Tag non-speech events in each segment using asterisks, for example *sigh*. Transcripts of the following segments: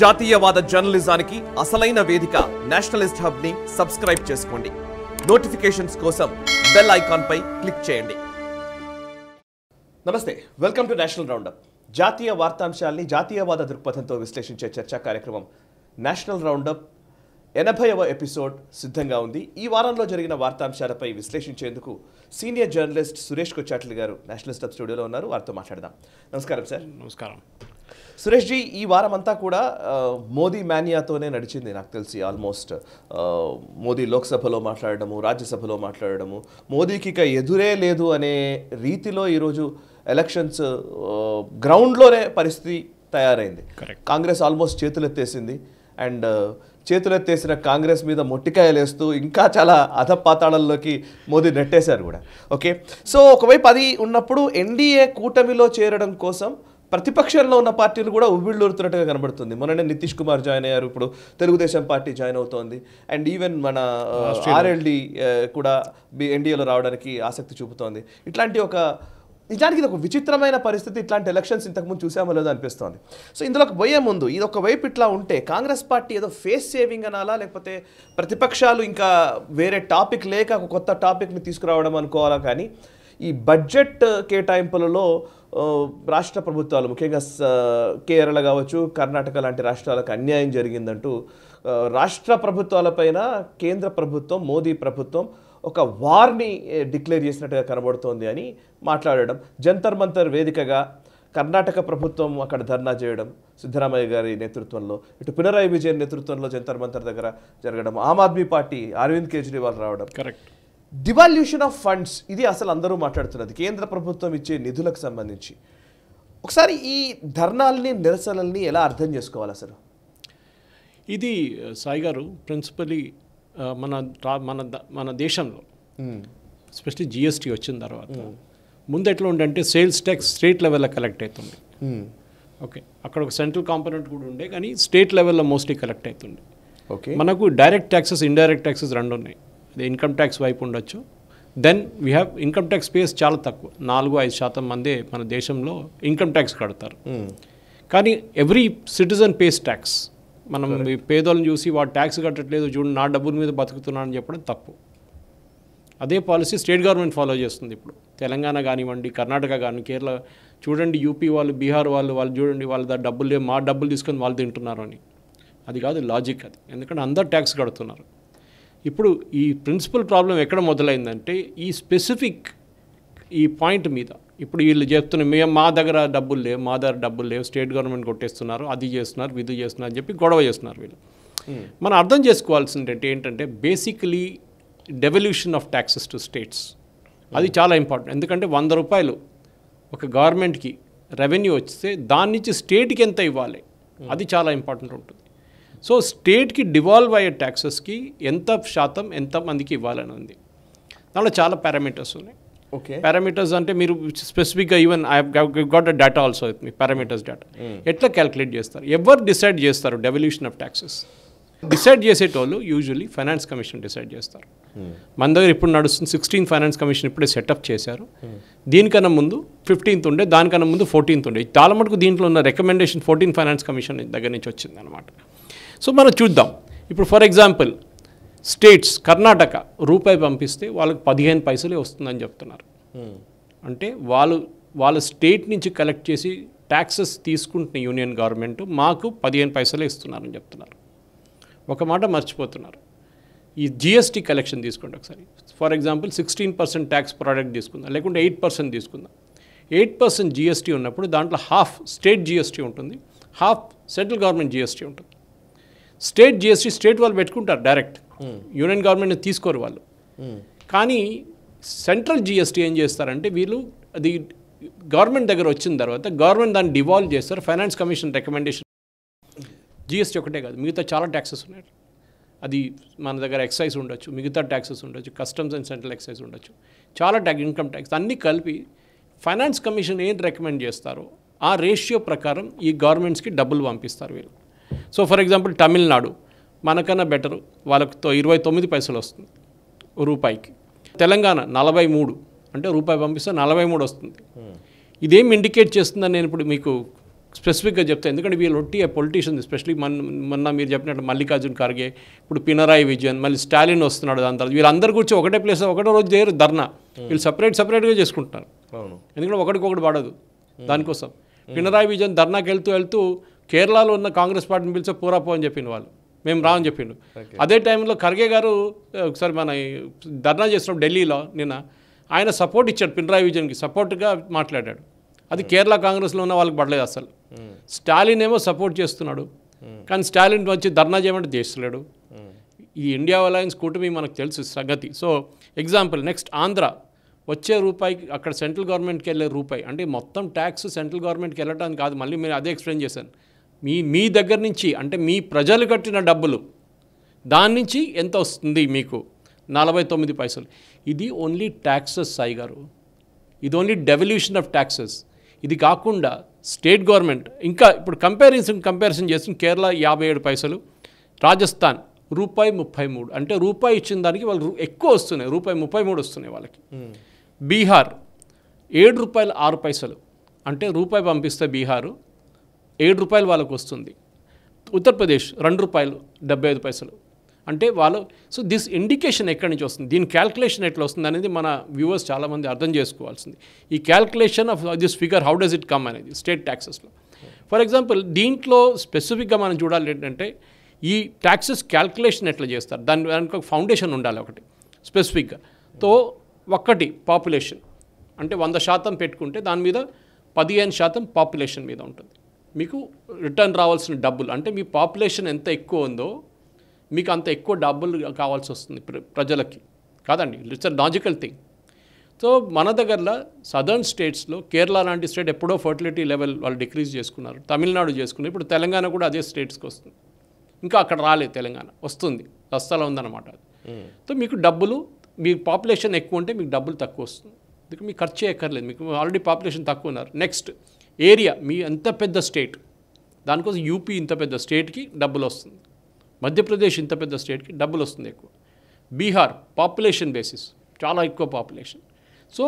జాతీయవాద జర్నలిజానికి అసలైన వేదిక నేషనలిస్ట్ హబ్ ని సబ్స్క్రైబ్ చేసుకోండి నోటిఫికేషన్స్ కోసం బెల్ ఐకాన్ పై క్లిక్ చేయండి నమస్తే వెల్కమ్ టు నేషనల్ రౌండప్ జాతీయ వార్తాంశాల్ని జాతీయవాద దృక్పథంతో విశ్లేషించే చర్చా కార్యక్రమం నేషనల్ రౌండప్ ఎనభైవ ఎపిసోడ్ సిద్ధంగా ఉంది ఈ వారంలో జరిగిన వార్తాంశాలపై విశ్లేషించేందుకు సీనియర్ జర్నలిస్ట్ సురేష్ కొచ్చాట్లి గారు నేషనల్ స్టబ్ స్టూడియోలో ఉన్నారు వారితో మాట్లాడదాం నమస్కారం సార్ నమస్కారం సురేష్ జీ ఈ వారం అంతా కూడా మోదీ మానియాతోనే నడిచింది నాకు తెలిసి ఆల్మోస్ట్ మోదీ లోక్సభలో మాట్లాడడము రాజ్యసభలో మాట్లాడడము మోదీకి ఇక ఎదురే లేదు అనే రీతిలో ఈరోజు ఎలక్షన్స్ గ్రౌండ్లోనే పరిస్థితి తయారైంది కాంగ్రెస్ ఆల్మోస్ట్ చేతులెత్తేసింది అండ్ చేతులెత్తేసిన కాంగ్రెస్ మీద మొట్టికాయలేస్తూ ఇంకా చాలా అధపాతాళల్లోకి మోదీ నెట్టేశారు కూడా ఓకే సో ఒకవైపు అది ఉన్నప్పుడు ఎన్డీఏ కూటమిలో చేరడం కోసం ప్రతిపక్షంలో ఉన్న పార్టీలు కూడా ఉబ్బిళ్ళూరుతున్నట్టుగా కనబడుతుంది మొన్ననే నితీష్ కుమార్ జాయిన్ అయ్యారు ఇప్పుడు తెలుగుదేశం పార్టీ జాయిన్ అవుతోంది అండ్ ఈవెన్ మన ఆర్ఎల్డి కూడా ఎన్డీఏలో రావడానికి ఆసక్తి చూపుతోంది ఇట్లాంటి ఒక నిజానికి ఇది ఒక విచిత్రమైన పరిస్థితి ఇట్లాంటి ఎలక్షన్స్ ఇంతకుముందు చూసామో లేదో అనిపిస్తోంది సో ఇందులోకి పోయే ముందు ఇది ఒకవైపు ఇట్లా ఉంటే కాంగ్రెస్ పార్టీ ఏదో ఫేస్ సేవింగ్ అనాలా లేకపోతే ప్రతిపక్షాలు ఇంకా వేరే టాపిక్ లేక కొత్త టాపిక్ని తీసుకురావడం అనుకోవాలా కానీ ఈ బడ్జెట్ కేటాయింపులలో రాష్ట్ర ప్రభుత్వాలు ముఖ్యంగా కేరళ కావచ్చు కర్ణాటక లాంటి రాష్ట్రాలకు అన్యాయం జరిగిందంటూ రాష్ట్ర ప్రభుత్వాలపైన కేంద్ర ప్రభుత్వం మోదీ ప్రభుత్వం ఒక వార్ని డిక్లేర్ చేసినట్టుగా కనబడుతోంది అని మాట్లాడడం జంతర్ మంతర్ వేదికగా కర్ణాటక ప్రభుత్వం అక్కడ ధర్నా చేయడం సిద్ధరామయ్య గారి నేతృత్వంలో ఇటు పినరాయి విజయన్ నేతృత్వంలో జంతర్ మంతర్ దగ్గర జరగడం ఆమ్ ఆద్మీ పార్టీ అరవింద్ కేజ్రీవాల్ రావడం కరెక్ట్ డివాల్యూషన్ ఆఫ్ ఫండ్స్ ఇది అసలు అందరూ మాట్లాడుతున్నది కేంద్ర ప్రభుత్వం ఇచ్చే నిధులకు సంబంధించి ఒకసారి ఈ ధర్నాల్ని నిరసనల్ని ఎలా అర్థం చేసుకోవాలి అసలు ఇది సాయి గారు ప్రిన్సిపలీ మన మన మన దేశంలో ఎస్పెషలీ జిఎస్టీ వచ్చిన తర్వాత ముందు ఎట్లా ఉండంటే సేల్స్ ట్యాక్స్ స్టేట్ లెవెల్లో కలెక్ట్ అవుతుంది ఓకే అక్కడ ఒక సెంట్రల్ కాంపోనెంట్ కూడా ఉండే కానీ స్టేట్ లెవెల్లో మోస్ట్లీ కలెక్ట్ అవుతుంది ఓకే మనకు డైరెక్ట్ ట్యాక్సెస్ ఇండైరెక్ట్ ట్యాక్సెస్ రెండు ఉన్నాయి ఇన్కమ్ ట్యాక్స్ వైపు ఉండొచ్చు then we have income tax pays చాలా తక్కువ నాలుగు ఐదు శాతం మంది మన దేశంలో ఇన్కమ్ ట్యాక్స్ కడతారు hmm. కానీ ఎవ్రీ సిటిజన్ పేస్ ట్యాక్స్ మనం పేదోళ్ళని చూసి వాడు ట్యాక్స్ కట్టట్లేదు చూడండి నా డబ్బుల మీద బతుకుతున్నానని చెప్పడం తప్పు అదే పాలసీ స్టేట్ గవర్నమెంట్ ఫాలో చేస్తుంది ఇప్పుడు తెలంగాణ కానివ్వండి కర్ణాటక కానీ కేరళ చూడండి యూపీ వాళ్ళు బీహార్ వాళ్ళు వాళ్ళు చూడండి వాళ్ళ డబ్బులు మా డబ్బులు తీసుకొని వాళ్ళు తింటున్నారు అని అది కాదు లాజిక్ అది ఎందుకంటే అందరు ట్యాక్స్ కడుతున్నారు ఇప్పుడు ఈ ప్రిన్సిపల్ ప్రాబ్లం ఎక్కడ మొదలైందంటే ఈ స్పెసిఫిక్ ఈ పాయింట్ మీద ఇప్పుడు వీళ్ళు చెప్తున్న మేము మా దగ్గర డబ్బులు లేవు మా దగ్గర డబ్బులు లేవు స్టేట్ గవర్నమెంట్ కొట్టేస్తున్నారు అది చేస్తున్నారు ఇది చేస్తున్నారు అని చెప్పి గొడవ చేస్తున్నారు వీళ్ళు hmm. మనం అర్థం చేసుకోవాల్సిందంటే ఏంటంటే basically devolution of taxes to states అది hmm. చాలా ఇంపార్టెంట్ ఎందుకంటే వంద రూపాయలు ఒక గవర్నమెంట్కి రెవెన్యూ వస్తే దాని నుంచి స్టేట్కి ఎంత ఇవ్వాలి hmm. అది చాలా ఇంపార్టెంట్ ఉంటుంది సో స్టేట్కి డివాల్వ్ అయ్యే ట్యాక్సెస్కి ఎంత శాతం ఎంతమందికి ఇవ్వాలని ఉంది దాంట్లో చాలా పారామీటర్స్ ఉన్నాయి ఓకే పారామీటర్స్ అంటే మీరు స్పెసిఫిక్గా even I got a data also మీ పారామీటర్స్ డేటా ఎట్లా క్యాలిక్యులేట్ చేస్తారు ఎవరు డిసైడ్ చేస్తారు డెవల్యూషన్ ఆఫ్ ట్యాక్సెస్ డిసైడ్ చేసేటోళ్ళు యూజువలీ ఫైనాన్స్ కమిషన్ డిసైడ్ చేస్తారు మన దగ్గర ఇప్పుడు నడుస్తుంది సిక్స్టీన్ ఫైనాన్స్ కమిషన్ ఇప్పుడే సెటప్ చేశారు దీనికన్నా ముందు ఫిఫ్టీన్త్ ఉండే దానికన్నా ముందు ఫోర్టీన్త్ ఉండే చాలా మటుకు దీంట్లో ఉన్న రికమెండేషన్ ఫోర్టీన్ ఫైనాన్స్ కమిషన్ దగ్గర నుంచి వచ్చింది అనమాట సో మనం చూద్దాం ఇప్పుడు ఫర్ ఎగ్జాంపుల్ స్టేట్స్ కర్ణాటక రూపాయి పంపిస్తే వాళ్ళకి పదిహేను పైసలే వస్తుందని చెప్తున్నారు hmm. అంటే వాళ్ళు వాళ్ళ స్టేట్ నుంచి కలెక్ట్ చేసి ట్యాక్సెస్ తీసుకుంటున్న యూనియన్ గవర్నమెంట్ మాకు పదిహేను పైసలే ఇస్తున్నారని చెప్తున్నారు ఒక మాట మర్చిపోతున్నారు ఈ జిఎస్టీ కలెక్షన్ తీసుకోండి ఒకసారి for example sixteen percent tax product తీసుకుందాం లేకుంటే ఎయిట్ పర్సెంట్ తీసుకుందాం ఎయిట్ పర్సెంట్ జిఎస్టీ ఉన్నప్పుడు దాంట్లో హాఫ్ స్టేట్ జిఎస్టీ ఉంటుంది హాఫ్ సెంట్రల్ గవర్నమెంట్ జిఎస్టీ ఉంటుంది స్టేట్ జిఎస్టీ స్టేట్ వాళ్ళు పెట్టుకుంటారు డైరెక్ట్ hmm. యూనియన్ గవర్నమెంట్ తీసుకోరు వాళ్ళు hmm. కానీ సెంట్రల్ జిఎస్టీ ఏం చేస్తారంటే వీళ్ళు అది గవర్నమెంట్ దగ్గర వచ్చిన తర్వాత గవర్నమెంట్ దాన్ని డివాల్వ్ చేస్తారు ఫైనాన్స్ కమిషన్ రికమెండేషన్ జిఎస్టీ ఒకటే కాదు మిగతా చాలా ట్యాక్సెస్ ఉన్నాయి అది మన దగ్గర ఎక్సైజ్ ఉండొచ్చు మిగతా ట్యాక్సెస్ ఉండొచ్చు కస్టమ్స్ అండ్ సెంట్రల్ ఎక్సైజ్ ఉండొచ్చు చాలా ట్యాక్స్ ఇన్కమ్ ట్యాక్స్ అన్నీ కలిపి ఫైనాన్స్ కమిషన్ ఏం రికమెండ్ చేస్తారో ఆ రేషియో ప్రకారం ఈ గవర్నమెంట్స్కి డబ్బులు పంపిస్తారు వీళ్ళు సో ఫర్ ఎగ్జాంపుల్ తమిళనాడు మనకన్నా బెటరు వాళ్ళకు ఇరవై తొమ్మిది పైసలు వస్తుంది రూపాయికి తెలంగాణ నలభై మూడు అంటే రూపాయి పంపిస్తే నలభై మూడు వస్తుంది hmm. ఇదేం ఇండికేట్ చేస్తుందని నేను ఇప్పుడు మీకు స్పెసిఫిక్గా చెప్తాను ఎందుకంటే వీళ్ళు ఒట్టి పొలిటీషియన్ ఎస్పెషలీ మన మొన్న మీరు చెప్పినట్టు మల్లికార్జున్ ఖర్గే ఇప్పుడు పినరాయి విజయన్ మళ్ళీ స్టాలిన్ వస్తున్నాడు దాని తర్వాత వీళ్ళందరూ గురించి ఒకటే ప్లేస్ ఒకటే రోజు చేయరు ధర్నా hmm. వీళ్ళు సపరేట్ సపరేట్గా చేసుకుంటున్నారు ఎందుకంటే ఒకడికొకటి పడదు hmm. దానికోసం పినరాయి విజయన్ ధర్నాకి వెళ్తూ వెళ్తూ కేరళలో ఉన్న కాంగ్రెస్ పార్టీని పిలిచే పోరాపో అని చెప్పిన వాళ్ళు మేము రా అని చెప్పిండు అదే టైంలో ఖర్గే గారు ఒకసారి మన ధర్నా చేసినాం ఢిల్లీలో నిన్న ఆయన సపోర్ట్ ఇచ్చాడు పినరాయి విజయన్కి సపోర్ట్గా మాట్లాడాడు అది కేరళ కాంగ్రెస్లో ఉన్న వాళ్ళకి పడలేదు అసలు స్టాలిన్ ఏమో సపోర్ట్ చేస్తున్నాడు కానీ స్టాలిన్ వచ్చి ధర్నా చేయమంటే చేస్తలేడు ఈ ఇండియా అలయన్స్ కూటమి మనకు తెలుసు సంగతి సో ఎగ్జాంపుల్ నెక్స్ట్ ఆంధ్ర వచ్చే రూపాయికి అక్కడ సెంట్రల్ గవర్నమెంట్కి వెళ్ళే రూపాయి అంటే మొత్తం ట్యాక్స్ సెంట్రల్ గవర్నమెంట్కి వెళ్ళటానికి కాదు మళ్ళీ మీరు అదే ఎక్స్ప్లెయిన్ చేశాను మీ మీ దగ్గర నుంచి అంటే మీ ప్రజలు కట్టిన డబ్బులు దాని నుంచి ఎంత వస్తుంది మీకు నలభై తొమ్మిది పైసలు ఇది ఓన్లీ ట్యాక్సెస్ సాయి గారు ఇది ఓన్లీ డెవల్యూషన్ ఆఫ్ ట్యాక్సెస్ ఇది కాకుండా స్టేట్ గవర్నమెంట్ ఇంకా ఇప్పుడు కంపారిజన్ కంపారిజన్ చేస్తుంది కేరళ యాభై ఏడు పైసలు రాజస్థాన్ రూపాయి ముప్పై మూడు అంటే రూపాయి ఇచ్చిన దానికి వాళ్ళు ఎక్కువ వస్తున్నాయి రూపాయి ముప్పై మూడు వస్తున్నాయి వాళ్ళకి బీహార్ ఏడు రూపాయలు ఆరు పైసలు అంటే రూపాయి పంపిస్తే బీహారు ఏడు రూపాయలు వాళ్ళకు వస్తుంది ఉత్తరప్రదేశ్ రెండు రూపాయలు డెబ్బై ఐదు పైసలు అంటే వాళ్ళు సో దిస్ ఇండికేషన్ ఎక్కడి నుంచి వస్తుంది దీని క్యాల్కులేషన్ ఎట్లా వస్తుంది అనేది మన వ్యూవర్స్ చాలామంది అర్థం చేసుకోవాల్సింది ఈ calculation of this figure how does it come అనేది స్టేట్ ట్యాక్సెస్లో ఫర్ ఎగ్జాంపుల్ దీంట్లో స్పెసిఫిక్గా మనం చూడాలి ఏంటంటే ఈ ట్యాక్సెస్ క్యాల్కులేషన్ ఎట్లా చేస్తారు దాని దానికి ఒక ఫౌండేషన్ ఉండాలి ఒకటి స్పెసిఫిక్గా తో ఒక్కటి పాపులేషన్ అంటే వంద శాతం పెట్టుకుంటే దాని మీద పదిహేను శాతం పాపులేషన్ మీద ఉంటుంది మీకు రిటర్న్ రావాల్సిన డబ్బులు అంటే మీ పాపులేషన్ ఎంత ఎక్కువ ఉందో మీకు అంత ఎక్కువ డబ్బులు కావాల్సి వస్తుంది ప్రజలకి కాదండి it's a logical thing so మన దగ్గరలో సదర్న్ స్టేట్స్లో కేరళ లాంటి స్టేట్ ఎప్పుడో ఫర్టిలిటీ లెవెల్ వాళ్ళు డిక్రీజ్ చేసుకున్నారు తమిళనాడు చేసుకున్నారు ఇప్పుడు తెలంగాణ కూడా అదే స్టేట్స్కి వస్తుంది ఇంకా అక్కడ రాలేదు తెలంగాణ వస్తుంది రస్తాలో ఉందన్నమాట సో మీకు డబ్బులు మీ పాపులేషన్ ఎక్కువ ఉంటే మీకు డబ్బులు తక్కువ వస్తుంది అందుకే మీకు ఖర్చు ఎక్కర్లేదు మీకు ఆల్రెడీ పాపులేషన్ తక్కువ ఉన్నారు నెక్స్ట్ ఏరియా మీ ఎంత పెద్ద స్టేట్ దానికోసం యూపీ ఇంత పెద్ద స్టేట్కి డబ్బులు వస్తుంది మధ్యప్రదేశ్ ఇంత పెద్ద స్టేట్కి డబ్బులు వస్తుంది ఎక్కువ బీహార్ పాపులేషన్ బేసిస్ చాలా ఎక్కువ పాపులేషన్ సో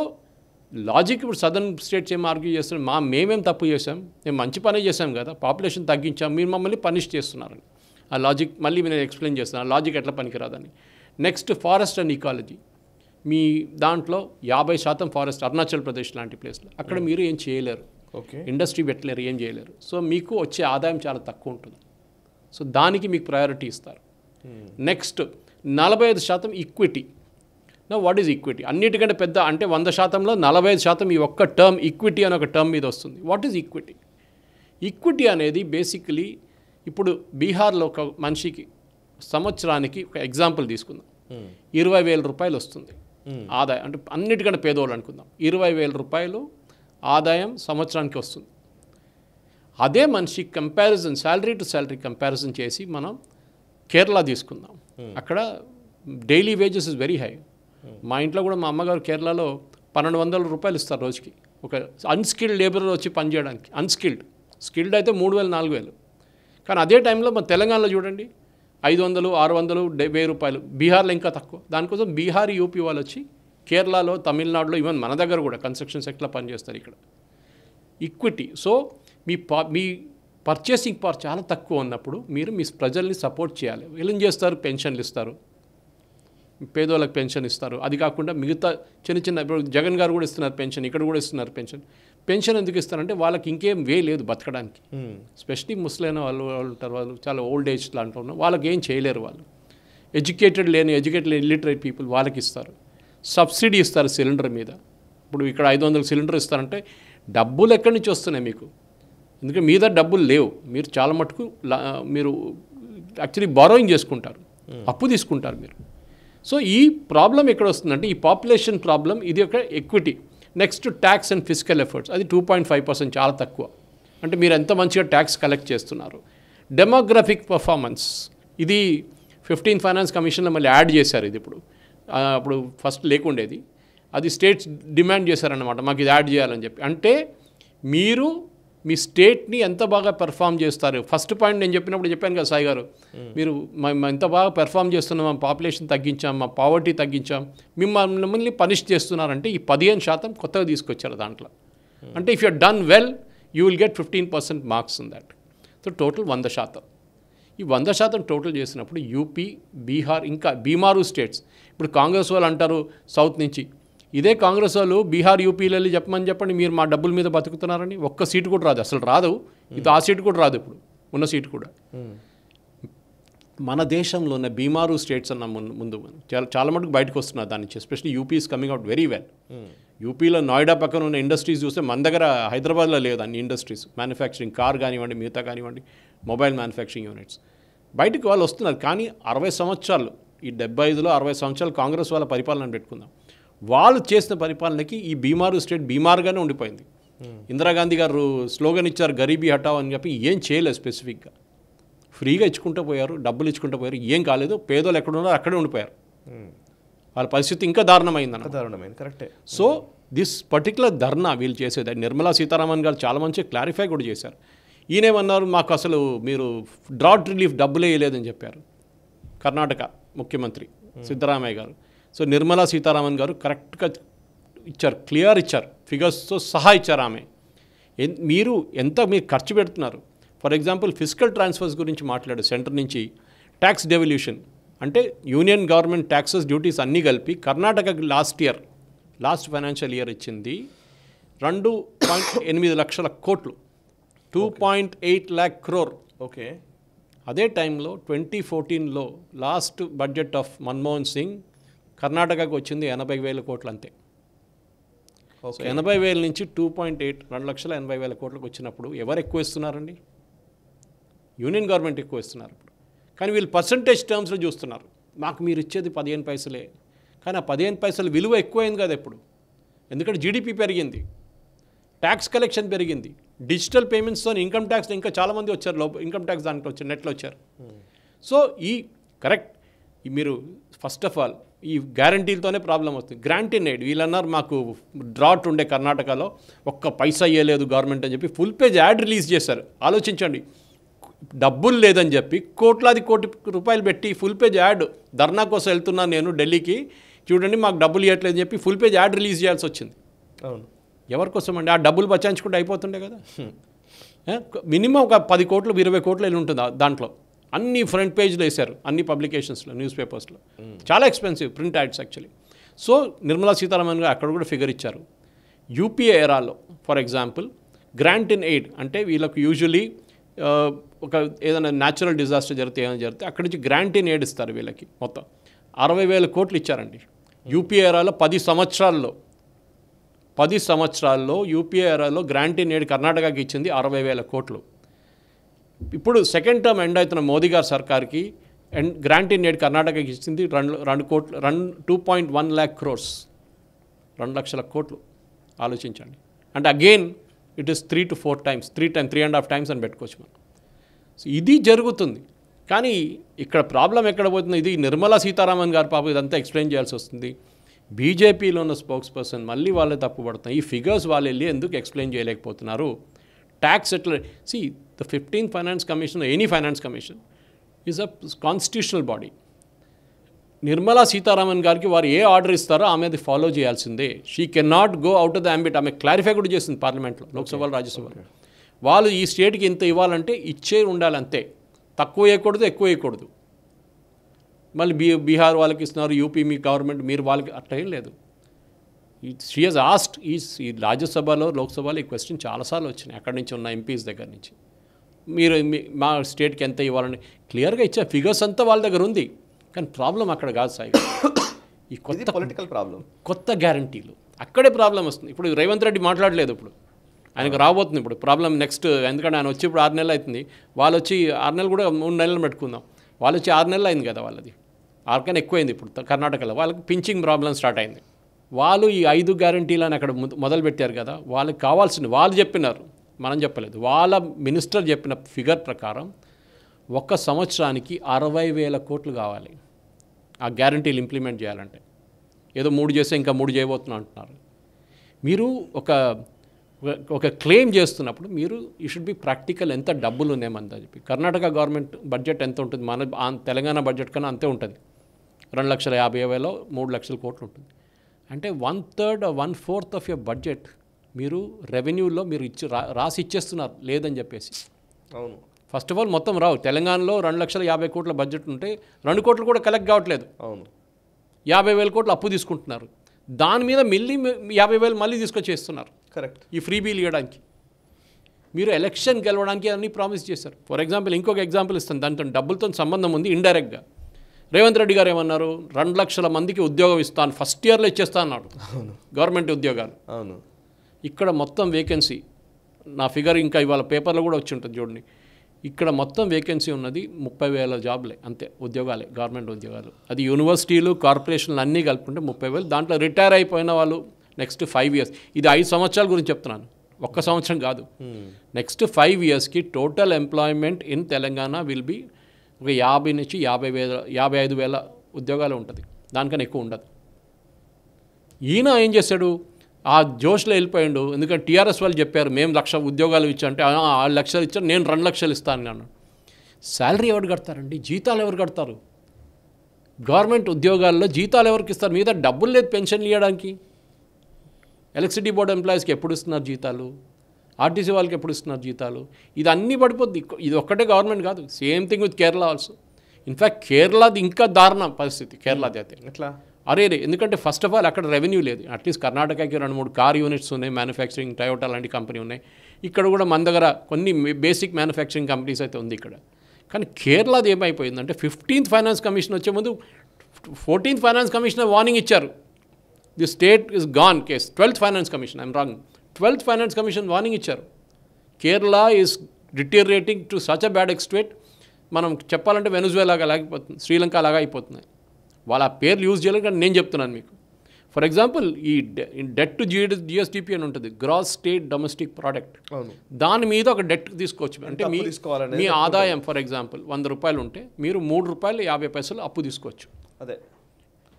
లాజిక్ ఇప్పుడు సదర్న్ స్టేట్స్ ఏం ఆర్గ్యూ చేస్తాం మా మేమేం తప్పు చేసాం మేము మంచి పనే చేసాం కదా పాపులేషన్ తగ్గించాం మీరు మమ్మల్ని పనిష్ చేస్తున్నారని ఆ లాజిక్ మళ్ళీ నేను ఎక్స్ప్లెయిన్ చేస్తున్నాను లాజిక్ ఎట్లా పనికిరాదని నెక్స్ట్ ఫారెస్ట్ అండ్ ఇకాలజీ మీ దాంట్లో యాభై శాతం ఫారెస్ట్ అరుణాచల్ ప్రదేశ్ లాంటి ప్లేస్లో అక్కడ hmm. మీరు ఏం చేయలేరు ఓకే ఇండస్ట్రీ పెట్టలేరు ఏం చేయలేరు సో మీకు వచ్చే ఆదాయం చాలా తక్కువ ఉంటుంది సో దానికి మీకు ప్రయారిటీ ఇస్తారు నెక్స్ట్ hmm. నలభై ఐదు శాతం ఈక్విటీ నా వాట్ ఈజ్ ఈక్విటీ అన్నిటికంటే పెద్ద అంటే వంద శాతంలో నలభై ఐదు శాతం ఈ ఒక్క టర్మ్ ఈక్విటీ అనే ఒక టర్మ్ మీద వస్తుంది వాట్ ఈజ్ ఈక్విటీ ఈక్విటీ అనేది బేసిక్లీ ఇప్పుడు బీహార్లో ఒక మనిషికి సంవత్సరానికి ఒక ఎగ్జాంపుల్ తీసుకుందాం hmm. ఇరవై వేల రూపాయలు వస్తుంది hmm. ఆదాయం అంటే అన్నిటికంటే పేదోళ్ళు అనుకుందాం ఇరవై వేల రూపాయలు ఆదాయం సంవత్సరానికి వస్తుంది అదే మనిషి comparison salary to salary comparison చేసి మనం కేరళ తీసుకుందాం hmm. అక్కడ daily wages is very high మా ఇంట్లో కూడా మా అమ్మగారు కేరళలో పన్నెండు వందల రూపాయలు ఇస్తారు రోజుకి ఒక అన్స్కిల్డ్ లేబరర్ వచ్చి పనిచేయడానికి అన్స్కిల్డ్ స్కిల్డ్ అయితే మూడు వేలు నాలుగు వేలు కానీ అదే టైంలో మన తెలంగాణలో చూడండి ఐదు వందలు ఆరు వందలు వెయ్యి రూపాయలు బీహార్లో ఇంకా తక్కువ దానికోసం బీహార్ యూపీ వాళ్ళు వచ్చి కేరళలో తమిళనాడులో ఈవెన్ మన దగ్గర కూడా కన్స్ట్రక్షన్ సెక్టర్లో పనిచేస్తారు ఇక్కడ ఈక్విటీ సో మీ పా మీ పర్చేసింగ్ పవర్ చాలా తక్కువ ఉన్నప్పుడు మీరు మీ ప్రజల్ని సపోర్ట్ చేయాలి వీళ్ళని చేస్తారు పెన్షన్లు ఇస్తారు పేదోళ్ళకి పెన్షన్ ఇస్తారు అది కాకుండా మిగతా చిన్న చిన్న జగన్ గారు కూడా ఇస్తున్నారు పెన్షన్ ఇక్కడ కూడా ఇస్తున్నారు పెన్షన్ పెన్షన్ ఎందుకు ఇస్తారంటే వాళ్ళకి ఇంకేం వే లేదు బతకడానికి స్పెషలీ hmm. ముస్లిం వాళ్ళు వాళ్ళు ఉంటారు వాళ్ళు చాలా ఓల్డ్ ఏజ్ లాంటి ఉన్నారు వాళ్ళకి ఏం చేయలేరు వాళ్ళు ఎడ్యుకేటెడ్ లేని ఎడ్యుకేటెడ్ ఇల్లిటరేట్ పీపుల్ వాళ్ళకి ఇస్తారు సబ్సిడీ ఇస్తారు సిలిండర్ మీద ఇప్పుడు ఇక్కడ ఐదు వందల సిలిండర్ ఇస్తారంటే డబ్బులు ఎక్కడి నుంచి వస్తున్నాయి మీకు ఎందుకంటే మీద డబ్బులు లేవు మీరు చాలా మటుకు మీరు యాక్చువల్లీ బారోయింగ్ చేసుకుంటారు అప్పు తీసుకుంటారు మీరు సో ఈ ప్రాబ్లం ఎక్కడ వస్తుందంటే ఈ పాపులేషన్ ప్రాబ్లం ఇది ఒక equity next tax and physical efforts అది టూ పాయింట్ ఫైవ్ పర్సెంట్ చాలా తక్కువ అంటే మీరు ఎంత మంచిగా ట్యాక్స్ కలెక్ట్ చేస్తున్నారు డెమోగ్రఫిక్ పర్ఫార్మెన్స్ ఇది ఫిఫ్టీన్ ఫైనాన్స్ కమిషన్లో మళ్ళీ యాడ్ చేశారు ఇది ఇప్పుడు అప్పుడు ఫస్ట్ లేకుండేది అది స్టేట్స్ డిమాండ్ చేశారన్నమాట మాకు ఇది యాడ్ చేయాలని చెప్పి అంటే మీరు మీ స్టేట్ని ఎంత బాగా పెర్ఫామ్ చేస్తారు ఫస్ట్ పాయింట్ నేను చెప్పినప్పుడు చెప్పాను కదా సాయి గారు మీరు ఎంత బాగా పెర్ఫామ్ చేస్తున్నాం మా పాపులేషన్ తగ్గించాం మా పావర్టీ తగ్గించాం మిమ్మల్ని మిమ్మల్ని పనిష్ చేస్తున్నారంటే ఈ పదిహేను శాతం కొత్తగా తీసుకొచ్చారు దాంట్లో అంటే if you done well you will get fifteen percent marks ఉంది దట్ సో టోటల్ వంద శాతం ఈ వంద శాతం టోటల్ చేసినప్పుడు యూపీ బీహార్ ఇంకా బీమారు స్టేట్స్ ఇప్పుడు కాంగ్రెస్ వాళ్ళు అంటారు సౌత్ నుంచి ఇదే కాంగ్రెస్ వాళ్ళు బీహార్ యూపీలలో చెప్పమని చెప్పండి మీరు మా డబ్బుల మీద బతుకుతున్నారని ఒక్క సీటు కూడా రాదు అసలు రాదు ఇది ఆ సీటు కూడా రాదు ఇప్పుడు ఉన్న సీటు కూడా మన దేశంలో ఉన్న బీమారు స్టేట్స్ అన్న ముందు చాలా చాలా మటుకు బయటకు వస్తున్నారు దాని నుంచి especially UP is coming out very well యూపీలో నోయిడా పక్కన ఉన్న ఇండస్ట్రీస్ చూస్తే మన దగ్గర హైదరాబాద్లో లేదు అన్ని ఇండస్ట్రీస్ మ్యానుఫ్యాక్చరింగ్ కార్ కానివ్వండి మిగతా కానివ్వండి మొబైల్ మ్యానుఫ్యాక్చరింగ్ యూనిట్స్ బయటకు వాళ్ళు వస్తున్నారు కానీ అరవై సంవత్సరాలు ఈ డెబ్బై ఐదులో అరవై సంవత్సరాలు కాంగ్రెస్ వాళ్ళ పరిపాలన పెట్టుకుందాం వాళ్ళు చేసిన పరిపాలనకి ఈ బీమారు స్టేట్ బీమారుగానే ఉండిపోయింది ఇందిరాగాంధీ గారు స్లోగన్ ఇచ్చారు గరీబీ హటావ్ అని చెప్పి ఏం చేయలేదు స్పెసిఫిక్గా ఫ్రీగా ఇచ్చుకుంటూ పోయారు డబ్బులు ఇచ్చుకుంటూ పోయారు ఏం కాలేదు పేదోళ్ళు ఎక్కడ ఉన్నారో అక్కడే ఉండిపోయారు వాళ్ళ పరిస్థితి ఇంకా దారుణమైంది అన్న దారుణమైంది కరెక్టే సో దిస్ పర్టికులర్ ధర్నా వీళ్ళు చేసేది నిర్మలా సీతారామన్ గారు చాలా మంచి క్లారిఫై కూడా చేశారు ఈయనేమన్నారు మాకు అసలు మీరు డ్రాట్ రిలీఫ్ డబ్బులే వేయలేదని చెప్పారు కర్ణాటక ముఖ్యమంత్రి సిద్ధరామయ్య గారు సో నిర్మలా సీతారామన్ గారు కరెక్ట్గా ఇచ్చారు క్లియర్ ఇచ్చారు ఫిగర్స్తో సహా ఇచ్చారు ఆమె మీరు ఎంత మీరు ఖర్చు పెడుతున్నారు ఫర్ ఎగ్జాంపుల్ ఫిజికల్ ట్రాన్స్ఫర్స్ గురించి మాట్లాడు సెంటర్ నుంచి ట్యాక్స్ డెవల్యూషన్ అంటే యూనియన్ గవర్నమెంట్ ట్యాక్సెస్ డ్యూటీస్ అన్నీ కలిపి Karnataka last year last financial year ఇచ్చింది రెండు పాయింట్ ఎనిమిది లక్షల కోట్లు two point eight lakh crore okay అదే టైంలో ట్వంటీ ఫోర్టీన్లో last budget of Manmohan Singh కర్ణాటకకు వచ్చింది ఎనభై వేల కోట్లు అంతే ఎనభై వేల నుంచి టూ పాయింట్ ఎయిట్ రెండు లక్షల ఎనభై వేల కోట్లకు వచ్చినప్పుడు ఎవరు ఎక్కువ ఇస్తున్నారండి యూనియన్ గవర్నమెంట్ ఎక్కువ ఇస్తున్నారు ఇప్పుడు కానీ వీళ్ళు పర్సంటేజ్ టర్మ్స్లో చూస్తున్నారు మాకు మీరు ఇచ్చేది పదిహేను పైసలే కానీ ఆ పదిహేను పైసలు విలువ ఎక్కువైంది కదా ఇప్పుడు ఎందుకంటే జీడిపి పెరిగింది ట్యాక్స్ కలెక్షన్ పెరిగింది డిజిటల్ పేమెంట్స్తో ఇన్కమ్ ట్యాక్స్ ఇంకా చాలామంది వచ్చారు లోపల ఇన్కమ్ ట్యాక్స్ దాంట్లో వచ్చారు నెట్లో వచ్చారు సో ఈ కరెక్ట్ మీరు ఫస్ట్ ఆఫ్ ఆల్ ఈ గ్యారంటీలతోనే ప్రాబ్లం వస్తుంది గ్రాంటీ ఇన్ వీళ్ళన్నారు మాకు డ్రాట్ ఉండే కర్ణాటకలో ఒక్క పైసా ఇవ్వలేదు గవర్నమెంట్ అని చెప్పి ఫుల్ పేజ్ యాడ్ రిలీజ్ చేశారు ఆలోచించండి డబ్బులు లేదని చెప్పి కోట్లాది కోటి రూపాయలు పెట్టి ఫుల్ పేజ్ యాడ్ ధర్నా కోసం వెళ్తున్నాను నేను ఢిల్లీకి చూడండి మాకు డబ్బులు ఇవ్వట్లేదు అని చెప్పి ఫుల్ పేజ్ యాడ్ రిలీజ్ చేయాల్సి వచ్చింది అవును ఎవరి కోసం అండి ఆ డబ్బులు బచాయించుకుంటే అయిపోతుండే కదా *laughs* మినిమం ఒక పది కోట్లు ఇరవై కోట్లు వెళ్ళి ఉంటుంది దాంట్లో అన్ని ఫ్రంట్ పేజ్లు వేశారు అన్ని పబ్లికేషన్స్లో న్యూస్ పేపర్స్లో చాలా expensive print ads actually so Nirmala Sitharaman గారు అక్కడ కూడా ఫిగర్ ఇచ్చారు యూపీఏ ఎరాలో for example grant in aid అంటే వీళ్ళకు యూజువలీ ఒక ఏదైనా న్యాచురల్ డిజాస్టర్ జరిగితే ఏమైనా జరిగితే అక్కడి నుంచి గ్రాంట్ ఇన్ ఎయిడ్ ఇస్తారు వీళ్ళకి మొత్తం అరవై వేల కోట్లు ఇచ్చారండి యూపీఏ ఎరాలో పది సంవత్సరాల్లో పది సంవత్సరాల్లో యూపీఏఆర్ఐలో గ్రాంటీ నేడు కర్ణాటకకి ఇచ్చింది అరవై వేల కోట్లు ఇప్పుడు సెకండ్ టర్మ్ ఎండ్ అవుతున్న మోదీ గారి సర్కార్కి ఎండ్ గ్రాంటీ నేడు కర్ణాటకకి ఇచ్చింది రెండు రెండు కోట్లు రెండు two point one lakh crores రెండు లక్షల కోట్లు ఆలోచించండి అంటే again it is three to four times three time three and half times అని పెట్టుకోవచ్చు మనం సో ఇది జరుగుతుంది కానీ ఇక్కడ ప్రాబ్లం ఎక్కడ పోతుంది ఇది నిర్మలా సీతారామన్ గారు పాపం ఇదంతా ఎక్స్ప్లెయిన్ చేయాల్సి వస్తుంది బీజేపీలో ఉన్న స్పోక్స్ పర్సన్ మళ్ళీ వాళ్ళే తప్పుపడుతున్నారు ఈ ఫిగర్స్ వాళ్ళు వెళ్ళి ఎందుకు ఎక్స్ప్లెయిన్ చేయలేకపోతున్నారు ట్యాక్స్ ఎట్లా see the fifteen finance commission any finance commission is a constitutional body Nirmala Sitharaman గారికి వారు ఏ ఆర్డర్ ఇస్తారో ఆమె అది ఫాలో చేయాల్సిందే she can not go out of the ambit ఆమె క్లారిఫై కూడా చేసింది పార్లమెంట్లో లోక్సభలో రాజ్యసభలో వాళ్ళు ఈ స్టేట్కి ఇంత ఇవ్వాలంటే ఇచ్చే ఉండాలంతే తక్కువ వేయకూడదు ఎక్కువ వేయకూడదు మళ్ళీ బీ బీహార్ వాళ్ళకి ఇస్తున్నారు యూపీ మీ గవర్నమెంట్ మీరు వాళ్ళకి అట్ట ఏం లేదు ఈ సిఎస్ ఆస్ట్ ఈ ఈ రాజ్యసభలో లోక్సభలో ఈ క్వశ్చన్ చాలాసార్లు వచ్చినాయి అక్కడి నుంచి ఉన్న ఎంపీస్ దగ్గర నుంచి మీరు మా స్టేట్కి ఎంత ఇవ్వాలని క్లియర్గా ఇచ్చే ఫిగర్స్ అంతా వాళ్ళ దగ్గర ఉంది కానీ ప్రాబ్లం అక్కడ కాదు సాయి ఈ కొత్త పొలిటికల్ ప్రాబ్లం కొత్త గ్యారంటీలు అక్కడే ప్రాబ్లం వస్తుంది ఇప్పుడు రేవంత్ రెడ్డి మాట్లాడలేదు ఇప్పుడు ఆయనకు రాబోతుంది ఇప్పుడు ప్రాబ్లం నెక్స్ట్ ఎందుకంటే ఆయన వచ్చి ఇప్పుడు ఆరు నెలలు అవుతుంది వాళ్ళు వచ్చి ఆరు నెలలు కూడా మూడు నెలలు పెట్టుకుందాం వాళ్ళు వచ్చి ఆరు నెలలు అయింది కదా వాళ్ళది ఆర్కన్ ఎక్కువైంది ఇప్పుడు కర్ణాటకలో వాళ్ళకి పించింగ్ ప్రాబ్లం స్టార్ట్ అయింది వాళ్ళు ఈ ఐదు గ్యారంటీలను అక్కడ మొదలు పెట్టారు కదా వాళ్ళకి కావాల్సింది వాళ్ళు చెప్పినారు మనం చెప్పలేదు వాళ్ళ మినిస్టర్ చెప్పిన ఫిగర్ ప్రకారం ఒక్క సంవత్సరానికి అరవై వేల కోట్లు కావాలి ఆ గ్యారంటీలు ఇంప్లిమెంట్ చేయాలంటే ఏదో మూడు చేస్తే ఇంకా మూడు చేయబోతున్నా అంటున్నారు మీరు ఒక ఒక క్లెయిమ్ చేస్తున్నప్పుడు మీరు యూ షుడ్ బి ప్రాక్టికల్ ఎంత డబ్బులు అని చెప్పి కర్ణాటక గవర్నమెంట్ బడ్జెట్ ఎంత ఉంటుంది మన తెలంగాణ బడ్జెట్ కన్నా అంతే ఉంటుంది రెండు లక్షల యాభై వేలో మూడు లక్షల కోట్లు ఉంటుంది అంటే one third one fourth of your budget మీరు రెవెన్యూలో మీరు ఇచ్చి రాసి ఇచ్చేస్తున్నారు లేదని చెప్పేసి అవును ఫస్ట్ ఆఫ్ ఆల్ మొత్తం రావు తెలంగాణలో రెండు లక్షల యాభై కోట్ల బడ్జెట్ ఉంటే రెండు కోట్లు కూడా కలెక్ట్ కావట్లేదు అవును యాభై వేల కోట్లు అప్పు తీసుకుంటున్నారు దాని మీద మిల్లి యాభై వేలు మళ్ళీ తీసుకొచ్చేస్తున్నారు కరెక్ట్ ఈ ఫ్రీ బీలు ఇవ్వడానికి మీరు ఎలక్షన్ గెలవడానికి అన్నీ ప్రామిస్ చేశారు ఫర్ ఎగ్జాంపుల్ ఇంకొక ఎగ్జాంపుల్ ఇస్తాను దాంతో డబ్బులతో సంబంధం ఉంది ఇండైరెక్ట్గా రేవంత్ రెడ్డి గారు ఏమన్నారు రెండు లక్షల మందికి ఉద్యోగం ఇస్తాను ఫస్ట్ ఇయర్లో ఇచ్చేస్తా అన్నాడు గవర్నమెంట్ ఉద్యోగాలు అవును ఇక్కడ మొత్తం వేకెన్సీ నా ఫిగర్ ఇంకా ఇవాళ పేపర్లో కూడా వచ్చి ఉంటుంది చూడండి ఇక్కడ మొత్తం వేకెన్సీ ఉన్నది ముప్పై వేల జాబ్లే అంతే ఉద్యోగాలే గవర్నమెంట్ ఉద్యోగాలు అది యూనివర్సిటీలు కార్పొరేషన్లు అన్నీ కలుపుకుంటే ముప్పై వేలు దాంట్లో రిటైర్ అయిపోయిన వాళ్ళు నెక్స్ట్ ఫైవ్ ఇయర్స్ ఇది ఐదు సంవత్సరాల గురించి చెప్తున్నాను ఒక్క సంవత్సరం కాదు నెక్స్ట్ ఫైవ్ ఇయర్స్కి total employment in Telangana will be ఒక యాభై నుంచి యాభై వేల యాభై ఐదు వేల ఉద్యోగాలు ఉంటుంది దానికన్నా ఎక్కువ ఉండదు ఈయన ఏం చేశాడు ఆ జోష్లో వెళ్ళిపోయాడు ఎందుకంటే టీఆర్ఎస్ వాళ్ళు చెప్పారు మేము లక్ష ఉద్యోగాలు ఇచ్చామంటే ఆరు లక్షలు ఇచ్చారు నేను రెండు లక్షలు ఇస్తాను నన్ను శాలరీ ఎవరు కడతారండి జీతాలు ఎవరు కడతారు గవర్నమెంట్ ఉద్యోగాల్లో జీతాలు ఎవరికి ఇస్తారు మీద డబ్బులు లేదు పెన్షన్లు ఇవ్వడానికి ఎలక్ట్రిసిటీ బోర్డు ఎంప్లాయీస్కి ఎప్పుడు ఇస్తున్నారు జీతాలు ఆర్టీసీ వాళ్ళకి ఎప్పుడు ఇస్తున్నారు జీతాలు ఇది అన్నీ పడిపోద్ది ఇది ఒక్కటే గవర్నమెంట్ కాదు same thing with Kerala also in fact కేరళది ఇంకా దారుణ పరిస్థితి కేరళది అయితే ఎట్లా అరే రే ఎందుకంటే ఫస్ట్ ఆఫ్ ఆల్ అక్కడ రెవెన్యూ లేదు అట్లీస్ట్ కర్ణాటకకి రెండు మూడు కార్ యూనిట్స్ ఉన్నాయి మ్యానుఫ్యాక్చరింగ్ టయోటా లాంటి కంపెనీ ఉన్నాయి ఇక్కడ కూడా మన దగ్గర కొన్ని బేసిక్ మ్యానుఫ్యాక్చరింగ్ కంపెనీస్ అయితే ఉంది ఇక్కడ కానీ కేరళది ఏమైపోయిందంటే ఫిఫ్టీన్త్ ఫైనాన్స్ కమిషన్ వచ్చే ముందు ఫోర్టీన్త్ ఫైనాన్స్ కమిషన్ వార్నింగ్ ఇచ్చారు the state is gone case twelfth finance commission I'm wrong twelfth finance commission warning ఇచ్చారు Kerala is deteriorating to such a bad state మనం చెప్పాలంటే వెనుజువేలాగా లాగిపోతుంది శ్రీలంక లాగా అయిపోతున్నాయి వాళ్ళ పేర్లు యూజ్ చేయలేదు కానీ నేను చెప్తున్నాను మీకు ఫర్ ఎగ్జాంపుల్ ఈ డెట్ టు జీ జిఎస్డిపి అని ఉంటుంది గ్రాస్ స్టేట్ డొమెస్టిక్ ప్రోడక్ట్ దాని మీద ఒక డెట్ తీసుకోవచ్చు అంటే మీ మీ ఆదాయం ఫర్ ఎగ్జాంపుల్ వంద రూపాయలు ఉంటే మీరు మూడు రూపాయలు యాభై పైసలు అప్పు తీసుకోవచ్చు అదే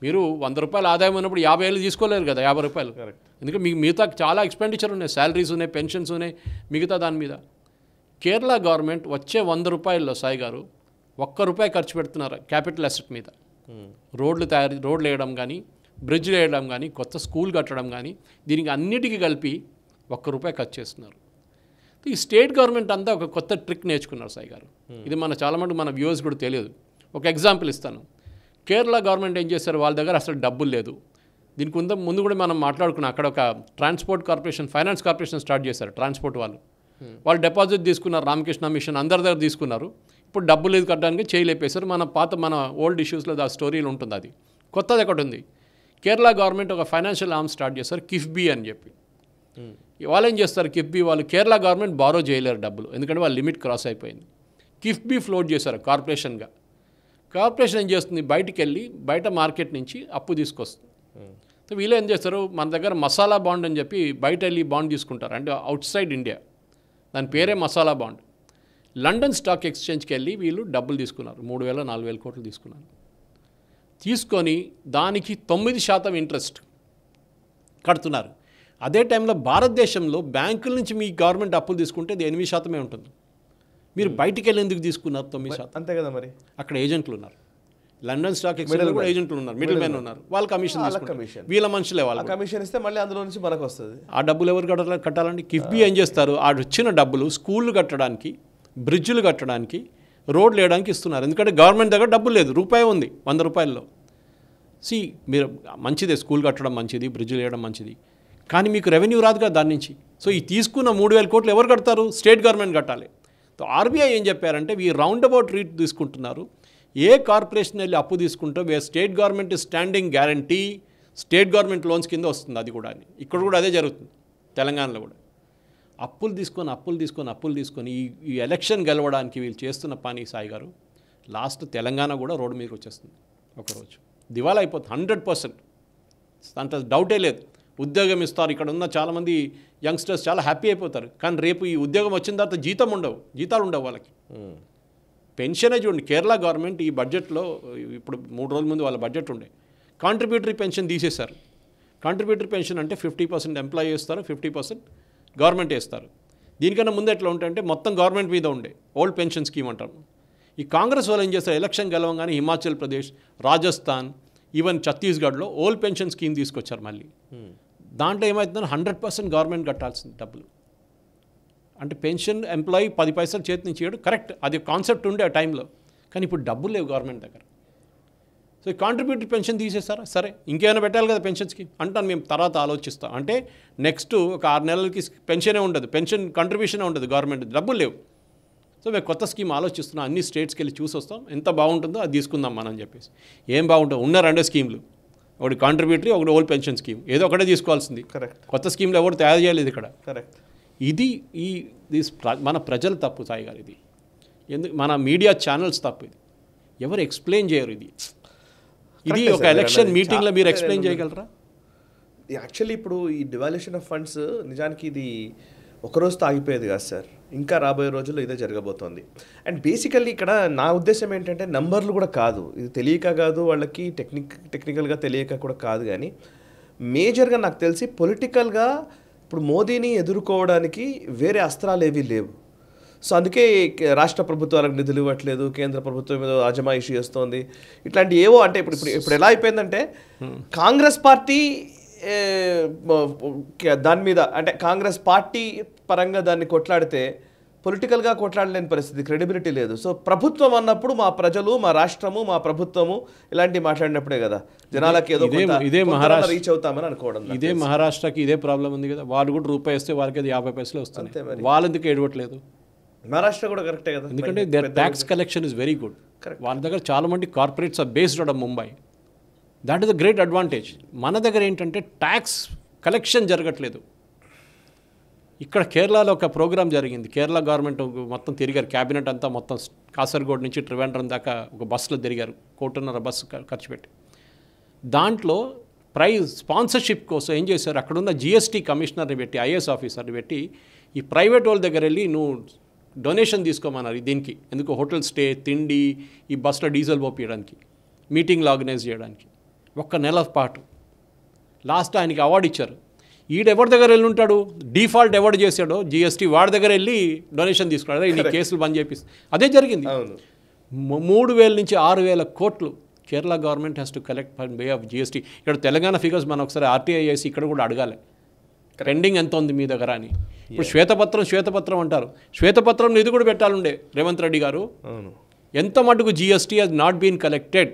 మీరు వంద రూపాయలు ఆదాయం ఉన్నప్పుడు యాభై వేలు తీసుకోలేరు కదా యాభై రూపాయలు ఎందుకంటే మీకు మిగతా చాలా ఎక్స్పెండిచర్ ఉన్నాయి శాలరీస్ ఉన్నాయి పెన్షన్స్ ఉన్నాయి మిగతా దాని మీద కేరళ గవర్నమెంట్ వచ్చే వంద రూపాయల్లో సాయి గారు ఒక్క రూపాయి ఖర్చు పెడుతున్నారు క్యాపిటల్ అసెట్ మీద hmm. రోడ్లు తయారు రోడ్లు వేయడం కానీ బ్రిడ్జ్లు వేయడం కానీ కొత్త స్కూల్ కట్టడం కానీ దీనికి అన్నిటికీ కలిపి ఒక్క రూపాయి ఖర్చు చేస్తున్నారు ఈ స్టేట్ గవర్నమెంట్ అంతా ఒక కొత్త ట్రిక్ నేర్చుకున్నారు సాయి గారు hmm. ఇది మన చాలా మటుకు మన వ్యూవర్స్ కూడా తెలియదు ఒక ఎగ్జాంపుల్ ఇస్తాను కేరళ గవర్నమెంట్ ఏం చేశారు వాళ్ళ దగ్గర అసలు డబ్బులు లేదు దీనికి ముందు ముందు కూడా మనం మాట్లాడుకున్నాం అక్కడ ఒక transport corporation finance corporation start చేశారు ట్రాన్స్పోర్ట్ వాళ్ళు hmm. వాళ్ళు డిపాజిట్ తీసుకున్నారు రామకృష్ణ మిషన్ అందరి దగ్గర తీసుకున్నారు ఇప్పుడు డబ్బు లేదు కట్టడానికి చేయలేపేశారు మన పాత మన ఓల్డ్ ఇష్యూస్లో ఆ స్టోరీలు ఉంటుంది అది కొత్తది ఒకటి ఉంది కేరళ గవర్నమెంట్ ఒక ఫైనాన్షియల్ ఆర్మ్ స్టార్ట్ చేస్తారు కిఫ్బీ అని చెప్పి hmm. వాళ్ళు ఏం చేస్తారు కిఫ్బీ వాళ్ళు కేరళ గవర్నమెంట్ బారో చేయలేరు డబ్బులు ఎందుకంటే వాళ్ళ లిమిట్ క్రాస్ అయిపోయింది కిఫ్బీ ఫ్లోట్ చేశారు కార్పొరేషన్గా కార్పొరేషన్ ఏం చేస్తుంది బయటికి వెళ్ళి బయట మార్కెట్ నుంచి అప్పు తీసుకొస్తుంది hmm. సో వీళ్ళు ఏం చేస్తారు మన దగ్గర మసాలా బాండ్ అని చెప్పి బయట వెళ్ళి బాండ్ తీసుకుంటారు అంటే అవుట్ సైడ్ ఇండియా దాని పేరే hmm. Masala bond London stock ఎక్స్చేంజ్కి వెళ్ళి వీళ్ళు డబ్బులు తీసుకున్నారు మూడు వేల నాలుగు వేల కోట్లు తీసుకున్నారు తీసుకొని దానికి తొమ్మిది శాతం ఇంట్రెస్ట్ కడుతున్నారు అదే టైంలో భారతదేశంలో బ్యాంకుల నుంచి మీ గవర్నమెంట్ అప్పులు తీసుకుంటే ఎనిమిది శాతమే ఉంటుంది మీరు బయటికి వెళ్ళి ఎందుకు తీసుకున్నారు తొమ్మిది శాతం అంతే కదా మరి అక్కడ ఏజెంట్లు ఉన్నారు లండన్ స్టాక్ ఎక్స్చేంజ్ కూడా ఏజెంట్లు ఉన్నారు మిడిల్ మ్యాన్ ఉన్నారు వాళ్ళు కమిషన్ కమిషన్ వీళ్ళ మనుషులే వాళ్ళు కమిషన్ ఇస్తే మళ్ళీ అందులో నుంచి మనకు వస్తుంది ఆ డబ్బులు ఎవరు కట్టాలి కట్టాలండి కిఫ్బీ ఏం చేస్తారు ఆ వచ్చిన డబ్బులు స్కూళ్ళు కట్టడానికి బ్రిడ్జ్లు కట్టడానికి రోడ్లు వేయడానికి ఇస్తున్నారు ఎందుకంటే గవర్నమెంట్ దగ్గర డబ్బులు లేదు రూపాయి ఉంది వంద రూపాయల్లో సి మీరు మంచిదే స్కూల్ కట్టడం మంచిది బ్రిడ్జ్లు వేయడం మంచిది కానీ మీకు రెవెన్యూ రాదు కదా దాని నుంచి సో ఈ తీసుకున్న మూడు వేల కోట్లు ఎవరు కడతారు స్టేట్ గవర్నమెంట్ కట్టాలి ఆర్బీఐ ఏం చెప్పారంటే ఈ రౌండ్ అబౌట్ రీట్ తీసుకుంటున్నారు ఏ కార్పొరేషన్ వెళ్ళి అప్పు తీసుకుంటే state government standing guarantee state government loans కింద వస్తుంది అది కూడా అని ఇక్కడ కూడా అదే జరుగుతుంది తెలంగాణలో కూడా అప్పులు తీసుకొని అప్పులు తీసుకొని అప్పులు తీసుకొని ఈ ఈ ఎలక్షన్ గెలవడానికి వీళ్ళు చేస్తున్న పని సాయి గారు లాస్ట్ తెలంగాణ కూడా రోడ్డు మీదకి వచ్చేస్తుంది ఒకరోజు దివాలా అయిపోతుంది హండ్రెడ్ పర్సెంట్ దాంట్లో డౌటే లేదు ఉద్యోగం ఇస్తారు ఇక్కడ ఉన్న చాలామంది యంగ్స్టర్స్ చాలా హ్యాపీ అయిపోతారు కానీ రేపు ఈ ఉద్యోగం వచ్చిన తర్వాత జీతం ఉండవు జీతాలు ఉండవు వాళ్ళకి పెన్షనే చూడండి కేరళ గవర్నమెంట్ ఈ బడ్జెట్లో ఇప్పుడు మూడు రోజుల ముందు వాళ్ళ బడ్జెట్ ఉండే కాంట్రిబ్యూటరీ పెన్షన్ తీసేశారు కాంట్రిబ్యూటరీ పెన్షన్ అంటే ఫిఫ్టీ పర్సెంట్ ఎంప్లాయీ వేస్తారు ఫిఫ్టీ పర్సెంట్ గవర్నమెంట్ వేస్తారు దీనికన్నా ముందు ఎట్లా ఉంటాయంటే మొత్తం గవర్నమెంట్ మీద ఉండే ఓల్డ్ పెన్షన్ స్కీమ్ అంటారు ఈ కాంగ్రెస్ వాళ్ళు ఏం చేస్తారు ఎలక్షన్ గెలవంగానే హిమాచల్ ప్రదేశ్ రాజస్థాన్ ఈవెన్ ఛత్తీస్గఢ్లో ఓల్డ్ పెన్షన్ స్కీమ్ తీసుకొచ్చారు మళ్ళీ దాంట్లో ఏమవుతుందని హండ్రెడ్ పర్సెంట్ గవర్నమెంట్ కట్టాల్సిన డబ్బులు అంటే పెన్షన్ ఎంప్లాయీ పది పైసలు చేతి నుంచి ఇవ్వడు కరెక్ట్ అది కాన్సెప్ట్ ఉండే ఆ టైంలో కానీ ఇప్పుడు డబ్బులు లేవు గవర్నమెంట్ దగ్గర సో కాంట్రిబ్యూటరీ పెన్షన్ తీసేస్తారా సరే ఇంకేమైనా పెట్టాలి కదా పెన్షన్స్కి అంటాను మేము తర్వాత ఆలోచిస్తాం అంటే నెక్స్ట్ ఒక ఆరు నెలలకి పెన్షనే ఉండదు పెన్షన్ కంట్రిబ్యూషనే ఉండదు గవర్నమెంట్ డబ్బులు లేవు సో మేము కొత్త స్కీమ్ ఆలోచిస్తున్నాం అన్ని స్టేట్స్కి వెళ్ళి చూసి వస్తాం ఎంత బాగుంటుందో అది తీసుకుందాం మనం చెప్పేసి ఏం బాగుంటుంది ఉన్న రెండే స్కీమ్లు ఒకటి కాంట్రిబ్యూటరీ ఒకటి ఓల్డ్ పెన్షన్ స్కీమ్ ఏదో ఒకటే తీసుకోవాల్సింది కరెక్ట్ కొత్త స్కీమ్లు ఎవరు తయారు చేయలేదు ఇక్కడ కరెక్ట్ ఇది ఈ మన ప్రజలు తప్పు సాయి గారు ఇది ఎందుకు మన మీడియా ఛానల్స్ తప్పు ఇది ఎవరు ఎక్స్ప్లెయిన్ చేయరు ఇది ఇది ఒక ఎలక్షన్ మీటింగ్లో మీరు ఎక్స్ప్లెయిన్ చేయగలరా యాక్చువల్లీ ఇప్పుడు ఈ డివాల్యూషన్ ఆఫ్ ఫండ్స్ నిజానికి ఇది ఒకరోజు ఆగిపోయేది కాదు సార్ ఇంకా రాబోయే రోజుల్లో ఇదే జరగబోతోంది అండ్ బేసికల్లీ ఇక్కడ నా ఉద్దేశం ఏంటంటే నంబర్లు కూడా కాదు ఇది తెలియక కాదు వాళ్ళకి టెక్నిక్ టెక్నికల్గా తెలియక కూడా కాదు కానీ మేజర్గా నాకు తెలిసి పొలిటికల్గా ఇప్పుడు మోదీని ఎదుర్కోవడానికి వేరే అస్త్రాలు ఏవీ లేవు సో అందుకే రాష్ట్ర ప్రభుత్వాలకు నిధులు ఇవ్వట్లేదు కేంద్ర ప్రభుత్వం ఏదో అజమాయిషి వస్తుంది ఇట్లాంటి ఏవో అంటే ఇప్పుడు ఇప్పుడు ఇప్పుడు ఎలా అయిపోయిందంటే కాంగ్రెస్ పార్టీ దాని మీద అంటే కాంగ్రెస్ పార్టీ పరంగా దాన్ని కొట్లాడితే పొలిటికల్గా కొట్లాడలేని పరిస్థితి క్రెడిబిలిటీ లేదు సో ప్రభుత్వం అన్నప్పుడు మా ప్రజలు మా రాష్ట్రము మా ప్రభుత్వము ఇలాంటి మాట్లాడినప్పుడే కదా జనాలకి ఏదో ఇదే మహారాష్ట్ర రీచ్ అవుతామని అనుకోవడం ఇదే మహారాష్ట్రకి ఇదే ప్రాబ్లం ఉంది కదా వాళ్ళు కూడా రూపాయి వస్తే వాళ్ళకి అది యాభై పైసలు వస్తుంది వాళ్ళు ఎందుకు ఏడవట్లేదు మహారాష్ట్ర కూడా కరెక్టే కదా ఎందుకంటే their tax collection is very good వాళ్ళ దగ్గర చాలా మంది corporates are based on Mumbai that is a great advantage మన దగ్గర ఏంటంటే ట్యాక్స్ కలెక్షన్ జరగట్లేదు ఇక్కడ కేరళలో ఒక ప్రోగ్రాం జరిగింది కేరళ గవర్నమెంట్ మొత్తం తిరిగారు క్యాబినెట్ అంతా మొత్తం కాసర్గోడ్ నుంచి ట్రివాండ్రం దాకా ఒక బస్సులో తిరిగారు కోటిన్నర బస్సు ఖర్చు పెట్టి దాంట్లో ప్రైజ్ స్పాన్సర్షిప్ కోసం ఏం చేశారు అక్కడున్న జిఎస్టీ కమిషనర్ని పెట్టి ఐఏఎస్ ఆఫీసర్ని పెట్టి ఈ ప్రైవేట్ వాళ్ళ దగ్గర వెళ్ళి నువ్వు డొనేషన్ తీసుకోమన్నారు దీనికి ఎందుకు హోటల్ స్టే తిండి ఈ బస్సులో డీజిల్ పోపించడానికి మీటింగ్లు ఆర్గనైజ్ చేయడానికి ఒక్క నెల పాటు లాస్ట్ ఆయనకి అవార్డు ఇచ్చారు ఎవరి దగ్గర వెళ్ళి ఉంటాడు డిఫాల్ట్ ఎవరు చేశాడో జిఎస్టీ వాడి దగ్గర వెళ్ళి డొనేషన్ తీసుకున్నాడు ఈ కేసులు బంద్ చేపిస్తు అదే జరిగింది మూడు వేల నుంచి ఆరు వేల కోట్లు Kerala government has to collect for bay of GST ఇక్కడ తెలంగాణ ఫిగర్స్ మనం ఒకసారి ఆర్టీఐ చేసి ఇక్కడ కూడా అడగాలి ట్రెండింగ్ ఎంత ఉంది మీ దగ్గర అని ఇప్పుడు శ్వేతపత్రం శ్వేతపత్రం అంటారు శ్వేతపత్రం నిధి కూడా పెట్టాలండే రేవంత్ రెడ్డి గారు ఎంత మటుకు GST has not been collected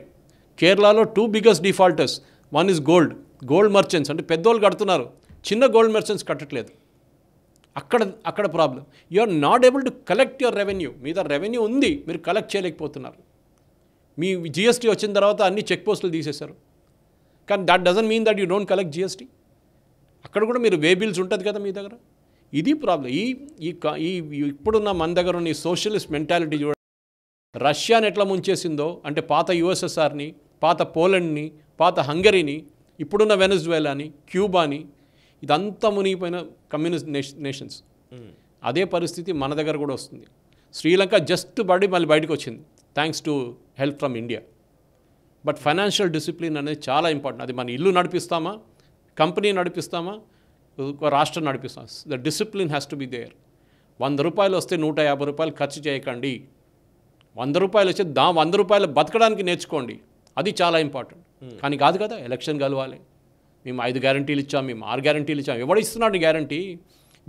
కేరళలో two biggest defaulters one is gold gold merchants అంటే పెద్దోళ్ళు కడుతున్నారు చిన్న గోల్డ్ మర్చెంట్స్ కట్టట్లేదు అక్కడ అక్కడ problem you are not able to collect your revenue మీద రెవెన్యూ ఉంది మీరు కలెక్ట్ చేయలేకపోతున్నారు మీ జిఎస్టీ వచ్చిన తర్వాత అన్ని చెక్ పోస్టులు తీసేశారు కానీ that doesn't mean that you don't collect GST అక్కడ కూడా మీరు వే బిల్స్ ఉంటుంది కదా మీ దగ్గర ఇది ప్రాబ్లం ఈ ఈ ఇప్పుడున్న మన దగ్గర ఉన్న ఈ సోషలిస్ట్ మెంటాలిటీ చూడ రష్యాని ఎట్లా ముంచేసిందో అంటే పాత యుఎస్ఎస్ఆర్ని పాత పోలండ్ని పాత హంగరీని ఇప్పుడున్న వెనజువేలాని క్యూబాని ఇదంతా మునిగిపోయిన కమ్యూనిస్ట్ నేషన్స్ అదే పరిస్థితి మన దగ్గర కూడా వస్తుంది శ్రీలంక జస్ట్ బడి మళ్ళీ బయటకు వచ్చింది thanks to help from India but financial discipline అనేది చాలా ఇంపార్టెంట్ అది మన ఇల్లు నడిపిస్తామా కంపెనీ నడిపిస్తామా రాష్ట్రం నడిపిస్తాం the discipline has to be there వంద రూపాయలు వస్తే నూట యాభై రూపాయలు ఖర్చు చేయకండి వంద రూపాయలు వచ్చి దా వంద రూపాయలు బతకడానికి నేర్చుకోండి అది చాలా ఇంపార్టెంట్ hmm. కానీ కాదు కదా ఎలక్షన్ కలవాలి మేము ఐదు గ్యారంటీలు ఇచ్చాం మేము ఆరు గ్యారంటీలు ఇచ్చాం ఎవడు ఇస్తున్నాడు గ్యారంటీ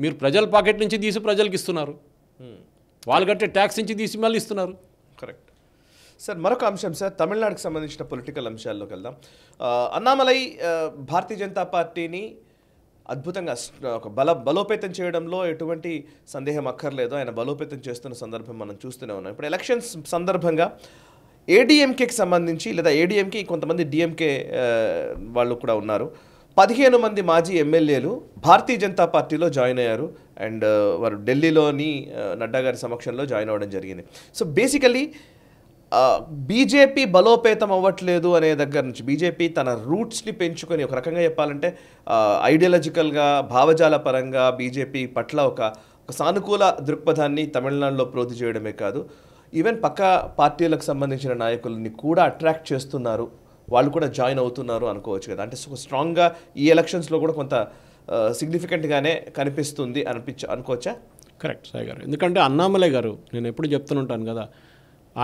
మీరు ప్రజల పాకెట్ నుంచి తీసి ప్రజలకు ఇస్తున్నారు hmm. వాళ్ళు కట్టే ట్యాక్స్ నుంచి తీసి మళ్ళీ ఇస్తున్నారు కరెక్ట్ సార్ మరొక అంశం సార్ తమిళనాడుకు సంబంధించిన పొలిటికల్ అంశాల్లోకి వెళ్దాం అన్నామలై భారతీయ జనతా పార్టీని అద్భుతంగా ఒక బల బలోపేతం చేయడంలో ఎటువంటి సందేహం అక్కర్లేదు ఆయన బలోపేతం చేస్తున్న సందర్భం మనం చూస్తూనే ఉన్నాం ఇప్పుడు ఎలక్షన్స్ సందర్భంగా ఏడీఎంకేకి సంబంధించి లేదా ఏడీఎంకే కొంతమంది డిఎంకే వాళ్ళు కూడా ఉన్నారు పదిహేను మంది మాజీ ఎమ్మెల్యేలు భారతీయ జనతా పార్టీలో జాయిన్ అయ్యారు అండ్ వారు ఢిల్లీలోని నడ్డా గారి సమక్షంలో జాయిన్ అవ్వడం జరిగింది సో బేసికలీ బీజేపీ బలోపేతం అవ్వట్లేదు అనే దగ్గర నుంచి బీజేపీ తన రూట్స్ని పెంచుకొని ఒక రకంగా చెప్పాలంటే ఐడియాలజికల్గా భావజాల పరంగా బీజేపీ పట్ల ఒక సానుకూల దృక్పథాన్ని తమిళనాడులో ప్రోతి చేయడమే కాదు ఈవెన్ పక్క పార్టీలకు సంబంధించిన నాయకులని కూడా అట్రాక్ట్ చేస్తున్నారు వాళ్ళు కూడా జాయిన్ అవుతున్నారు అనుకోవచ్చు కదా అంటే స్ట్రాంగ్గా ఈ ఎలక్షన్స్లో కూడా కొంత సిగ్నిఫికెంట్గానే కనిపిస్తుంది అనిపించ అనుకోవచ్చా కరెక్ట్ సాయి గారు ఎందుకంటే అన్నామలే గారు నేను ఎప్పుడు చెప్తూనే ఉంటాను కదా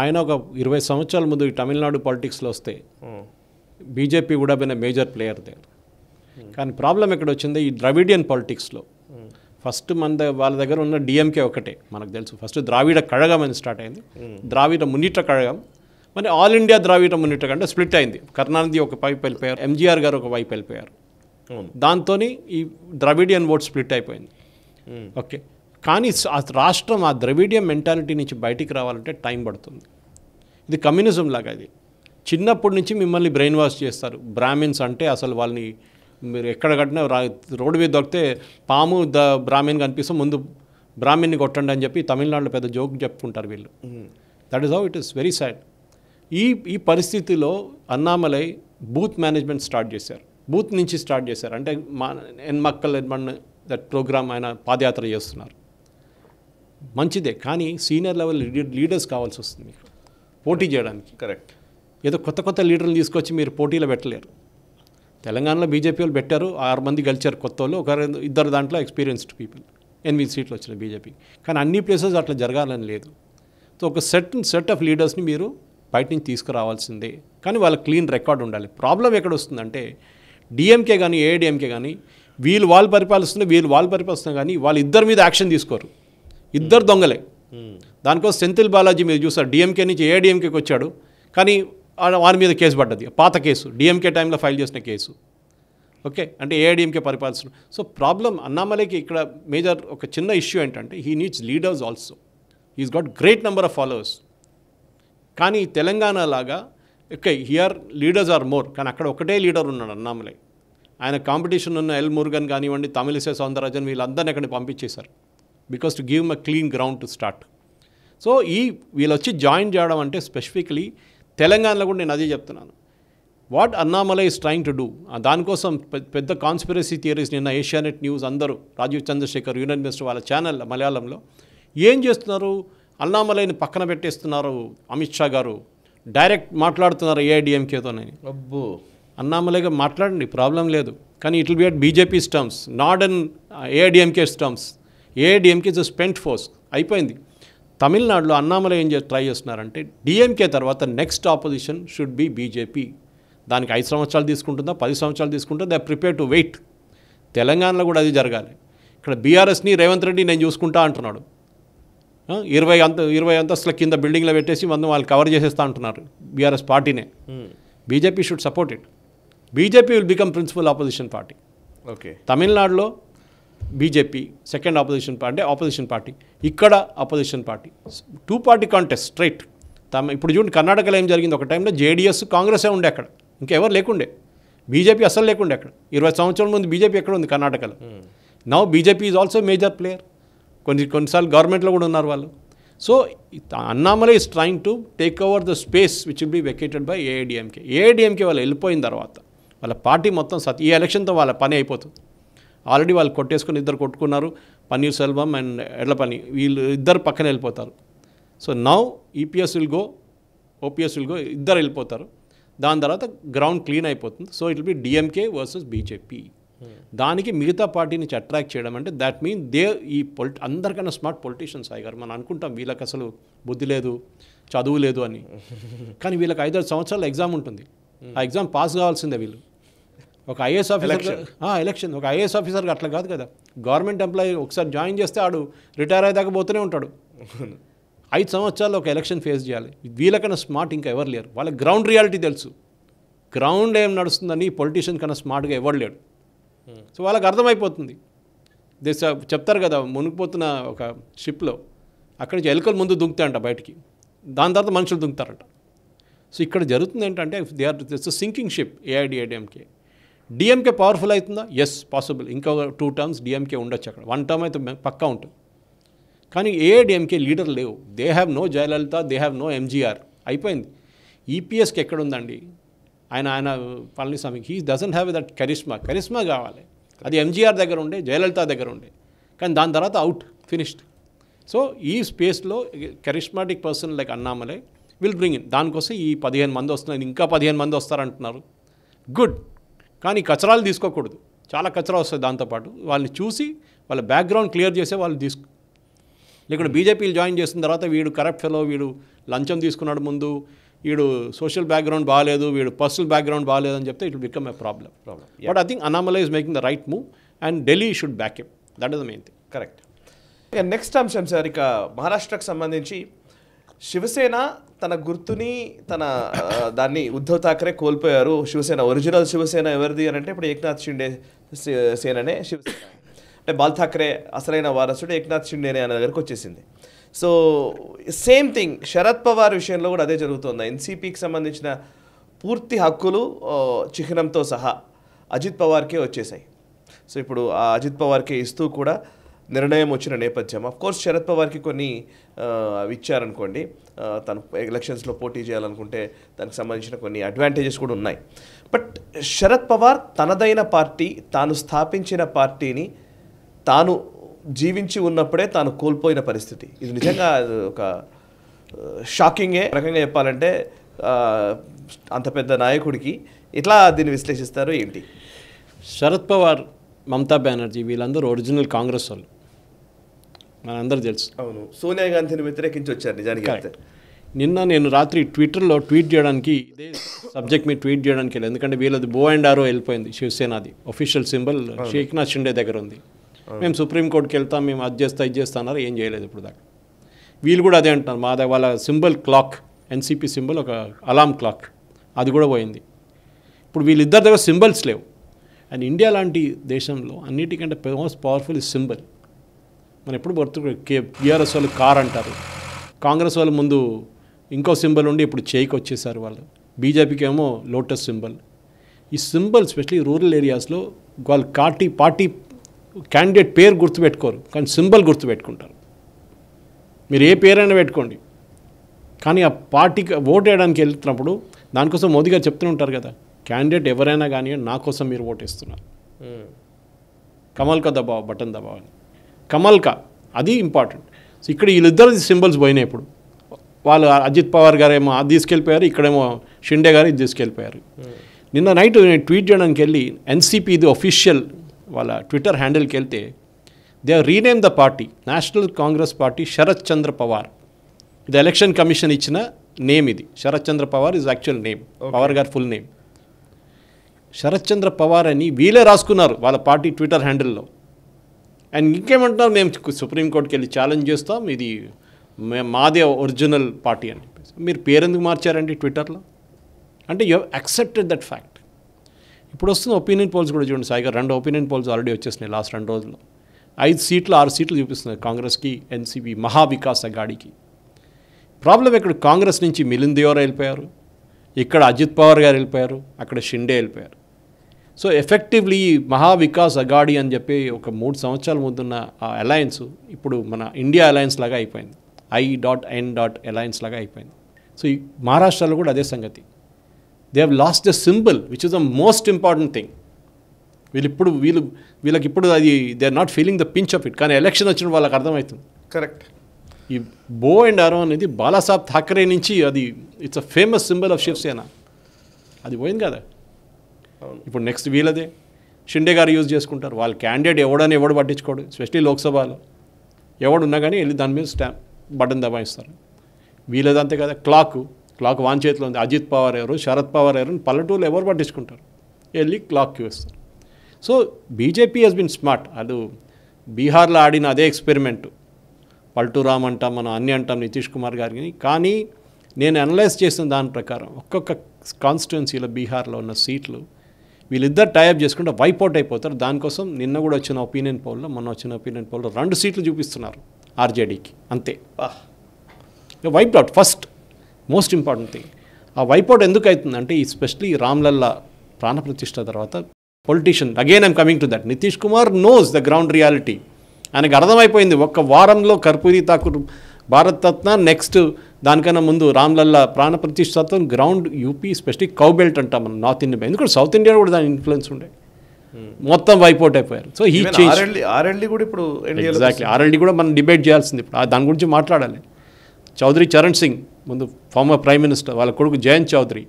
ఆయన ఒక ఇరవై సంవత్సరాల ముందు ఈ తమిళనాడు పాలిటిక్స్లో వస్తే బీజేపీ కూడా బిన్ మేజర్ ప్లేయర్ దే కానీ ప్రాబ్లం ఎక్కడ వచ్చిందో ఈ ద్రవిడియన్ పాలిటిక్స్లో ఫస్ట్ మన వాళ్ళ దగ్గర ఉన్న డిఎంకే ఒకటే మనకు తెలుసు ఫస్ట్ ద్రావిడ కళగం అని స్టార్ట్ అయింది ద్రావిడ మున్నిట కళగం మరి ఆల్ ఇండియా ద్రావిడ మున్నిట కంటే స్ప్లిట్ అయింది కరుణానిధి ఒక వైపు వెళ్ళిపోయారు ఎంజీఆర్ గారు ఒక వైపు వెళ్ళిపోయారు దాంతో ఈ ద్రవిడియన్ ఓట్ స్ప్లిట్ అయిపోయింది ఓకే కానీ ఆ రాష్ట్రం ఆ ద్రవిడియం మెంటాలిటీ నుంచి బయటికి రావాలంటే టైం పడుతుంది ఇది కమ్యూనిజం లాగా ఇది చిన్నప్పటి నుంచి మిమ్మల్ని బ్రెయిన్ వాష్ చేస్తారు బ్రాహ్మిన్స్ అంటే అసలు వాళ్ళని మీరు ఎక్కడ కట్టినా రోడ్డు మీద దొరికితే పాము ద బ్రాహ్మిన్ కనిపిస్తే ముందు బ్రాహ్మిన్ని కొట్టండి అని చెప్పి తమిళనాడులో పెద్ద జోక్ చెప్పుకుంటారు వీళ్ళు that is how it is very sad ఈ ఈ పరిస్థితిలో అన్నామలై బూత్ మేనేజ్మెంట్ స్టార్ట్ చేశారు బూత్ నుంచి స్టార్ట్ చేశారు అంటే మా ఎన్ ఎన్మన్ దట్ ప్రోగ్రామ్ ఆయన పాదయాత్ర చేస్తున్నారు మంచిదే కానీ సీనియర్ లెవెల్ లీడర్స్ కావాల్సి వస్తుంది మీకు పోటీ చేయడానికి కరెక్ట్ ఏదో కొత్త కొత్త లీడర్లు తీసుకొచ్చి మీరు పోటీలో పెట్టలేరు తెలంగాణలో బీజేపీ వాళ్ళు పెట్టారు ఆరు మంది గెలిచారు కొత్త వాళ్ళు ఒక ఇద్దరు దాంట్లో ఎక్స్పీరియన్స్డ్ పీపుల్ ఎనిమిది సీట్లు వచ్చినాయి బీజేపీ కానీ అన్ని ప్లేసెస్ అట్లా జరగాలని లేదు సో ఒక సెట్ సెట్ ఆఫ్ లీడర్స్ని మీరు బయట నుంచి తీసుకురావాల్సిందే కానీ వాళ్ళ క్లీన్ రికార్డ్ ఉండాలి ప్రాబ్లం ఎక్కడ వస్తుందంటే డిఎంకే కానీ ఏఐడిఎంకే కానీ వీళ్ళు వాళ్ళు పరిపాలిస్తున్న వీళ్ళు వాళ్ళు పరిపాలిస్తున్నా కానీ వాళ్ళు ఇద్దరి మీద యాక్షన్ తీసుకోరు ఇద్దరు hmm. దొంగలే hmm. దానికోసం సెంతిల్ బాలాజీ మీరు చూసారు డిఎంకే నుంచి ఏడిఎంకేకి వచ్చాడు కానీ వారి మీద కేసు పడ్డది పాత కేసు డిఎంకే టైంలో ఫైల్ చేసిన కేసు ఓకే అంటే ఏఐడిఎంకే పరిపాలిస్తున్న సో ప్రాబ్లం అన్నామలైకి ఇక్కడ మేజర్ ఒక చిన్న ఇష్యూ ఏంటంటే he needs leaders also he's got great number of followers కానీ తెలంగాణ లాగా okay here leaders are more కానీ అక్కడ ఒకటే లీడర్ ఉన్నాడు అన్నామలై ఆయన కాంపిటీషన్ ఉన్న ఎల్ మురుగన్ కానివ్వండి తమిళిసే సౌందరరాజన్ వీళ్ళందరినీ అక్కడికి పంపించేశారు because to give em a clean ground to start so ఈ వీళ్ళు వచ్చి జాయిన్ చేయడం అంటే స్పెసిఫికలీ తెలంగాణలో కూడా నేను అదే చెప్తున్నాను what Annamalai is trying to do దానికోసం పెద్ద కాన్స్పిరసీ థియరీస్ నిన్న ఏషియానెట్ న్యూస్ అందరూ రాజీవ్ చంద్రశేఖర్ యూనియన్ మినిస్టర్ వాళ్ళ ఛానల్ మలయాళంలో ఏం చేస్తున్నారు అన్నామలైని పక్కన పెట్టేస్తున్నారు అమిత్ షా గారు డైరెక్ట్ మాట్లాడుతున్నారు ఏఐడిఎంకేతోనే అబ్బో అన్నామలైగా మాట్లాడండి ప్రాబ్లం లేదు కానీ it will be at BJP terms not on AIADMK terms AIADMK is spent force అయిపోయింది తమిళనాడులో అన్నామల ఏం ట్రై చేస్తున్నారంటే డిఎంకే తర్వాత next opposition should be BJP దానికి ఐదు సంవత్సరాలు తీసుకుంటుందా పది సంవత్సరాలు తీసుకుంటుందా దే ప్రిపేర్ టు వెయిట్ తెలంగాణలో కూడా అది జరగాలి ఇక్కడ బీఆర్ఎస్ని రేవంత్ రెడ్డి నేను చూసుకుంటా అంటున్నాడు ఇరవై అంత ఇరవై అంతస్తుల కింద బిల్డింగ్లో పెట్టేసి మందు వాళ్ళు కవర్ చేసేస్తా అంటున్నారు బీఆర్ఎస్ పార్టీనే hmm. BJP should support it BJP will become principal opposition party okay తమిళనాడులో BJP second opposition party opposition party ఇక్కడ opposition party two party contest straight తమ ఇప్పుడు చూడండి కర్ణాటకలో ఏం జరిగింది ఒక టైంలో జేడీఎస్ కాంగ్రెసే ఉండే అక్కడ ఇంకెవరు లేకుండే బీజేపీ అసలు లేకుండే అక్కడ ఇరవై సంవత్సరాల ముందు బీజేపీ ఎక్కడ ఉంది కర్ణాటకలో now hmm. BJP is also major player కొన్ని కొన్నిసార్లు గవర్నమెంట్లో కూడా ఉన్నారు వాళ్ళు so Annamalai is trying to take over the space which will be vacated by AIADMK AIADMK వాళ్ళు వెళ్ళిపోయిన తర్వాత వాళ్ళ పార్టీ మొత్తం సత్ ఈ ఎలక్షన్తో వాళ్ళ పని అయిపోతుంది ఆల్రెడీ వాళ్ళు కొట్టేసుకుని ఇద్దరు కొట్టుకున్నారు పన్నీర్ సెల్వం అండ్ ఎడ్లపని వీళ్ళు ఇద్దరు పక్కన వెళ్ళిపోతారు so now EPS will go OPS will go ఇద్దరు వెళ్ళిపోతారు దాని తర్వాత గ్రౌండ్ క్లీన్ అయిపోతుంది so it be DMK versus BJP దానికి మిగతా పార్టీని అట్రాక్ట్ చేయడం అంటే దాట్ మీన్ దే ఈ పొలి అందరికన్నా స్మార్ట్ పొలిటీషియన్స్ అయ్యారు మనం అనుకుంటాం వీళ్ళకి అసలు బుద్ధి లేదు చదువు లేదు అని కానీ వీళ్ళకి ఐదారు సంవత్సరాల ఎగ్జామ్ ఉంటుంది ఆ ఎగ్జామ్ పాస్ కావాల్సిందే వీళ్ళు ఒక ఐఏఎస్ ఆఫీసర్ ఎలక్షన్ ఒక ఐఏఎస్ ఆఫీసర్కి అట్లా కాదు కదా గవర్నమెంట్ ఎంప్లాయీ ఒకసారి జాయిన్ చేస్తే ఆడు రిటైర్ అయ్యేదాకా పోతూనే ఉంటాడు ఐదు సంవత్సరాలు ఒక ఎలక్షన్ ఫేస్ చేయాలి వీళ్ళకన్నా స్మార్ట్ ఇంకా ఎవరు లేరు వాళ్ళకి గ్రౌండ్ రియాలిటీ తెలుసు గ్రౌండ్ ఏం నడుస్తుందని పొలిటీషియన్ కన్నా స్మార్ట్గా ఎవరు లేడు సో వాళ్ళకి అర్థమైపోతుంది దిస్ చెప్తారు కదా మునిగిపోతున్న ఒక షిప్లో అక్కడి నుంచి ఎలుకలు ముందు దుంకుతాయంట బయటికి దాని తర్వాత మనుషులు దుంకుతారంట సో ఇక్కడ జరుగుతుంది ఏంటంటే they are this sinking ship AIADMK DMK powerful అవుతుందా ఎస్ పాసిబుల్ ఇంకా టూ టర్మ్స్ డిఎంకే ఉండొచ్చు అక్కడ వన్ టర్మ్ అయితే పక్కా ఉంటుంది కానీ ఏ డిఎంకే లీడర్ లేవు they have no Jayalalithaa they have no MGR అయిపోయింది ఈపీఎస్కి e ఎక్కడ ఉందండి ఆయన ఆయన పళనిస్వామికి he doesn't have that charisma charisma కావాలి అది ఎంజీఆర్ దగ్గర ఉండే జయలలిత దగ్గర ఉండే కానీ దాని తర్వాత అవుట్ ఫినిష్డ్ సో ఈ స్పేస్లో charismatic person like Annamalai will bring in దానికోసం ఈ పదిహేను మంది వస్తున్నారు ఇంకా పదిహేను మంది వస్తారంటున్నారు గుడ్ కానీ కచరాలు తీసుకోకూడదు చాలా కచరా వస్తుంది దాంతోపాటు వాళ్ళని చూసి వాళ్ళ బ్యాక్గ్రౌండ్ క్లియర్ చేసే వాళ్ళు తీసుకు లేకుంటే బీజేపీలు జాయిన్ చేసిన తర్వాత వీడు కరప్ట్ ఫెలో వీడు లంచం తీసుకున్నాడు ముందు వీడు సోషల్ బ్యాక్గ్రౌండ్ బాగాలేదు వీడు పర్సనల్ బ్యాక్గ్రౌండ్ బాగాలేదు అని చెప్తే it become a problem problem but I think Annamalai is making the right move and Delhi should back up that is the main thing correct ఇక నెక్స్ట్ అంశం సార్ ఇక మహారాష్ట్రకు సంబంధించి శివసేన తన గుర్తుని తన దాన్ని ఉద్ధవ్ ఠాక్రే కోల్పోయారు శివసేన ఒరిజినల్ శివసేన ఎవరిది అని అంటే ఇప్పుడు ఏక్నాథ్ షిండే సేననే శివసేన అంటే బాల్ ఠాక్రే అసలైన వారసుడు ఏక్నాథ్ షిండేనే అనే దగ్గరకు వచ్చేసింది so same thing Sharad Pawar విషయంలో కూడా అదే జరుగుతుంది ఎన్సీపీకి సంబంధించిన పూర్తి హక్కులు చిహ్నంతో సహా అజిత్ పవార్కే వచ్చేసాయి సో ఇప్పుడు ఆ అజిత్ పవార్కే ఇస్తూ కూడా నిర్ణయం వచ్చిన నేపథ్యం కోర్స్ శరద్ పవార్కి కొన్ని అవి ఇచ్చారనుకోండి తను ఎలక్షన్స్లో పోటీ చేయాలనుకుంటే దానికి సంబంధించిన కొన్ని అడ్వాంటేజెస్ కూడా ఉన్నాయి బట్ శరద్ పవార్ తనదైన పార్టీ తాను స్థాపించిన పార్టీని తాను జీవించి ఉన్నప్పుడే తాను కోల్పోయిన పరిస్థితి ఇది నిజంగా ఒక షాకింగే రకంగా చెప్పాలంటే అంత పెద్ద నాయకుడికి ఇట్లా దీన్ని విశ్లేషిస్తారు ఏంటి శరద్ పవార్ మమతా బెనర్జీ వీళ్ళందరూ ఒరిజినల్ కాంగ్రెస్ వాళ్ళు మనందరూ తెలుసు అవును సోనియా గాంధీని వ్యతిరేకించి వచ్చారు నిజానికి నిన్న నేను రాత్రి ట్విట్టర్లో ట్వీట్ చేయడానికి ఇదే సబ్జెక్ట్ మీద ట్వీట్ చేయడానికి వెళ్ళి ఎందుకంటే వీళ్ళది బో అండ్ ఆరో వెళ్ళిపోయింది శివసేనది ఒఫీషియల్ సింబల్ షేక్నాథ్ షిండే దగ్గర ఉంది మేము సుప్రీంకోర్టుకి వెళ్తాం మేము అది చేస్తా ఇది చేస్తా అన్నారు ఏం చేయలేదు ఇప్పుడు దాకా వీళ్ళు కూడా అదే అంటున్నారు మా వాళ్ళ సింబల్ క్లాక్ ఎన్సీపీ సింబల్ ఒక అలామ్ క్లాక్ అది కూడా పోయింది ఇప్పుడు వీళ్ళిద్దరి దగ్గర సింబల్స్ లేవు అండ్ ఇండియా లాంటి దేశంలో అన్నిటికంటే మోస్ట్ పవర్ఫుల్ సింబల్ మనం ఎప్పుడు గుర్తు కే బీఆర్ఎస్ వాళ్ళు కార్ అంటారు కాంగ్రెస్ వాళ్ళు ముందు ఇంకో సింబల్ ఉండి ఇప్పుడు చేయికి వచ్చేసారు వాళ్ళు బీజేపీకి ఏమో లోటస్ సింబల్ ఈ సింబల్ స్పెషలీ రూరల్ ఏరియాస్లో వాళ్ళు కార్టీ పార్టీ క్యాండిడేట్ పేరు గుర్తుపెట్టుకోరు కానీ సింబల్ గుర్తుపెట్టుకుంటారు మీరు ఏ పేరైనా పెట్టుకోండి కానీ ఆ పార్టీకి ఓటు వేయడానికి వెళ్తున్నప్పుడు దానికోసం మోదీ గారు చెప్తూనే ఉంటారు కదా క్యాండిడేట్ ఎవరైనా కానీ నా కోసం మీరు ఓటేస్తున్నారు కమల్ కా దబావ బటన్ అని కమల్కా అది ఇంపార్టెంట్ సో ఇక్కడ వీళ్ళిద్దరు సింబల్స్ పోయినాయి ఇప్పుడు వాళ్ళు అజిత్ పవార్ గారేమో అది తీసుకెళ్ళిపోయారు ఇక్కడేమో షిండే గారు ఇది తీసుకెళ్ళిపోయారు hmm. నిన్న నైట్ నేను ట్వీట్ చేయడానికి వెళ్ళి ఎన్సీపీ ఇది ఒఫీషియల్ వాళ్ళ ట్విట్టర్ హ్యాండిల్కి వెళ్తే they are rename the party national Congress party Sharad Chandra Pawar ఇది ఎలక్షన్ కమిషన్ ఇచ్చిన నేమ్ ఇది Sharad Chandra Pawar is actual name Pawar గారి ఫుల్ నేమ్ శరత్ చంద్ర పవార్ అని వీళ్ళే రాసుకున్నారు వాళ్ళ పార్టీ ట్విట్టర్ హ్యాండిల్లో అండ్ ఇంకేమంటున్నారు మేము సుప్రీంకోర్టుకి వెళ్ళి ఛాలెంజ్ చేస్తాం ఇది మాదే ఒరిజినల్ పార్టీ అని చెప్పేసి మీరు పేరెందుకు మార్చారండి ట్విట్టర్లో అంటే యూ యాక్సెప్టెడ్ దట్ ఫ్యాక్ట్ ఇప్పుడు వస్తున్న ఒపీనియన్ పోల్స్ కూడా చూడండి సాయిగా రెండు ఒపీనియన్ పోల్స్ ఆల్రెడీ వచ్చేసినాయి లాస్ట్ రెండు రోజుల్లో ఐదు సీట్లు ఆరు సీట్లు చూపిస్తున్నాయి కాంగ్రెస్కి ఎన్సీపీ మహావికాస గాడికి ప్రాబ్లం ఇక్కడ కాంగ్రెస్ నుంచి మిలింద్ దేవరా వెళ్ళిపోయారు ఇక్కడ అజిత్ పవార్ గారు వెళ్ళిపోయారు అక్కడ షిండే వెళ్ళిపోయారు సో ఎఫెక్టివ్లీ మహావికాస్ అగాడి అని చెప్పి ఒక మూడు సంవత్సరాల ముందున్న ఆ అలయన్స్ ఇప్పుడు మన ఇండియా అలయన్స్ లాగా అయిపోయింది I dot N dot alliance లాగా అయిపోయింది సో ఈ మహారాష్ట్రలో కూడా అదే సంగతి they have lost the symbol which is the most important thing వీళ్ళు ఇప్పుడు వీళ్ళు వీళ్ళకి ఇప్పుడు అది they are not feeling the pinch of it కానీ ఎలక్షన్ వచ్చిన వాళ్ళకి అర్థమవుతుంది కరెక్ట్ ఈ బో అండ్ అరో అనేది బాలాసాహెబ్ థాకరే నుంచి అది it's a famous symbol of Shiv Sena అది పోయింది కదా ఇప్పుడు నెక్స్ట్ వీళ్ళదే షిండే గారు యూజ్ చేసుకుంటారు వాళ్ళ క్యాండిడేట్ ఎవడని ఎవడు పట్టించుకోడు స్పెషలీ లోక్సభలో ఎవడున్నా కానీ వెళ్ళి దాని మీద స్టాంప్ బటన్ దబాయిస్తారు వీళ్ళదంతే కదా క్లాక్ క్లాక్ వాన్ చేతిలో ఉంది అజిత్ పవార్ ఎవరు శరద్ పవార్ ఎవరు పల్లెటూళ్ళు ఎవరు పట్టించుకుంటారు వెళ్ళి క్లాక్ చూస్తారు so BJP has been smart అది బీహార్లో ఆడిన అదే ఎక్స్పెరిమెంట్ పల్టూరామ్ అంటాం మనం అన్నీ అంటాం నితీష్ కుమార్ గారిని కానీ నేను అనలైజ్ చేసిన దాని ప్రకారం ఒక్కొక్క కాన్స్టిట్యున్సీలో బీహార్లో ఉన్న సీట్లు వీళ్ళిద్దరు టైప్ చేసుకుంటే వైపౌట్ అయిపోతారు దానికోసం నిన్న కూడా వచ్చిన ఒపీనియన్ పౌల్లో మొన్న వచ్చిన ఒపీనియన్ పౌల్లో రెండు సీట్లు చూపిస్తున్నారు ఆర్జేడీకి అంతే wipe out first most important thing ఆ వైపౌట్ ఎందుకు అవుతుందంటే ఎస్పెషలీ రామ్లల్లా ప్రాణప్రతిష్ట తర్వాత politician again I'm coming to that Nitish Kumar knows the ground reality ఆయనకు అర్థమైపోయింది ఒక్క వారంలో కర్పూరి ఠాకూర్ భారతరత్న నెక్స్ట్ దానికన్నా ముందు రామ్లల్లా ప్రాణ ప్రతిష్టాత్వం గ్రౌండ్ యూపీ స్పెషలీ కౌబెల్ట్ అంటాం మనం నార్త్ ఇండియా ఎందుకంటే సౌత్ ఇండియా కూడా దాని ఇన్ఫ్లుయెన్స్ ఉండే మొత్తం వైపోట్ అయిపోయారు సో ఈ చేంజ్ ఆర్ఎల్డి కూడా ఇప్పుడు ఎగ్జాక్ట్లీ ఆర్ఎల్డి కూడా మనం డిబేట్ చేయాల్సింది ఇప్పుడు దాని గురించి మాట్లాడాలి చౌదరి చరణ్ సింగ్ ముందు ఫార్మర్ ప్రైమ్ మినిస్టర్ వాళ్ళ కొడుకు జయంత్ చౌదరి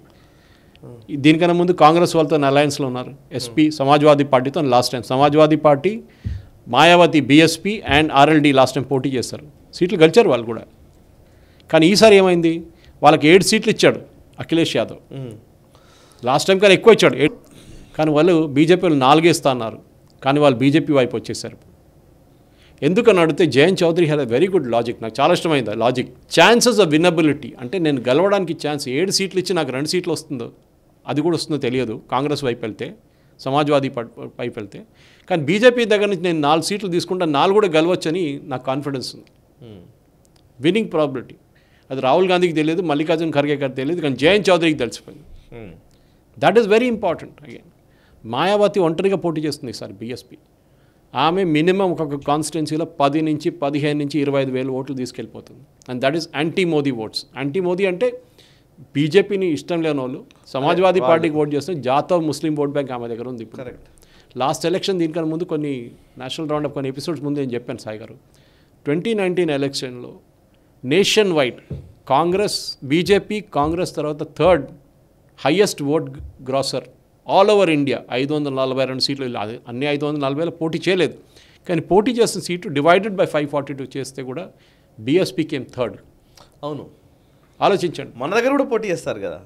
దీనికన్నా ముందు కాంగ్రెస్ వాళ్ళతో అలయన్స్లో ఉన్నారు ఎస్పీ hmm. సమాజ్వాదీ పార్టీతో last time Samajwadi party Mayawati BSP and RLD last time పోటీ చేస్తారు సీట్లు గెలిచారు వాళ్ళు కూడా కానీ ఈసారి ఏమైంది వాళ్ళకి ఏడు సీట్లు ఇచ్చాడు అఖిలేష్ యాదవ్ లాస్ట్ టైం కానీ ఎక్కువ ఇచ్చాడు కానీ వాళ్ళు బీజేపీ నాలుగేస్తా నాలుగే ఇస్తా అన్నారు కానీ వాళ్ళు బీజేపీ వైపు వచ్చేసారు ఎందుకని అడిగితే Jayant Chaudhary had a very good logic నాకు చాలా ఇష్టమైంది లాజిక్ ఛాన్సెస్ ఆఫ్ విన్నబిలిటీ అంటే నేను గెలవడానికి ఛాన్స్ ఏడు సీట్లు ఇచ్చి నాకు రెండు సీట్లు వస్తుందో అది కూడా వస్తుందో తెలియదు కాంగ్రెస్ వైపు వెళ్తే సమాజ్వాదీ వైపు వెళ్తే కానీ బీజేపీ దగ్గర నుంచి నేను నాలుగు సీట్లు తీసుకుంటా నాలుగు కూడా గెలవచ్చని నాకు కాన్ఫిడెన్స్ ఉంది విన్నింగ్ hmm. ప్రాబిలిటీ అది రాహుల్ గాంధీకి తెలియదు మల్లికార్జున్ ఖర్గే గారికి తెలియదు కానీ జయంత్ చౌదరికి తెలిసిపోయింది that is very important again Mayawati ఒంటరిగా పోటీ చేస్తుంది సార్ బీఎస్పీ ఆమె మినిమం ఒక కాన్స్టిట్యున్సీలో పది నుంచి పదిహేను నుంచి ఇరవై ఐదు వేలు ఓట్లు తీసుకెళ్ళిపోతుంది and that is anti Modi votes anti Modi అంటే బీజేపీని ఇష్టం లేని వాళ్ళు సమాజ్వాదీ పార్టీకి ఓట్ చేస్తే జాతవ్ ముస్లిం ఓట్ బ్యాంక్ ఆమె దగ్గర ఉంది ఇప్పుడు లాస్ట్ ఎలక్షన్ దీనికన్నా ముందు కొన్ని నేషనల్ రౌండ్ అప్ కొన్ని ఎపిసోడ్స్ ముందు నేను చెప్పాను సాయి గారు ట్వంటీ నైన్టీన్ ఎలక్షన్లో nationwide Congress BJP Congress తర్వాత third highest vote grosser all over India ఐదు వందల నలభై రెండు సీట్లు అన్ని ఐదు వందల నలభైలో పోటీ చేయలేదు కానీ పోటీ చేసిన seat divided by five forty two చేస్తే కూడా బీఎస్పీ కేమ్ థర్డ్ అవును ఆలోచించండి మన దగ్గర కూడా పోటీ చేస్తారు కదా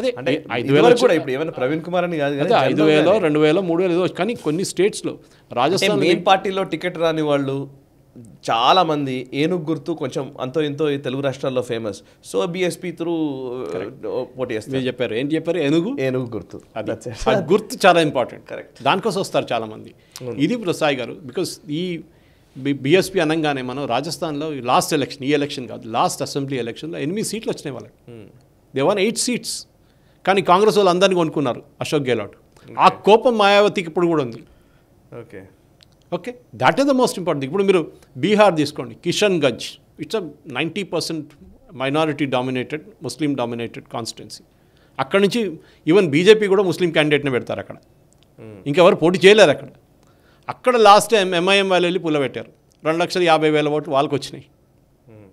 అదే అంటే ఐదు వేల కూడా ఇప్పుడు ఏమైనా ప్రవీణ్ కుమార్ అని కాదు అదే ఐదు వేలో రెండు వేలో మూడు వేలు కానీ కొన్ని స్టేట్స్లో రాజస్థాన్ మెయిన్ పార్టీలో టికెట్ రాని వాళ్ళు చాలామంది ఏనుగు గుర్తు కొంచెం అంతో ఎంతో ఈ తెలుగు రాష్ట్రాల్లో ఫేమస్ సో బిఎస్పీ త్రూ పోటీ చేస్తారు చెప్పారు ఏంటి చెప్పారు ఏనుగు ఏనుగు గుర్తు గుర్తు చాలా ఇంపార్టెంట్ కరెక్ట్ దానికోసం వస్తారు చాలామంది ఇది సాయి గారు బికాస్ ఈ బిఎస్పీ అనగానే మనం రాజస్థాన్లో లాస్ట్ ఎలక్షన్ ఈ ఎలక్షన్ కాదు లాస్ట్ అసెంబ్లీ ఎలక్షన్లో ఎనిమిది సీట్లు వచ్చినాయి వాళ్ళకి దేవన్ ఎయిట్ సీట్స్ కానీ కాంగ్రెస్ వాళ్ళు అందరినీ కొనుక్కున్నారు అశోక్ గెహ్లాట్ ఆ కోపం మాయావతికి ఇప్పుడు కూడా ఉంది okay okay that is the most important ఇప్పుడు మీరు బీహార్ తీసుకోండి Kishanganj it's a ninety percent minority dominated Muslim dominated constituency అక్కడ నుంచి ఈవెన్ బీజేపీ కూడా ముస్లిం క్యాండిడేట్ని పెడతారు అక్కడ hmm. ఇంకెవరు పోటీ చేయలేరు అక్కడ అక్కడ లాస్ట్ టైం ఎంఐఎం వాళ్ళు వెళ్ళి పెట్టారు రెండు లక్షల యాభై వేల ఓట్లు వాళ్ళకి వచ్చినాయి hmm.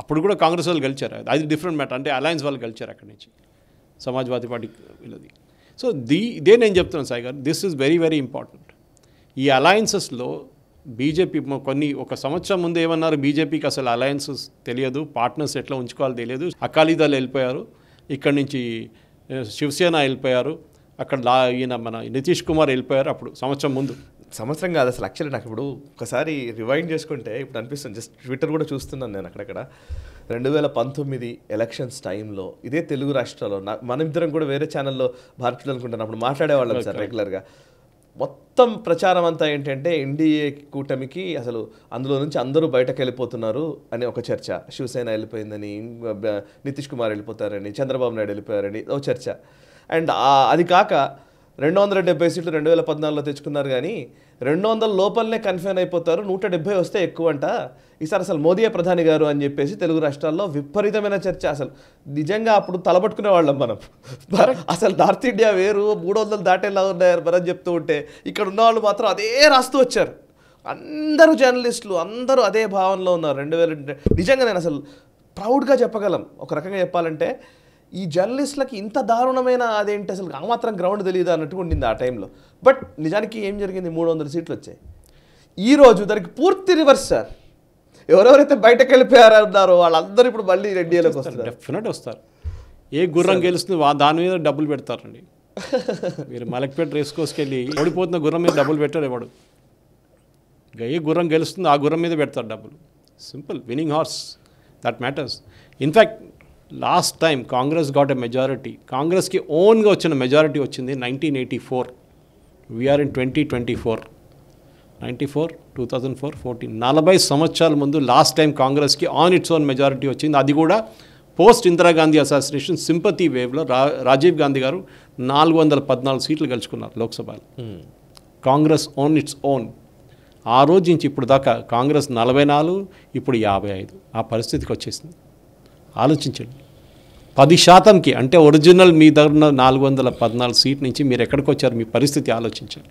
అప్పుడు కూడా కాంగ్రెస్ వాళ్ళు గెలిచారు అది డిఫరెంట్ మ్యాటర్ అంటే అలయన్స్ వాళ్ళు గెలిచారు అక్కడి నుంచి సమాజ్వాదీ పార్టీ వీళ్ళది సో దీ ఇదే నేను చెప్తున్నాను సాయి గారు this is very very important ఈ అలయన్సెస్లో బీజేపీ కొన్ని ఒక సంవత్సరం ముందు ఏమన్నారు బీజేపీకి అసలు అలయన్సెస్ తెలియదు పార్ట్నర్స్ ఎట్లా ఉంచుకోవాలో తెలియదు అకాలీదళ్ వెళ్ళిపోయారు ఇక్కడి నుంచి శివసేన వెళ్ళిపోయారు అక్కడ లా ఈయన మన నితీష్ కుమార్ వెళ్ళిపోయారు అప్పుడు సంవత్సరం ముందు సంవత్సరం కాదు అసలు యాక్చువల్లీ నాకు ఇప్పుడు ఒకసారి రివైండ్ చేసుకుంటే ఇప్పుడు అనిపిస్తుంది జస్ట్ ట్విట్టర్ కూడా చూస్తున్నాను నేను అక్కడక్కడ రెండు వేల పంతొమ్మిది ఎలక్షన్స్ టైంలో ఇదే తెలుగు రాష్ట్రాల్లో మనం ఇద్దరం కూడా వేరే ఛానల్లో భారతీయులు అనుకుంటాను అప్పుడు మాట్లాడేవాళ్ళం సార్ రెగ్యులర్గా మొత్తం ప్రచారం అంతా ఏంటంటే ఎన్డీఏ కూటమికి అసలు అందులో నుంచి అందరూ బయటకు వెళ్ళిపోతున్నారు అనే ఒక చర్చ శివసేన వెళ్ళిపోయిందని నితీష్ కుమార్ వెళ్ళిపోతారని చంద్రబాబు నాయుడు వెళ్ళిపోయారని ఓ చర్చ అండ్ అది కాక రెండు వందల డెబ్బై సీట్లు రెండు వేల పద్నాలుగులో తెచ్చుకున్నారు కానీ రెండు వందల లోపలనే కన్ఫైన్ అయిపోతారు నూట డెబ్బై వస్తే ఎక్కువ అంట ఈసారి అసలు మోదీయే ప్రధాని గారు అని చెప్పేసి తెలుగు రాష్ట్రాల్లో విపరీతమైన చర్చ అసలు నిజంగా అప్పుడు తలపట్టుకునే వాళ్ళం మనం అసలు నార్త్ ఇండియా వేరు మూడు వందలు దాటేలా ఉన్నారు మనం చెప్తూ ఉంటే ఇక్కడ ఉన్న వాళ్ళు మాత్రం అదే రాస్తూ వచ్చారు అందరూ జర్నలిస్టులు అందరూ అదే భావనలో ఉన్నారు రెండు వేల నిజంగా నేను అసలు ప్రౌడ్గా చెప్పగలం ఒక రకంగా చెప్పాలంటే ఈ జర్నలిస్టులకి ఇంత దారుణమైన అదేంటి అసలు ఆ మాత్రం గ్రౌండ్ తెలియదు అన్నట్టు ఉండింది ఆ టైంలో బట్ నిజానికి ఏం జరిగింది మూడు వందల సీట్లు వచ్చాయి ఈరోజు దానికి పూర్తి రివర్స్ సార్ ఎవరెవరైతే బయటకు వెళ్ళిపోయారన్నారో వాళ్ళందరూ ఇప్పుడు మళ్ళీ రెడ్డిలోకి వస్తారు డెఫినెట్ వస్తారు ఏ గుర్రం గెలుస్తుంది దాని మీద డబ్బులు పెడతారండి *laughs* మీరు మలక్పేట రేస్ కోసుకెళ్ళి ఓడిపోతున్న గుర్రం మీద డబ్బులు పెట్టారు ఎవడు ఏ గుర్రం గెలుస్తుంది ఆ గుర్రం మీద పెడతారు డబ్బులు simple winning horse that matters in fact last time Congress got a majority కాంగ్రెస్కి ఓన్గా వచ్చిన మెజారిటీ వచ్చింది nineteen eighty four we are in twenty twenty four ninety four two thousand four fourteen నలభై సంవత్సరాల ముందు లాస్ట్ టైం కాంగ్రెస్కి ఆన్ ఇట్స్ ఓన్ మెజారిటీ వచ్చింది అది కూడా పోస్ట్ ఇందిరాగాంధీ అసోసియేషన్ సింపతి వేవ్లో రా రాజీవ్ గాంధీ గారు నాలుగు వందల పద్నాలుగు సీట్లు గెలుచుకున్నారు లోక్సభలో కాంగ్రెస్ ఓన్ ఇట్స్ ఓన్ ఆ రోజు నుంచి ఇప్పుడు దాకా కాంగ్రెస్ నలభై నాలుగు ఇప్పుడు యాభై ఐదు ఆ పరిస్థితికి వచ్చేసింది ఆలోచించండి పది శాతంకి అంటే ఒరిజినల్ మీ దగ్గర నాలుగు వందల పద్నాలుగు సీట్ నుంచి మీరు ఎక్కడికి వచ్చారు మీ పరిస్థితి ఆలోచించండి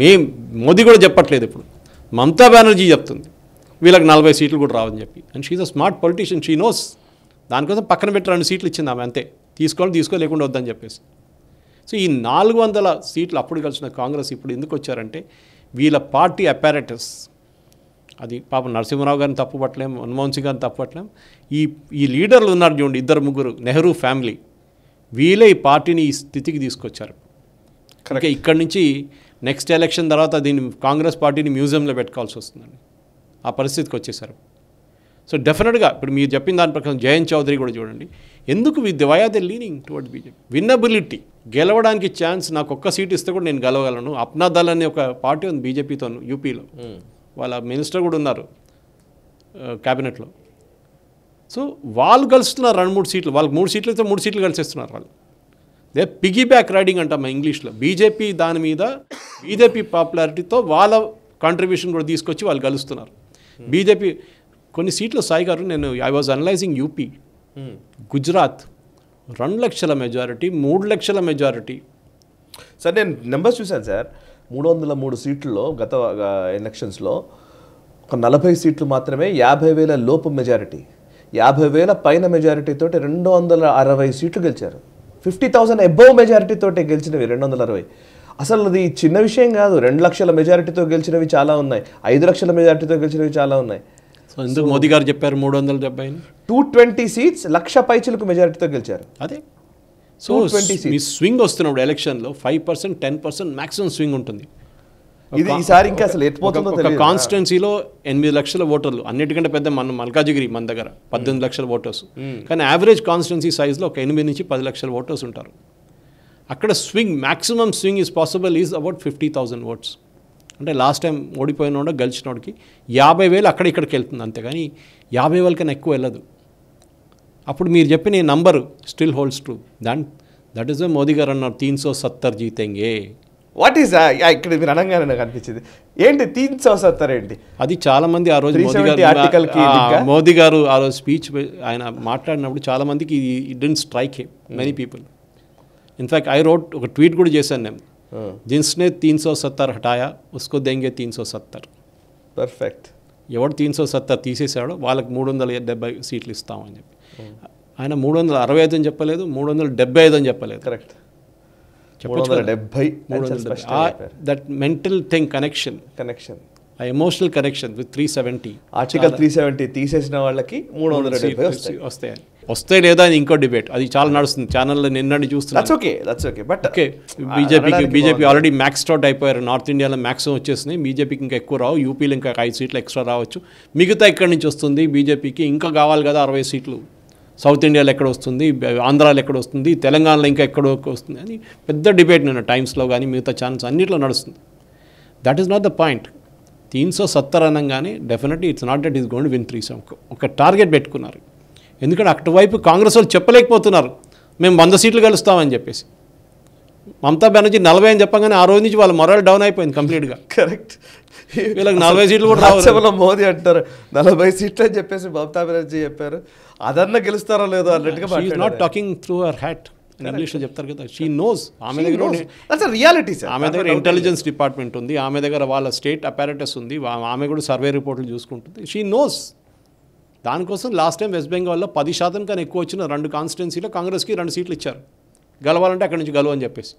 మేం మోదీ కూడా చెప్పట్లేదు ఇప్పుడు మమతా బెనర్జీ చెప్తుంది వీళ్ళకి నలభై సీట్లు కూడా రావని చెప్పి and she a smart politician she knows దానికోసం పక్కన పెట్టి రెండు సీట్లు ఇచ్చింది ఆమె అంతే తీసుకోవాలి తీసుకో లేకుండా వద్దని చెప్పేసి సో ఈ నాలుగు వందల సీట్లు అప్పుడు కలిసిన కాంగ్రెస్ ఇప్పుడు ఎందుకు వచ్చారంటే వీళ్ళ పార్టీ అపారటస్ అది పాపం నరసింహరావు గారిని తప్పు పట్టలేం మన్మోహన్ సింగ్ గారిని తప్పు పట్టలేం ఈ ఈ లీడర్లు ఉన్నారు చూడండి ఇద్దరు ముగ్గురు నెహ్రూ ఫ్యామిలీ వీళ్ళే ఈ పార్టీని ఈ స్థితికి తీసుకొచ్చారు కనుక ఇక్కడి నుంచి నెక్స్ట్ ఎలక్షన్ తర్వాత దీన్ని కాంగ్రెస్ పార్టీని మ్యూజియంలో పెట్టుకోవాల్సి వస్తుందండి ఆ పరిస్థితికి వచ్చేసారు సో డెఫినెట్గా ఇప్పుడు మీరు చెప్పిన దాని ప్రకారం జయంత్ చౌదరి కూడా చూడండి ఎందుకు we why are the leaning toward BJP winnability గెలవడానికి ఛాన్స్ నాకు ఒక్క సీట్ ఇస్తే కూడా నేను గెలవగలను అప్నా దళ్ అనే ఒక పార్టీ ఉంది బీజేపీతో యూపీలో వాళ్ళ మినిస్టర్ కూడా ఉన్నారు క్యాబినెట్లో సో వాళ్ళు కలుస్తున్నారు రెండు మూడు సీట్లు వాళ్ళకి మూడు సీట్లు అయితే మూడు సీట్లు కలిసేస్తున్నారు వాళ్ళు దే పిగి బ్యాక్ రైడింగ్ అంటాం మా ఇంగ్లీష్లో బీజేపీ దాని మీద బీజేపీ పాపులారిటీతో వాళ్ళ కాంట్రిబ్యూషన్ కూడా తీసుకొచ్చి వాళ్ళు కలుస్తున్నారు బీజేపీ కొన్ని సీట్లు సాయి గారు నేను I was analysing UP Gujarat రెండు లక్షల మెజారిటీ మూడు లక్షల మెజారిటీ సార్ నేను నెంబర్స్ చూశాను సార్ మూడు వందల మూడు సీట్లలో గత ఎలక్షన్స్లో ఒక నలభై సీట్లు మాత్రమే యాభై వేల లోపు మెజారిటీ యాభై వేల పైన మెజారిటీతోటి రెండు వందల అరవై సీట్లు గెలిచారు ఫిఫ్టీ థౌసండ్ అబవ్ మెజారిటీతో గెలిచినవి రెండు వందల అరవై అసలు అది చిన్న విషయం కాదు రెండు లక్షల మెజారిటీతో గెలిచినవి చాలా ఉన్నాయి ఐదు లక్షల మెజారిటీతో గెలిచినవి చాలా ఉన్నాయి సో ఎందుకు మోదీ గారు చెప్పారు మూడు వందల డెబ్బై టూ ట్వంటీ సీట్స్ లక్ష పైచులకు మెజారిటీతో గెలిచారు అదే సో మీ స్వింగ్ వస్తున్నప్పుడు ఎలక్షన్లో five percent ten percent maximum swing ఉంటుంది ఇది ఈసారి ఇంకా అసలు ఎట్టిపోతుందో కాన్స్టిట్యున్సీలో ఎనిమిది లక్షల ఓటర్లు అన్నిటికంటే పెద్ద మన మల్కాజిగిరి మన దగ్గర పద్దెనిమిది లక్షల ఓటర్స్ కానీ యావరేజ్ కాన్స్టిట్యున్సీ సైజ్లో ఒక ఎనిమిది నుంచి పది లక్షల ఓటర్స్ ఉంటారు అక్కడ swing maximum swing is possible is about fifty thousand votes అంటే లాస్ట్ టైం ఓడిపోయినోడో గెలిచినోడికి యాభై వేలు అక్కడ ఇక్కడికి వెళ్తుంది అంతే కానీ యాభై వేల కన్నా ఎక్కువ వెళ్ళదు అప్పుడు మీరు చెప్పిన ఈ number still holds true then that is Modi గారు అన్నారు తీన్ సో సత్తర్ జీతంగే వాట్ ఈస్ ఇక్కడ మీరు అనగానే నాకు అనిపించింది ఏంటి తీన్ సో సత్తర్ ఏంటి అది చాలా మంది ఆ రోజు మోదీ గారు మోదీ గారు ఆ రోజు స్పీచ్ ఆయన మాట్లాడినప్పుడు చాలా మందికి it didn't strike many people in fact I wrote ఒక ట్వీట్ కూడా చేశాను నేను జిన్స్నే తీన్ సో సత్తర్ హటాయా ఉస్కో దెంగే తీన్ సో సత్తర్ పర్ఫెక్ట్ ఎవడు తీన్ సో సత్తర్ తీసేశాడో వాళ్ళకి మూడు వందల డెబ్బై సీట్లు ఇస్తామని చెప్పి ఆయన మూడు వందల అరవై ఐదు అని చెప్పలేదు మూడు వందల డెబ్బై ఐదు అని చెప్పలేదు correct that mental thing connection connection ఆ emotional connection with three seventy article three seventy తీసేసిన వాళ్ళకి మూడు వందల వస్తాయి వస్తే లేదా అని ఇంకో డిబేట్ అది చాలా నడుస్తుంది ఛానల్లో నిన్న చూస్తున్నాను okay that's okay but okay బీజేపీకి బీజేపీ ఆల్రెడీ మ్యాక్స్ స్టార్ట్ అయిపోయారు నార్త్ ఇండియాలో మ్యాక్సిమం వచ్చేసినాయి బీజేపీకి ఇంకా ఎక్కువ రావు యూపీలో ఇంకా ఐదు సీట్లు ఎక్స్ట్రా రావచ్చు మిగతా ఇక్కడి నుంచి వస్తుంది బీజేపీకి ఇంకా కావాలి కదా అరవై సీట్లు సౌత్ ఇండియాలో ఎక్కడ వస్తుంది ఆంధ్రాలో ఎక్కడ వస్తుంది తెలంగాణలో ఇంకా ఎక్కడో వస్తుంది అని పెద్ద డిబేట్ నేను టైమ్స్లో కానీ మిగతా ఛానల్స్ అన్నింటిలో నడుస్తుంది that is not the point తీన్ సో సత్తర్ అనగానే definitely it's not that is gonna win three seven ఒక టార్గెట్ పెట్టుకున్నారు ఎందుకంటే అటువైపు కాంగ్రెస్ వాళ్ళు చెప్పలేకపోతున్నారు మేము వంద సీట్లు కలుస్తామని చెప్పేసి మమతా బెనర్జీ నలభై అని చెప్పగానే ఆ రోజు నుంచి వాళ్ళ మొరల్ డౌన్ అయిపోయింది కంప్లీట్గా కరెక్ట్ వీళ్ళకి నలభై సీట్లు కూడా రాజ్యసభలో మోదీ అంటారు నలభై సీట్లు అని చెప్పేసి మమతా బెనర్జీ చెప్పారు అదన్నా గెలుస్తారో లేదో అన్నట్టుగా not talking through our hat ఇంగ్లీష్లో చెప్తారు కదా షీ నోస్ ఆమె దగ్గర రియాలిటీ ఆమె దగ్గర ఇంటెలిజెన్స్ డిపార్ట్మెంట్ ఉంది ఆమె దగ్గర వాళ్ళ స్టేట్ అపారటస్ ఉంది ఆమె కూడా సర్వే రిపోర్ట్లు చూసుకుంటుంది షీ నోస్ దానికోసం లాస్ట్ టైం వెస్ట్ బెంగాల్లో పది శాతం కన్నా ఎక్కువ వచ్చిన రెండు కాన్స్టిట్యున్సీలో కాంగ్రెస్కి రెండు సీట్లు ఇచ్చారు గెలవాలంటే అక్కడి నుంచి గెలవని చెప్పేసి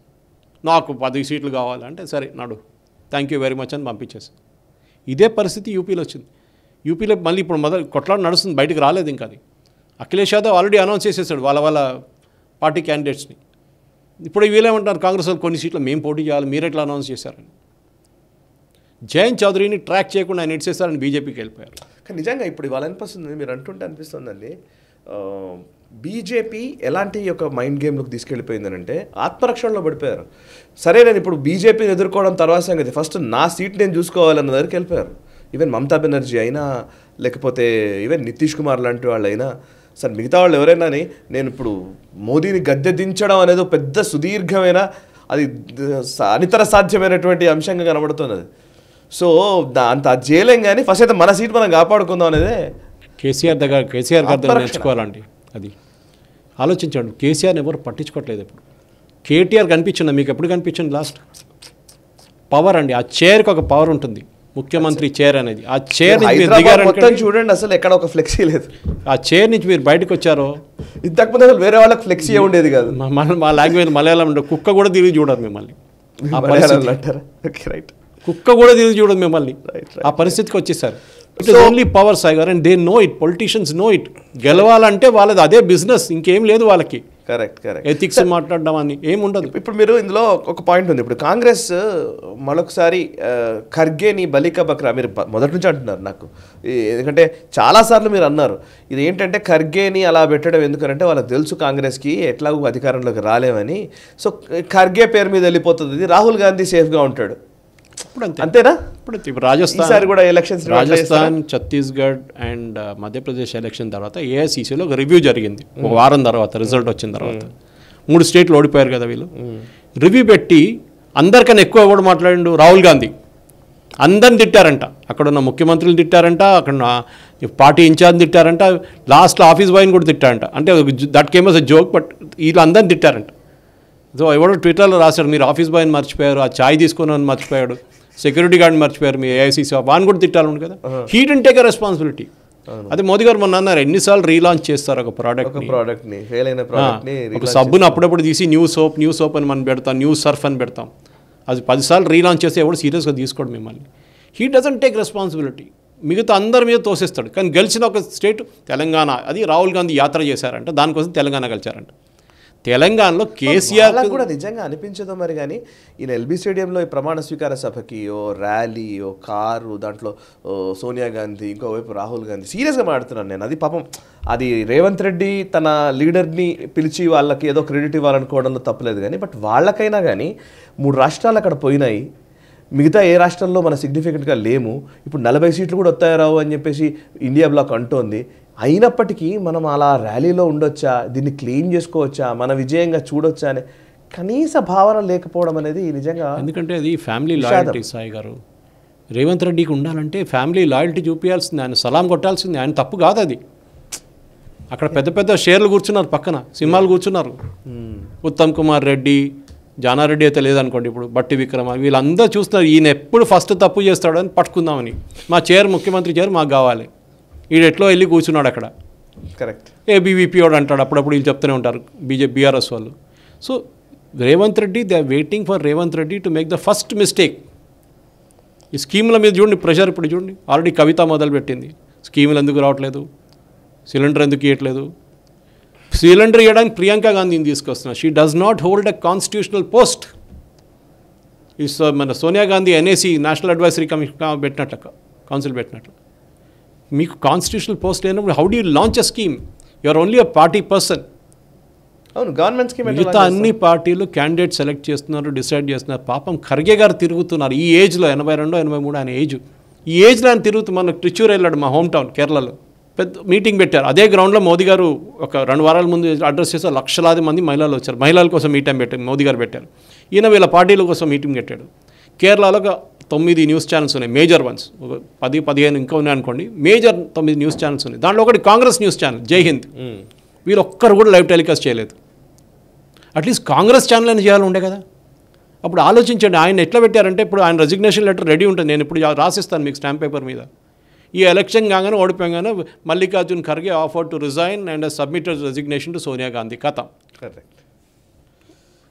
నాకు పది సీట్లు కావాలంటే సరే నాడు థ్యాంక్ యూ వెరీ మచ్ అని పంపించేసి ఇదే పరిస్థితి యూపీలో వచ్చింది యూపీలో మళ్ళీ ఇప్పుడు మొదలు కొట్లాడు నడుస్తుంది బయటకు రాలేదు ఇంకా అది అఖిలేష్ యాదవ్ ఆల్రెడీ అనౌన్స్ చేసేసాడు వాళ్ళ వాళ్ళ పార్టీ క్యాండిడేట్స్ని ఇప్పుడు వీళ్ళేమంటున్నారు కాంగ్రెస్ వాళ్ళు కొన్ని సీట్లు మేము పోటీ చేయాలి మీరెట్లా అనౌన్స్ చేశారని జయంత్ చౌదరిని ట్రాక్ చేయకుండా ఆయన ఇచ్చేస్తారని బీజేపీకి వెళ్ళిపోయారు కానీ నిజంగా ఇప్పుడు ఇవాళ అనిపిస్తుంది మీరు అంటుంటే అనిపిస్తుందండి బీజేపీ ఎలాంటి యొక్క మైండ్ గేమ్లోకి తీసుకెళ్ళిపోయిందని అంటే ఆత్మరక్షణలో పడిపోయారు సరే నేను ఇప్పుడు బీజేపీని ఎదుర్కోవడం తర్వాత సంగతి ఫస్ట్ నా సీట్ నేను చూసుకోవాలన్న దగ్గరికి వెళ్ళిపోయారు ఈవెన్ మమతా బెనర్జీ అయినా లేకపోతే ఈవెన్ నితీష్ కుమార్ లాంటి వాళ్ళైనా సార్ మిగతా వాళ్ళు ఎవరైనా నేను ఇప్పుడు మోదీని గద్దె దించడం అనేది పెద్ద సుదీర్ఘమైన అది అనితర సాధ్యమైనటువంటి అంశంగా కనబడుతున్నది సో అంత చేయలేం కానీ ఫస్ట్ అయితే మన సీట్ మనం కాపాడుకుందాం అనేది కేసీఆర్ దగ్గర కేసీఆర్ దగ్గర నేర్చుకోవాలండి అది ఆలోచించాడు కేసీఆర్ ఎవరు పట్టించుకోవట్లేదు ఇప్పుడు కేటీఆర్ కనిపించిందా మీకు ఎప్పుడు కనిపించింది లాస్ట్ పవర్ అండి ఆ చైర్కి ఒక పవర్ ఉంటుంది ముఖ్యమంత్రి చైర్ అనేది ఆ చైర్ నుంచి చూడండి అసలు ఎక్కడ ఒక ఫ్లెక్సీ లేదు ఆ చైర్ నుంచి మీరు బయటకు వచ్చారో ఇంతకుముందు అసలు వేరే వాళ్ళకి ఫ్లెక్సీ ఉండేది కాదు మన మా లాంగ్వేజ్ మలయాళం ఉండే కుక్క కూడా తిరిగి చూడరు మిమ్మల్ని రైట్ కుక్క కూడా తిరిగి చూడదు మిమ్మల్ని ఆ *laughs* పరిస్థితికి వచ్చేసారు ఇట్ ఇస్ ఓన్లీ పవర్ సాగర్ and they know it politicians know it గెలవాలంటే వాళ్ళది అదే బిజినెస్ ఇంకేం లేదు వాళ్ళకి కరెక్ట్ కరెక్ట్ ఎథిక్స్ మాట్లాడడం అని ఏముండదు ఇప్పుడు మీరు ఇందులో ఒక పాయింట్ ఉంది ఇప్పుడు కాంగ్రెస్ uh, మరొకసారి uh, ఖర్గేని బలిక బక్రా మీరు మొదటి నుంచి అంటున్నారు నాకు ఎందుకంటే చాలాసార్లు మీరు అన్నారు ఇది ఏంటంటే ఖర్గేని అలా పెట్టడం ఎందుకంటే వాళ్ళకి తెలుసు కాంగ్రెస్కి ఎట్లాగూ అధికారంలోకి రాలేమని సో ఖర్గే పేరు మీద వెళ్ళిపోతుంది రాహుల్ గాంధీ సేఫ్గా ఉంటాడు ఇప్పుడు అంతే అంతేనా ఇప్పుడు ఇప్పుడు రాజస్థాన్ కూడా elections Rajasthan Chhattisgarh and Madhya Pradesh election తర్వాత ఏఐసీసీలో ఒక రివ్యూ జరిగింది ఒక వారం తర్వాత రిజల్ట్ వచ్చిన తర్వాత మూడు స్టేట్లు ఓడిపోయారు కదా వీళ్ళు రివ్యూ పెట్టి అందరికన్నా ఎక్కువ ఎవడు మాట్లాడిండు రాహుల్ గాంధీ అందరిని తిట్టారంట అక్కడున్న ముఖ్యమంత్రులు తిట్టారంట అక్కడ పార్టీ ఇన్ఛార్జ్ తిట్టారంట లాస్ట్లో ఆఫీస్ బాయ్ని కూడా తిట్టారంట అంటే that came as a joke but అందరిని తిట్టారంట సో ఎవరో ట్విట్టర్లో రాశారు మీరు ఆఫీస్ బాయ్ని మర్చిపోయారు ఆ ఛాయ్ తీసుకున్నాను మర్చిపోయాడు సెక్యూరిటీ గార్డ్ మర్చిపోయారు మీ ఏఐసీసీ వాన్ కూడా తిట్టాలను కదా హీ డెంట్ టేక్ రెస్పాన్సిబిలిటీ అదే మోదీ గారు మొన్న అన్నారు ఎన్నిసార్లు రీలాంచ్ చేస్తారు ఒక ప్రోడక్ట్ ప్రోడక్ట్ ఒక సబ్బును అప్పుడప్పుడు తీసి న్యూ సోప్ న్యూ సోప్ అని మనం పెడతాం న్యూ సర్ఫ్ అని పెడతాం అది పదిసార్లు రీలాంచ్ చేస్తే ఎవడు సీరియస్గా తీసుకోడు మిమ్మల్ని హీ డజంట్ టేక్ రెస్పాన్సిబిలిటీ మిగతా అందరి మీద తోసేస్తాడు కానీ గెలిచిన ఒక స్టేట్ తెలంగాణ అది రాహుల్ గాంధీ యాత్ర చేశారంట దానికోసం తెలంగాణ గెలిచారంట తెలంగాణలో కేసీఆర్ కూడా నిజంగా అనిపించదు మరి కానీ ఈయన ఎల్బీ స్టేడియంలో ఈ ప్రమాణ స్వీకార సభకి ఓ ర్యాలీ ఓ కారు దాంట్లో సోనియా గాంధీ ఇంకోవైపు రాహుల్ గాంధీ సీరియస్గా మాట్లాడుతున్నాను నేను అది పాపం అది రేవంత్ రెడ్డి తన లీడర్ని పిలిచి వాళ్ళకి ఏదో క్రెడిట్ ఇవ్వాలనుకోవడంలో తప్పలేదు కానీ బట్ వాళ్ళకైనా కానీ మూడు రాష్ట్రాలు అక్కడ పోయినాయి మిగతా ఏ రాష్ట్రంలో మన సిగ్నిఫికెంట్గా లేము ఇప్పుడు నలభై సీట్లు కూడా వస్తాయరావు అని చెప్పేసి ఇండియా బ్లాక్ అంటోంది అయినప్పటికీ మనం అలా ర్యాలీలో ఉండొచ్చా దీన్ని క్లీన్ చేసుకోవచ్చా మన విజయంగా చూడొచ్చా అనే కనీస భావన లేకపోవడం అనేది నిజంగా ఎందుకంటే అది ఫ్యామిలీ లాయల్టీ సాయి గారు రేవంత్ రెడ్డికి ఉండాలంటే ఫ్యామిలీ లాయల్టీ చూపించాల్సింది ఆయన సలాం కొట్టాల్సింది ఆయన తప్పు కాదు అది అక్కడ పెద్ద పెద్ద షేర్లు కూర్చున్నారు పక్కన సినిమాలు కూర్చున్నారు hmm. ఉత్తమ్ కుమార్ రెడ్డి జానారెడ్డి అయితే లేదనుకోండి ఇప్పుడు బట్టి విక్రమ వీళ్ళందరూ చూస్తున్నారు ఈయన ఎప్పుడు ఫస్ట్ తప్పు చేస్తాడని పట్టుకుందామని మా చైర్ ముఖ్యమంత్రి చైర్ మాకు కావాలి ఈడెట్లో వెళ్ళి కూర్చున్నాడు అక్కడ కరెక్ట్ ఏబీవీపీ వాడు అంటాడు అప్పుడప్పుడు వీళ్ళు చెప్తూనే ఉంటారు బీజే బీఆర్ఎస్ వాళ్ళు so Revanth Reddy they are waiting for Revanth Reddy to make the first mistake ఈ స్కీముల మీద చూడండి ప్రెషర్ ఇప్పుడు చూడండి ఆల్రెడీ కవిత మొదలుపెట్టింది స్కీములు ఎందుకు రావట్లేదు సిలిండర్ ఎందుకు ఇవ్వట్లేదు సిలిండర్ ఇవ్వడానికి ప్రియాంక గాంధీని తీసుకొస్తున్నా she does not hold a constitutional post మన Sonia Gandhi NAC national advisory commission పెట్టినట్ల కౌన్సిల్ పెట్టినట్లు మీకు కాన్స్టిట్యూషనల్ పోస్ట్ లేనప్పుడు how do launch a scheme or only a party person అవును గవర్నమెంట్ స్కీమ్ మిగతా అన్ని పార్టీలు క్యాండిడేట్ సెలెక్ట్ చేస్తున్నారు డిసైడ్ చేస్తున్నారు పాపం ఖర్గే గారు తిరుగుతున్నారు ఈ ఏజ్లో ఎనభై రెండో ఎనభై మూడు ఆయన ఏజ్ ఈ ఏజ్లో ఆయన తిరుగుతూ మన త్రిచూర్ వెళ్ళాడు మా హోమ్ టౌన్ కేరళలో పెద్ద మీటింగ్ పెట్టారు అదే గ్రౌండ్లో మోదీ గారు ఒక రెండు వారాల ముందు అడ్రస్ చేస్తే లక్షలాది మంది మహిళలు వచ్చారు మహిళల కోసం మీటింగ్ పెట్టారు మోదీ గారు పెట్టారు ఈయన వీళ్ళ పార్టీల కోసం మీటింగ్ పెట్టాడు కేరళలో తొమ్మిది న్యూస్ ఛానల్స్ ఉన్నాయి మేజర్ వన్స్ పది పదిహేను ఇంకా ఉన్నాయి అనుకోండి మేజర్ తొమ్మిది న్యూస్ ఛానల్స్ ఉన్నాయి దాంట్లో ఒకటి కాంగ్రెస్ న్యూస్ ఛానల్ జై హింద్ వీళ్ళు ఒక్కరు కూడా లైవ్ టెలికాస్ట్ చేయలేదు అట్లీస్ట్ కాంగ్రెస్ ఛానల్ అని చేయాలి ఉండే కదా అప్పుడు ఆలోచించండి ఆయన ఎట్లా పెట్టారంటే ఇప్పుడు ఆయన రెజిగ్నేషన్ లెటర్ రెడీ ఉంటుంది నేను ఇప్పుడు రాసిస్తాను మీకు స్టాంప్ పేపర్ మీద ఈ ఎలక్షన్ కాగానే కానీ Mallikarjun Kharge offer to resign and submitted resignation to Sonia Gandhi కథ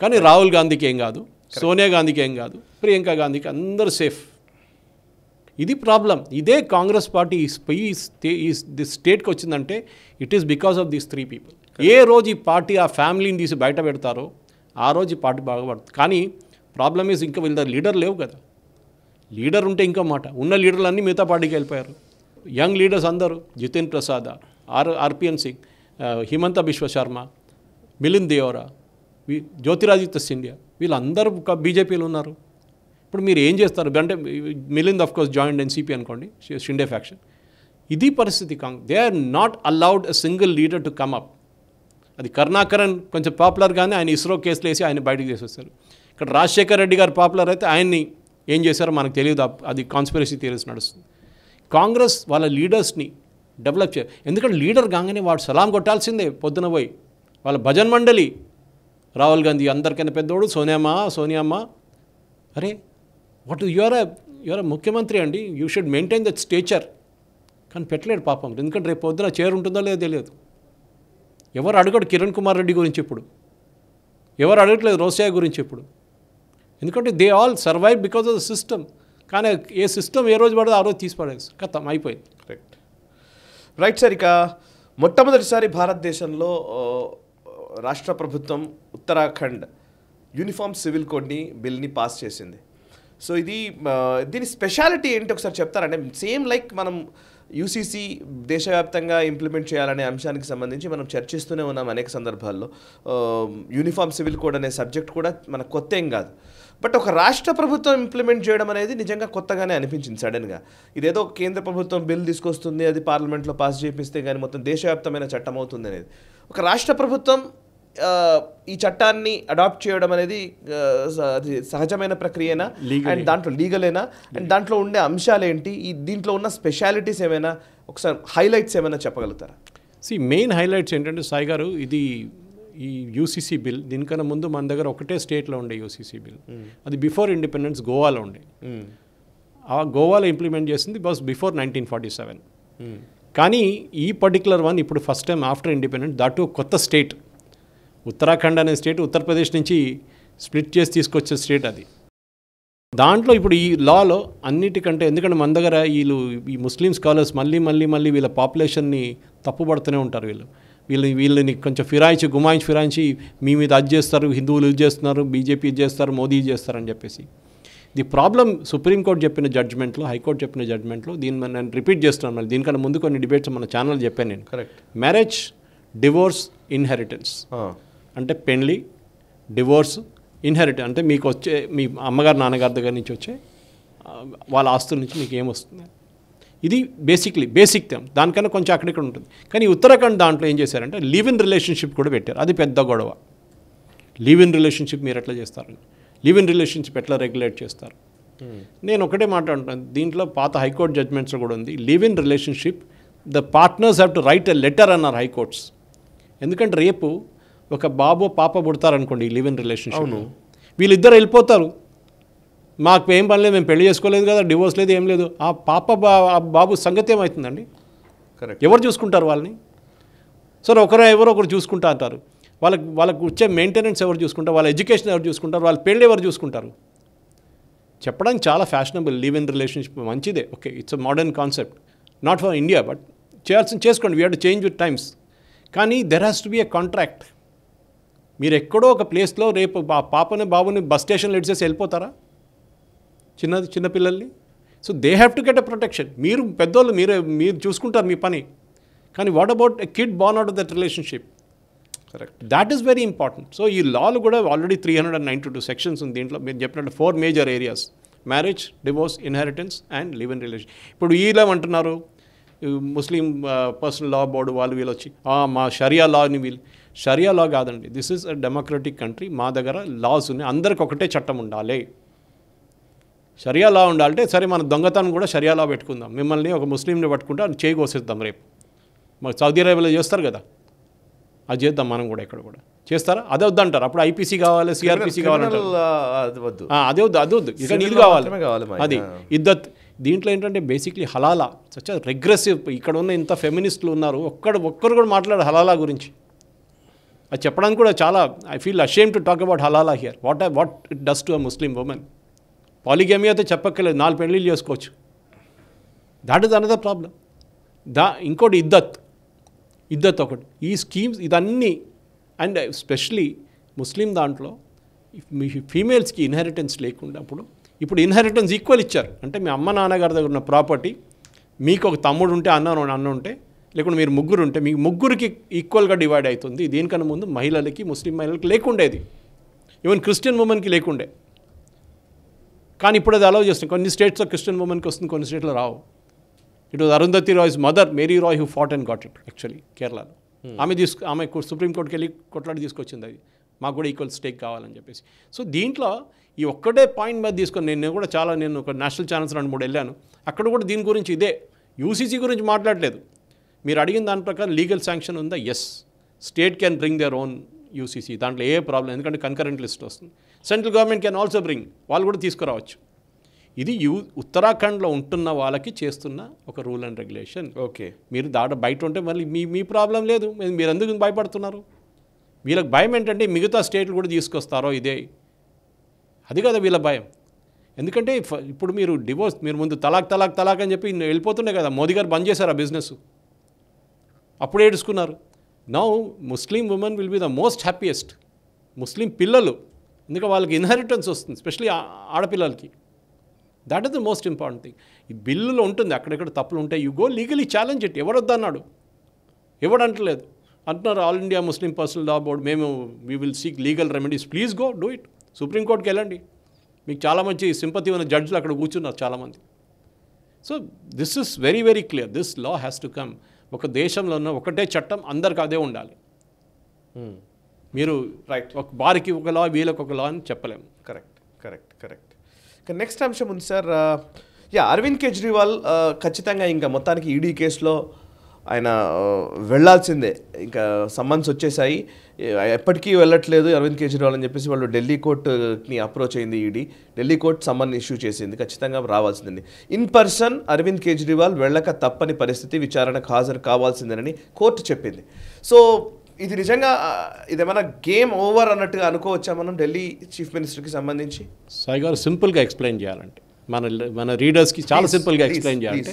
కానీ రాహుల్ గాంధీకి ఏం కాదు సోనియా గాంధీకి ఏం కాదు ప్రియాంక గాంధీకి అందరూ సేఫ్ ఇది ప్రాబ్లం ఇదే కాంగ్రెస్ పార్టీ ఈ ఈ స్టేట్కి వచ్చిందంటే it is because of these three people ఏ రోజు ఈ పార్టీ ఆ ఫ్యామిలీని తీసి బయట పెడతారో ఆ రోజు ఈ పార్టీ బాగుపడుతుంది కానీ ప్రాబ్లమ్ ఈజ్ ఇంకా వీళ్ళ లీడర్ లేవు కదా లీడర్ ఉంటే ఇంకా మాట ఉన్న లీడర్లు అన్నీ మిగతా పార్టీకి వెళ్ళిపోయారు యంగ్ లీడర్స్ అందరూ జితేన్ ప్రసాద్ ఆర్ ఆర్పిఎన్ సింగ్ హిమంత బిశ్వ శర్మ మిలింద్ దేవరా జ్యోతిరాదిత్య సింధియా వీళ్ళందరూ బీజేపీలో ఉన్నారు ఇప్పుడు మీరు ఏం చేస్తారు అంటే Milind of course joined NCP అనుకోండి షిండే ఫ్యాక్షన్ ఇది పరిస్థితి కాంగ్ they are not allowed a single leader to come up అది కరుణాకరన్ కొంచెం పాపులర్గానే ఆయన ఇస్రో కేసులు వేసి ఆయన బయటకు తీసేస్తారు ఇక్కడ రాజశేఖర్ రెడ్డి గారు పాపులర్ అయితే ఆయన్ని ఏం చేశారో మనకు తెలియదు అది కాన్స్పిరసీ థియరీస్ నడుస్తుంది కాంగ్రెస్ వాళ్ళ లీడర్స్ని డెవలప్ చేయాలి ఎందుకంటే లీడర్ కాగానే వాడు సలాం కొట్టాల్సిందే పొద్దున పోయి వాళ్ళ భజన్ మండలి రాహుల్ గాంధీ అందరికైనా పెద్దోడు సోనియామ్మ సోనియామ్మ అరే వాట్ యువర్ యువర్ ముఖ్యమంత్రి అండి you should maintain that stature కానీ పెట్టలేడు పాపం ఎందుకంటే రేపు పొద్దున చేరు ఉంటుందో లేదో తెలియదు ఎవరు అడగడు కిరణ్ కుమార్ రెడ్డి గురించి ఇప్పుడు ఎవరు అడగట్లేదు రోసయ్య గురించి ఇప్పుడు ఎందుకంటే they all survive because of the system కానీ ఏ సిస్టమ్ ఏ రోజు పడదో ఆ రోజు తీసిపడేసి కథం అయిపోయింది కరెక్ట్ రైట్ సార్ ఇక మొట్టమొదటిసారి భారతదేశంలో రాష్ట్ర ప్రభుత్వం ఉత్తరాఖండ్ యూనిఫామ్ సివిల్ కోడ్ని బిల్ని పాస్ చేసింది సో ఇది దీని స్పెషాలిటీ ఏంటి ఒకసారి చెప్తారంటే సేమ్ లైక్ మనం యూసీసీ దేశవ్యాప్తంగా ఇంప్లిమెంట్ చేయాలనే అంశానికి సంబంధించి మనం చర్చిస్తూనే ఉన్నాం అనేక సందర్భాల్లో యూనిఫామ్ సివిల్ కోడ్ అనే సబ్జెక్ట్ కూడా మనకు కొత్త ఏం కాదు బట్ ఒక రాష్ట్ర ప్రభుత్వం ఇంప్లిమెంట్ చేయడం అనేది నిజంగా కొత్తగానే అనిపించింది సడన్గా ఇదేదో కేంద్ర ప్రభుత్వం బిల్ తీసుకొస్తుంది అది పార్లమెంట్లో పాస్ చేపిస్తే కానీ మొత్తం దేశవ్యాప్తమైన చట్టం అవుతుంది అనేది ఒక రాష్ట్ర ప్రభుత్వం ఈ చట్టాన్ని అడాప్ట్ చేయడం అనేది సహజమైన ప్రక్రియనా అండ్ దాంట్లో లీగలేనా అండ్ దాంట్లో ఉండే అంశాలు ఏంటి ఈ దీంట్లో ఉన్న స్పెషాలిటీస్ ఏమైనా ఒకసారి హైలైట్స్ ఏమైనా చెప్పగలుగుతారా సి మెయిన్ హైలైట్స్ ఏంటంటే సాయి గారు ఇది ఈ యూసీసీ బిల్ దీనికన్నా ముందు మన దగ్గర ఒకటే స్టేట్లో ఉండే యూసీసీ బిల్ hmm. అది బిఫోర్ ఇండిపెండెన్స్ గోవాలో ఉండే hmm. ఆ గోవాలో ఇంప్లిమెంట్ చేసింది boss before nineteen forty seven కానీ ఈ పర్టికులర్ వన్ ఇప్పుడు ఫస్ట్ టైం ఆఫ్టర్ ఇండిపెండెంట్ దాటు కొత్త స్టేట్ ఉత్తరాఖండ్ అనే స్టేట్ ఉత్తరప్రదేశ్ నుంచి స్ప్లిట్ చేసి తీసుకొచ్చే స్టేట్ అది దాంట్లో ఇప్పుడు ఈ లాలో అన్నిటికంటే ఎందుకంటే మన దగ్గర వీళ్ళు ఈ ముస్లిం స్కాలర్స్ మళ్ళీ మళ్ళీ మళ్ళీ వీళ్ళ పాపులేషన్ని తప్పుపడుతూనే ఉంటారు వీళ్ళు వీళ్ళు వీళ్ళని కొంచెం ఫిరాయించి గుమాయించి ఫిరాయించి మీ మీద అది చేస్తారు హిందువులు ఇది చేస్తున్నారు బీజేపీ ఇది చేస్తారు మోదీ చేస్తారని చెప్పేసి ది ప్రాబ్లం సుప్రీంకోర్టు చెప్పిన జడ్జ్మెంట్లో హైకోర్టు చెప్పిన జడ్జ్మెంట్లో దీన్ని నేను రిపీట్ చేస్తున్నాను మళ్ళీ దీనికన్నా ముందు కొన్ని డిబేట్స్ మన ఛానల్ చెప్పాను నేను కరెక్ట్ మ్యారేజ్ డివోర్స్ ఇన్హెరిటెన్స్ అంటే పెండ్లి డివోర్స్ ఇన్హెరిట్ అంటే మీకు వచ్చే మీ అమ్మగారు నాన్నగారి దగ్గర నుంచి వచ్చే వాళ్ళ ఆస్తుల నుంచి మీకు ఏమొస్తుంది ఇది బేసిక్లీ బేసిక్ థెమ్ దానికన్నా కొంచెం అక్కడిక్కడ ఉంటుంది కానీ ఉత్తరాఖండ్ దాంట్లో ఏం చేశారంటే లివ్ ఇన్ రిలేషన్షిప్ కూడా పెట్టారు అది పెద్ద గొడవ లివ్ ఇన్ రిలేషన్షిప్ మీరు ఎట్లా చేస్తారని లివ్ ఇన్ రిలేషన్షిప్ ఎట్లా రెగ్యులేట్ చేస్తారు hmm. నేను ఒకటే మాట్లాడుతున్నాను దీంట్లో పాత హైకోర్టు జడ్జ్మెంట్స్ కూడా ఉంది live in relationship the partners have to write a letter అన్నారు హైకోర్ట్స్ ఎందుకంటే రేపు ఒక బాబు పాప పుడతారనుకోండి లివ్ ఇన్ రిలేషన్షిప్ వీళ్ళిద్దరు వెళ్ళిపోతారు మాకు ఏం పని లేదు మేము పెళ్లి చేసుకోలేదు కదా డివోర్స్ లేదు ఏం లేదు ఆ పాప బాబు సంగతి ఏమవుతుందండి కరెక్ట్ ఎవరు చూసుకుంటారు వాళ్ళని సరే ఒకరు ఎవరో ఒకరు చూసుకుంటా అంటారు వాళ్ళకి వాళ్ళకు వచ్చే మెయింటెనెన్స్ ఎవరు చూసుకుంటారు వాళ్ళ ఎడ్యుకేషన్ ఎవరు చూసుకుంటారు వాళ్ళ పెళ్ళి ఎవరు చూసుకుంటారు చెప్పడానికి చాలా ఫ్యాషనబుల్ లివ్ ఇన్ రిలేషన్షిప్ మంచిదే okay it's a modern concept not for India but చేయాల్సింది చేసుకోండి we had to change with times కానీ there has to be a contract మీరు ఎక్కడో ఒక ప్లేస్లో రేపు ఆ పాపని బాబుని బస్ స్టేషన్లో ఎడిచేసి వెళ్ళిపోతారా చిన్నది చిన్నపిల్లల్ని so they have to get a protection మీరు పెద్దోళ్ళు మీరే మీరు చూసుకుంటారు మీ పని కానీ what about a kid born out of that relationship correct that is very important so ఈ లాలు కూడా already three hundred and ninety two sections ఉంది దీంట్లో మీరు చెప్పినట్టు four major areas marriage divorce inheritance and live in relation ఇప్పుడు ఈలో అంటున్నారు ముస్లిం పర్సనల్ లా బోర్డు వాళ్ళు వీళ్ళు వచ్చి మా షరియా లాని వీళ్ళు షరియా లా కాదండి this is a democratic country మా దగ్గర లాస్ ఉన్నాయి అందరికి ఒకటే చట్టం ఉండాలి షరియా లా ఉండాలంటే సరే మన దొంగతనం కూడా షరియా లా పెట్టుకుందాం మిమ్మల్ని ఒక ముస్లింని పట్టుకుంటే చేయి కోసేద్దాం రేపు మాకు సౌదీ అరేబియాలో చేస్తారు కదా అది చేద్దాం మనం కూడా ఇక్కడ కూడా చేస్తారా అదే అంటారు అప్పుడు ఐపీసీ కావాలి సిఆర్పిసి కావాలంటారు అదే వద్దు అదే వద్దు ఇక్కడ నీళ్ళు కావాలి అది ఇద్దత్ దీంట్లో ఏంటంటే బేసిక్లీ హలాలా సచ్ రెగ్రెసివ్ ఇక్కడ ఉన్న ఇంత ఫెమినిస్టులు ఉన్నారు ఒక్కడ ఒక్కరు కూడా మాట్లాడారు హలాలా గురించి అది చెప్పడానికి కూడా చాలా I feel ashamed to talk about హలాలా here what what it does to a Muslim women polygamy అయితే చెప్పక్కర్లేదు నాలుగు పెళ్ళిళ్ళు చేసుకోవచ్చు దాట్ ఇస్ అనదర్ ప్రాబ్లం దా ఇంకోటి ఇద్దత్ ఇద్దత్ ఒకటి ఈ స్కీమ్స్ ఇదన్నీ అండ్ ఎస్పెషలీ ముస్లిం దాంట్లో మీ ఫీమేల్స్కి ఇన్హెరిటెన్స్ లేకుండా అప్పుడు ఇప్పుడు ఇన్హెరిటెన్స్ ఈక్వల్ ఇచ్చారు అంటే మీ అమ్మ నాన్నగారి దగ్గర ఉన్న ప్రాపర్టీ మీకు ఒక తమ్ముడు ఉంటే అన్న అన్న ఉంటే లేకుంటే మీరు ముగ్గురు ఉంటే మీ ముగ్గురికి ఈక్వల్గా డివైడ్ అవుతుంది దీనికన్నా ముందు మహిళలకి ముస్లిం మహిళలకి లేకుండేది ఈవెన్ క్రిస్టియన్ ఉమెన్కి లేకుండే కానీ ఇప్పుడు అది అలౌ చేస్తుంది కొన్ని స్టేట్స్లో క్రిస్టియన్ ఉమెన్కి వస్తుంది కొన్ని స్టేట్లో రావు it was Arundhati Roy's mother Mary Roy who fought and got it actually కేరళలో ఆమె తీసుకు ఆమె సుప్రీంకోర్టుకి వెళ్ళి కొట్లాడి తీసుకొచ్చింది అది మాకు కూడా ఈక్వల్ స్టేక్ కావాలని చెప్పేసి సో దీంట్లో ఈ ఒక్కటే పాయింట్ మీద తీసుకొని నేను కూడా చాలా నేను ఒక నేషనల్ ఛానల్స్ రెండు మూడు వెళ్ళాను అక్కడ కూడా దీని గురించి ఇదే యూసీసీ గురించి మాట్లాడలేదు మీరు అడిగిన దాని ప్రకారం లీగల్ శాంక్షన్ ఉందా yes state can bring their own UCC దాంట్లో ఏ ప్రాబ్లం ఎందుకంటే కన్కరెంట్ లిస్ట్ వస్తుంది central government can also bring వాళ్ళు కూడా తీసుకురావచ్చు ఇది యూ ఉత్తరాఖండ్లో ఉంటున్న వాళ్ళకి చేస్తున్న ఒక రూల్ అండ్ రెగ్యులేషన్ ఓకే మీరు దాట బయట ఉంటే మళ్ళీ మీ మీ ప్రాబ్లం లేదు మీరు ఎందుకు భయపడుతున్నారు వీళ్ళకి భయం ఏంటంటే మిగతా స్టేట్లు కూడా తీసుకొస్తారో ఇదే అది కదా వీళ్ళ భయం ఎందుకంటే ఇప్పుడు మీరు డివోర్స్ మీరు ముందు తలాక్ తలాక్ తలాక్ అని చెప్పి వెళ్ళిపోతుండే కదా మోదీ గారు బంద్ చేశారు ఆ బిజినెస్ అప్పుడు ఏడుచుకున్నారు now Muslim women will be the most happiest Muslim పిల్లలు ఎందుకంటే వాళ్ళకి ఇన్హెరిటెన్స్ వస్తుంది స్పెషలీ ఆడపిల్లలకి that is the most important thing ఈ బిల్లులో ఉంటుంది అక్కడెక్కడ తప్పులు ఉంటాయి you go legally challenge it ఎవడు ఎవడంటలేదు అంటున్నారు All India Muslim Personal Law Board మేము we will seek legal remedies please go do it సుప్రీంకోర్టుకి వెళ్ళండి మీకు చాలా మంచి సింపతి ఉన్న జడ్జిలు అక్కడ కూర్చున్నారు చాలామంది so this is very very clear this law has to come ఒక దేశంలోనూ ఒకటే చట్టం అందరికి అదే ఉండాలి hmm. మీరు రైట్ ఒక వారికి ఒక లా వీళ్ళకి ఒక లా అని చెప్పలేము కరెక్ట్ కరెక్ట్ కరెక్ట్ ఇక నెక్స్ట్ అంశం ఉంది సార్ యా అరవింద్ కేజ్రీవాల్ ఖచ్చితంగా ఇంకా మొత్తానికి ఈడీ e కేసులో ఆయన వెళ్లాల్సిందే ఇంకా సమ్మన్స్ వచ్చేసాయి ఎప్పటికీ వెళ్ళట్లేదు అరవింద్ కేజ్రీవాల్ అని చెప్పేసి వాళ్ళు ఢిల్లీ కోర్టుని అప్రోచ్ అయింది ED Delhi court summon issue చేసింది ఖచ్చితంగా రావాల్సిందని ఇన్ పర్సన్ అరవింద్ కేజ్రీవాల్ వెళ్ళక తప్పని పరిస్థితి విచారణకు హాజరు కావాల్సిందేనని కోర్టు చెప్పింది సో ఇది నిజంగా ఇదేమైనా గేమ్ ఓవర్ అన్నట్టుగా అనుకోవచ్చా మనం ఢిల్లీ చీఫ్ మినిస్టర్కి సంబంధించి సాయి గారు సింపుల్గా ఎక్స్ప్లెయిన్ చేయాలంటే మన మన రీడర్స్కి చాలా సింపుల్గా ఎక్స్ప్లెయిన్ చేయాలంటే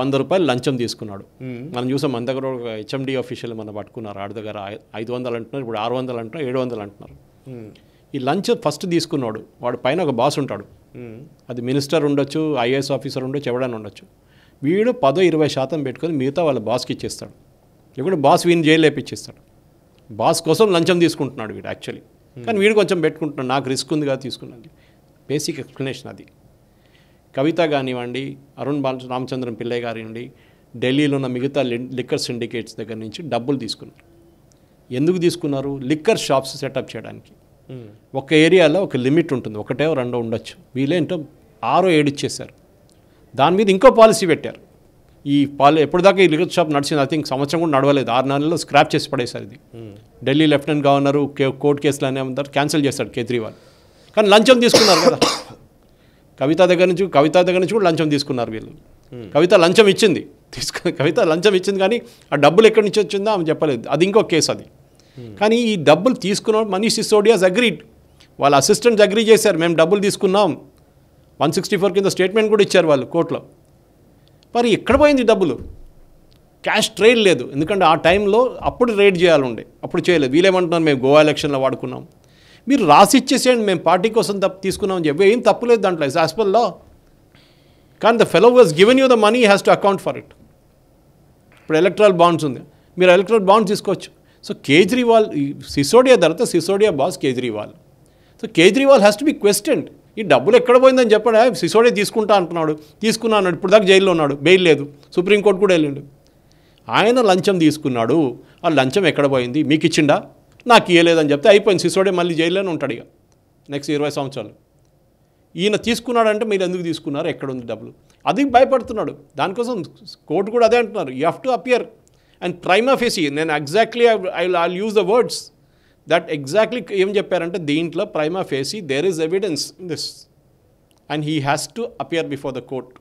వంద రూపాయలు లంచం తీసుకున్నాడు మనం చూసాం మన దగ్గర ఒక హెచ్ఎండి అఫీషియల్ మనం పట్టుకున్నారు ఆడి దగ్గర ఐదు వందలు అంటున్నారు ఇప్పుడు ఆరు వందలు అంటున్నారు ఏడు వందలు అంటున్నారు ఈ లంచ్ ఫస్ట్ తీసుకున్నాడు వాడు పైన ఒక బాస్ ఉంటాడు అది మినిస్టర్ ఉండొచ్చు ఐఏఎస్ ఆఫీసర్ ఉండొచ్చు ఎవడైనా ఉండొచ్చు వీడు పదో ఇరవై శాతం పెట్టుకొని మిగతా వాళ్ళ బాస్కి ఇచ్చేస్తాడు ఎప్పుడు బాస్ వీని జైలు లేపిచ్చేస్తాడు బాస్ కోసం లంచం తీసుకుంటున్నాడు వీడు యాక్చువల్లీ కానీ వీడు కొంచెం పెట్టుకుంటున్నాడు నాకు రిస్క్ ఉంది కదా తీసుకున్నాను బేసిక్ ఎక్స్ప్లెనేషన్ అది కవిత కానివ్వండి అరుణ్ బాల రామచంద్రన్ పిల్లయ్య గారివ్వండి ఢిల్లీలో ఉన్న మిగతా లిక్కర్ సిండికేట్స్ దగ్గర నుంచి డబ్బులు తీసుకున్నారు ఎందుకు తీసుకున్నారు లిక్కర్ షాప్స్ సెటప్ చేయడానికి ఒక ఏరియాలో ఒక లిమిట్ ఉంటుంది ఒకటే రెండో ఉండొచ్చు వీళ్ళేంటో ఆరో ఏడు ఇచ్చేసారు దాని మీద ఇంకో పాలసీ పెట్టారు ఈ పాలు ఎప్పటిదాకా ఈ లిక్కర్ షాప్ నడిచింది ఐ థింక్ సంవత్సరం కూడా నడవలేదు ఆరు నెలల్లో స్క్రాప్ చేసి పడేశారు ఇది ఢిల్లీ లెఫ్టినెంట్ గవర్నరు కోర్టు కేసులు అనే క్యాన్సిల్ చేశాడు కేజ్రీవాల్ కానీ లంచం తీసుకున్నారు కదా కవిత దగ్గర నుంచి కవిత దగ్గర నుంచి కూడా లంచం తీసుకున్నారు వీళ్ళు hmm. కవిత లంచం ఇచ్చింది తీసుకు *laughs* కవిత లంచం ఇచ్చింది కానీ ఆ డబ్బులు ఎక్కడి నుంచి వచ్చిందో ఆమె చెప్పలేదు అది ఇంకో కేసు అది hmm. కానీ ఈ డబ్బులు తీసుకున్న మనీష్ సిసోడియాస్ అగ్రీడ్ వాళ్ళ అసిస్టెంట్స్ అగ్రీ చేశారు మేము డబ్బులు తీసుకున్నాం వన్ సిక్స్టీ ఫోర్ కింద స్టేట్మెంట్ కూడా ఇచ్చారు వాళ్ళు కోర్టులో మరి ఎక్కడ పోయింది డబ్బులు క్యాష్ ట్రేడ్ లేదు ఎందుకంటే ఆ టైంలో అప్పుడు రేడ్ చేయాలి ఉండే అప్పుడు చేయలేదు వీళ్ళేమంటున్నారు మేము గోవా ఎలక్షన్లో వాడుకున్నాం మీరు రాసి ఇచ్చేసేయండి మేము పార్టీ కోసం తప్పు తీసుకున్నామని చెప్పి ఏం తప్పులేదు దాంట్లో ఇస్ యాజ్ పర్ లా కానీ the fellow was given you the money has to account for it ఇప్పుడు ఎలక్ట్రల్ బాండ్స్ ఉంది మీరు ఎలక్ట్రల్ బాండ్స్ తీసుకోవచ్చు సో కేజ్రీవాల్ సిసోడియా తర్వాత Sisodia boss Kejriwal so Kejriwal has to be question ఈ డబ్బులు ఎక్కడ పోయిందని చెప్పాడు సిసోడియా తీసుకుంటా అంటున్నాడు తీసుకున్నా అన్నాడు ఇప్పుడు దాకా జైల్లో ఉన్నాడు బెయిల్ లేదు సుప్రీంకోర్టు కూడా వెళ్ళిండు ఆయన లంచం తీసుకున్నాడు ఆ లంచం ఎక్కడ పోయింది మీకు ఇచ్చిండా నాకు ఇవ్వలేదని చెప్తే అయిపోయింది శిశువుడే మళ్ళీ జైల్లోనే ఉంటాడు ఇక నెక్స్ట్ ఇరవై సంవత్సరాలు ఈయన తీసుకున్నాడంటే మీరు ఎందుకు తీసుకున్నారు ఎక్కడ ఉంది డబ్బులు అది భయపడుతున్నాడు దానికోసం కోర్టు కూడా అదే అంటున్నారు you have to appear and prima facie నేను exactly I I use the words that exactly ఏం చెప్పారంటే దీంట్లో prima facie there is evidence this and he has to appear before the court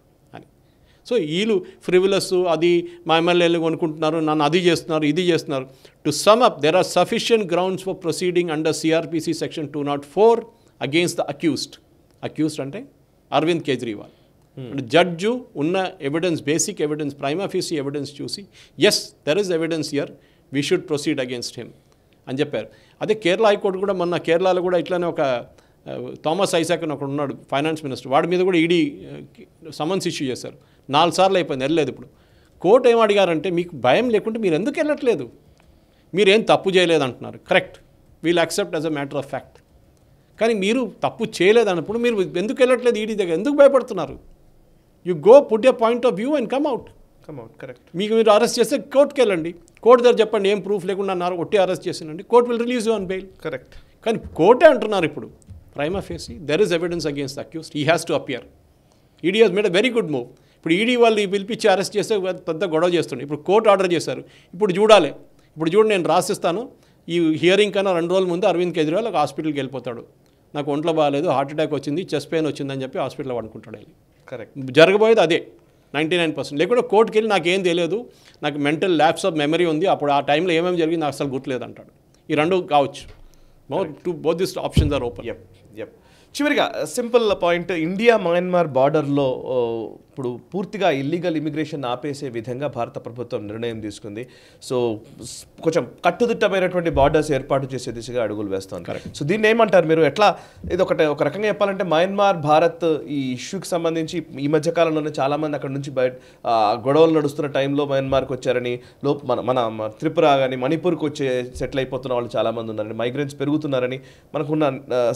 so వీళ్ళు frivolous అది మా ఎమ్మెల్యేలు కొనుక్కుంటున్నారు నన్ను అది చేస్తున్నారు ఇది చేస్తున్నారు to sum up there are sufficient grounds for proceeding under CrPC section two not four against the accused accused అంటే అరవింద్ కేజ్రీవాల్ జడ్జు ఉన్న evidence basic evidence prima facie evidence చూసి yes there is evidence here we should proceed against him అని చెప్పారు అదే Kerala high court కూడా మొన్న కేరళలో కూడా ఇట్లానే ఒక థామస్ ఐసాక్ అని ఒకడు ఉన్నాడు ఫైనాన్స్ మినిస్టర్ వాడి మీద కూడా ఈడీ సమన్స్ ఇష్యూ చేశారు నాలుగు సార్లు అయిపోయింది వెళ్ళలేదు ఇప్పుడు కోర్టు ఏం అడిగారంటే మీకు భయం లేకుంటే మీరు ఎందుకు వెళ్ళట్లేదు మీరేం తప్పు చేయలేదు అంటున్నారు correct we'll accept as a matter of fact కానీ మీరు తప్పు చేయలేదన్నప్పుడు మీరు ఎందుకు వెళ్ళట్లేదు ఈడీ దగ్గర ఎందుకు భయపడుతున్నారు you go put a point of view and come out come out correct మీకు మీరు అరెస్ట్ చేస్తే కోర్టుకి వెళ్ళండి కోర్టు దగ్గర చెప్పండి ఏం ప్రూఫ్ లేకుండా అన్నారు ఒట్టి అరెస్ట్ చేసినండి court will release you on bail correct కానీ కోర్టే అంటున్నారు ఇప్పుడు prima facie there is evidence against accused he has to appear ED has made a very good move ఇప్పుడు ఈడీ వాళ్ళు పిలిపించి అరెస్ట్ చేస్తే పెద్ద గొడవ చేస్తుండే ఇప్పుడు కోర్టు ఆర్డర్ చేశారు ఇప్పుడు చూడాలి ఇప్పుడు చూడు నేను రాసిస్తాను ఈ హియరింగ్ కన్నా రెండు రోజుల ముందు అరవింద్ కేజ్రీవాల్ ఒక హాస్పిటల్కి వెళ్ళిపోతాడు నాకు ఒంట్లో బాగాలేదు హార్ట్ అటాక్ వచ్చింది చెస్ట్ పెయిన్ వచ్చిందని చెప్పి హాస్పిటల్లో పడుకుంటాడు వెళ్ళి కరెక్ట్ జరగబోయేది అదే నైంటీ నైన్ పర్సెంట్ లేకుంటే కోర్టుకి వెళ్ళి నాకేం తెలియదు నాకు మెంటల్ ల్యాప్స్ ఆఫ్ మెమరీ ఉంది అప్పుడు ఆ టైంలో ఏమేమి జరిగింది నాకు అసలు గుర్తులేదు అంటాడు ఈ రెండు కావచ్చు more to both this options are open చివరిగా సింపుల్ పాయింట్ ఇండియా మయన్మార్ బార్డర్లో ఇప్పుడు పూర్తిగా ఇల్లీగల్ ఇమిగ్రేషన్ ఆపేసే విధంగా భారత ప్రభుత్వం నిర్ణయం తీసుకుంది సో కొంచెం కట్టుదిట్టమైనటువంటి బార్డర్స్ ఏర్పాటు చేసే దిశగా అడుగులు ఉంటారు సో దీన్ని ఏమంటారు మీరు ఎట్లా ఇది ఒకటి ఒక రకంగా చెప్పాలంటే మయన్మార్ భారత్ ఈ ఇష్యూకి సంబంధించి ఈ మధ్య కాలంలోనే చాలామంది అక్కడ నుంచి బయట గొడవలు నడుస్తున్న టైంలో మయన్మార్కి వచ్చారని లో మన మన త్రిపుర కానీ మణిపూర్కి వచ్చే సెటిల్ అయిపోతున్న వాళ్ళు చాలామంది ఉన్నారని మైగ్రెంట్స్ పెరుగుతున్నారని మనకున్న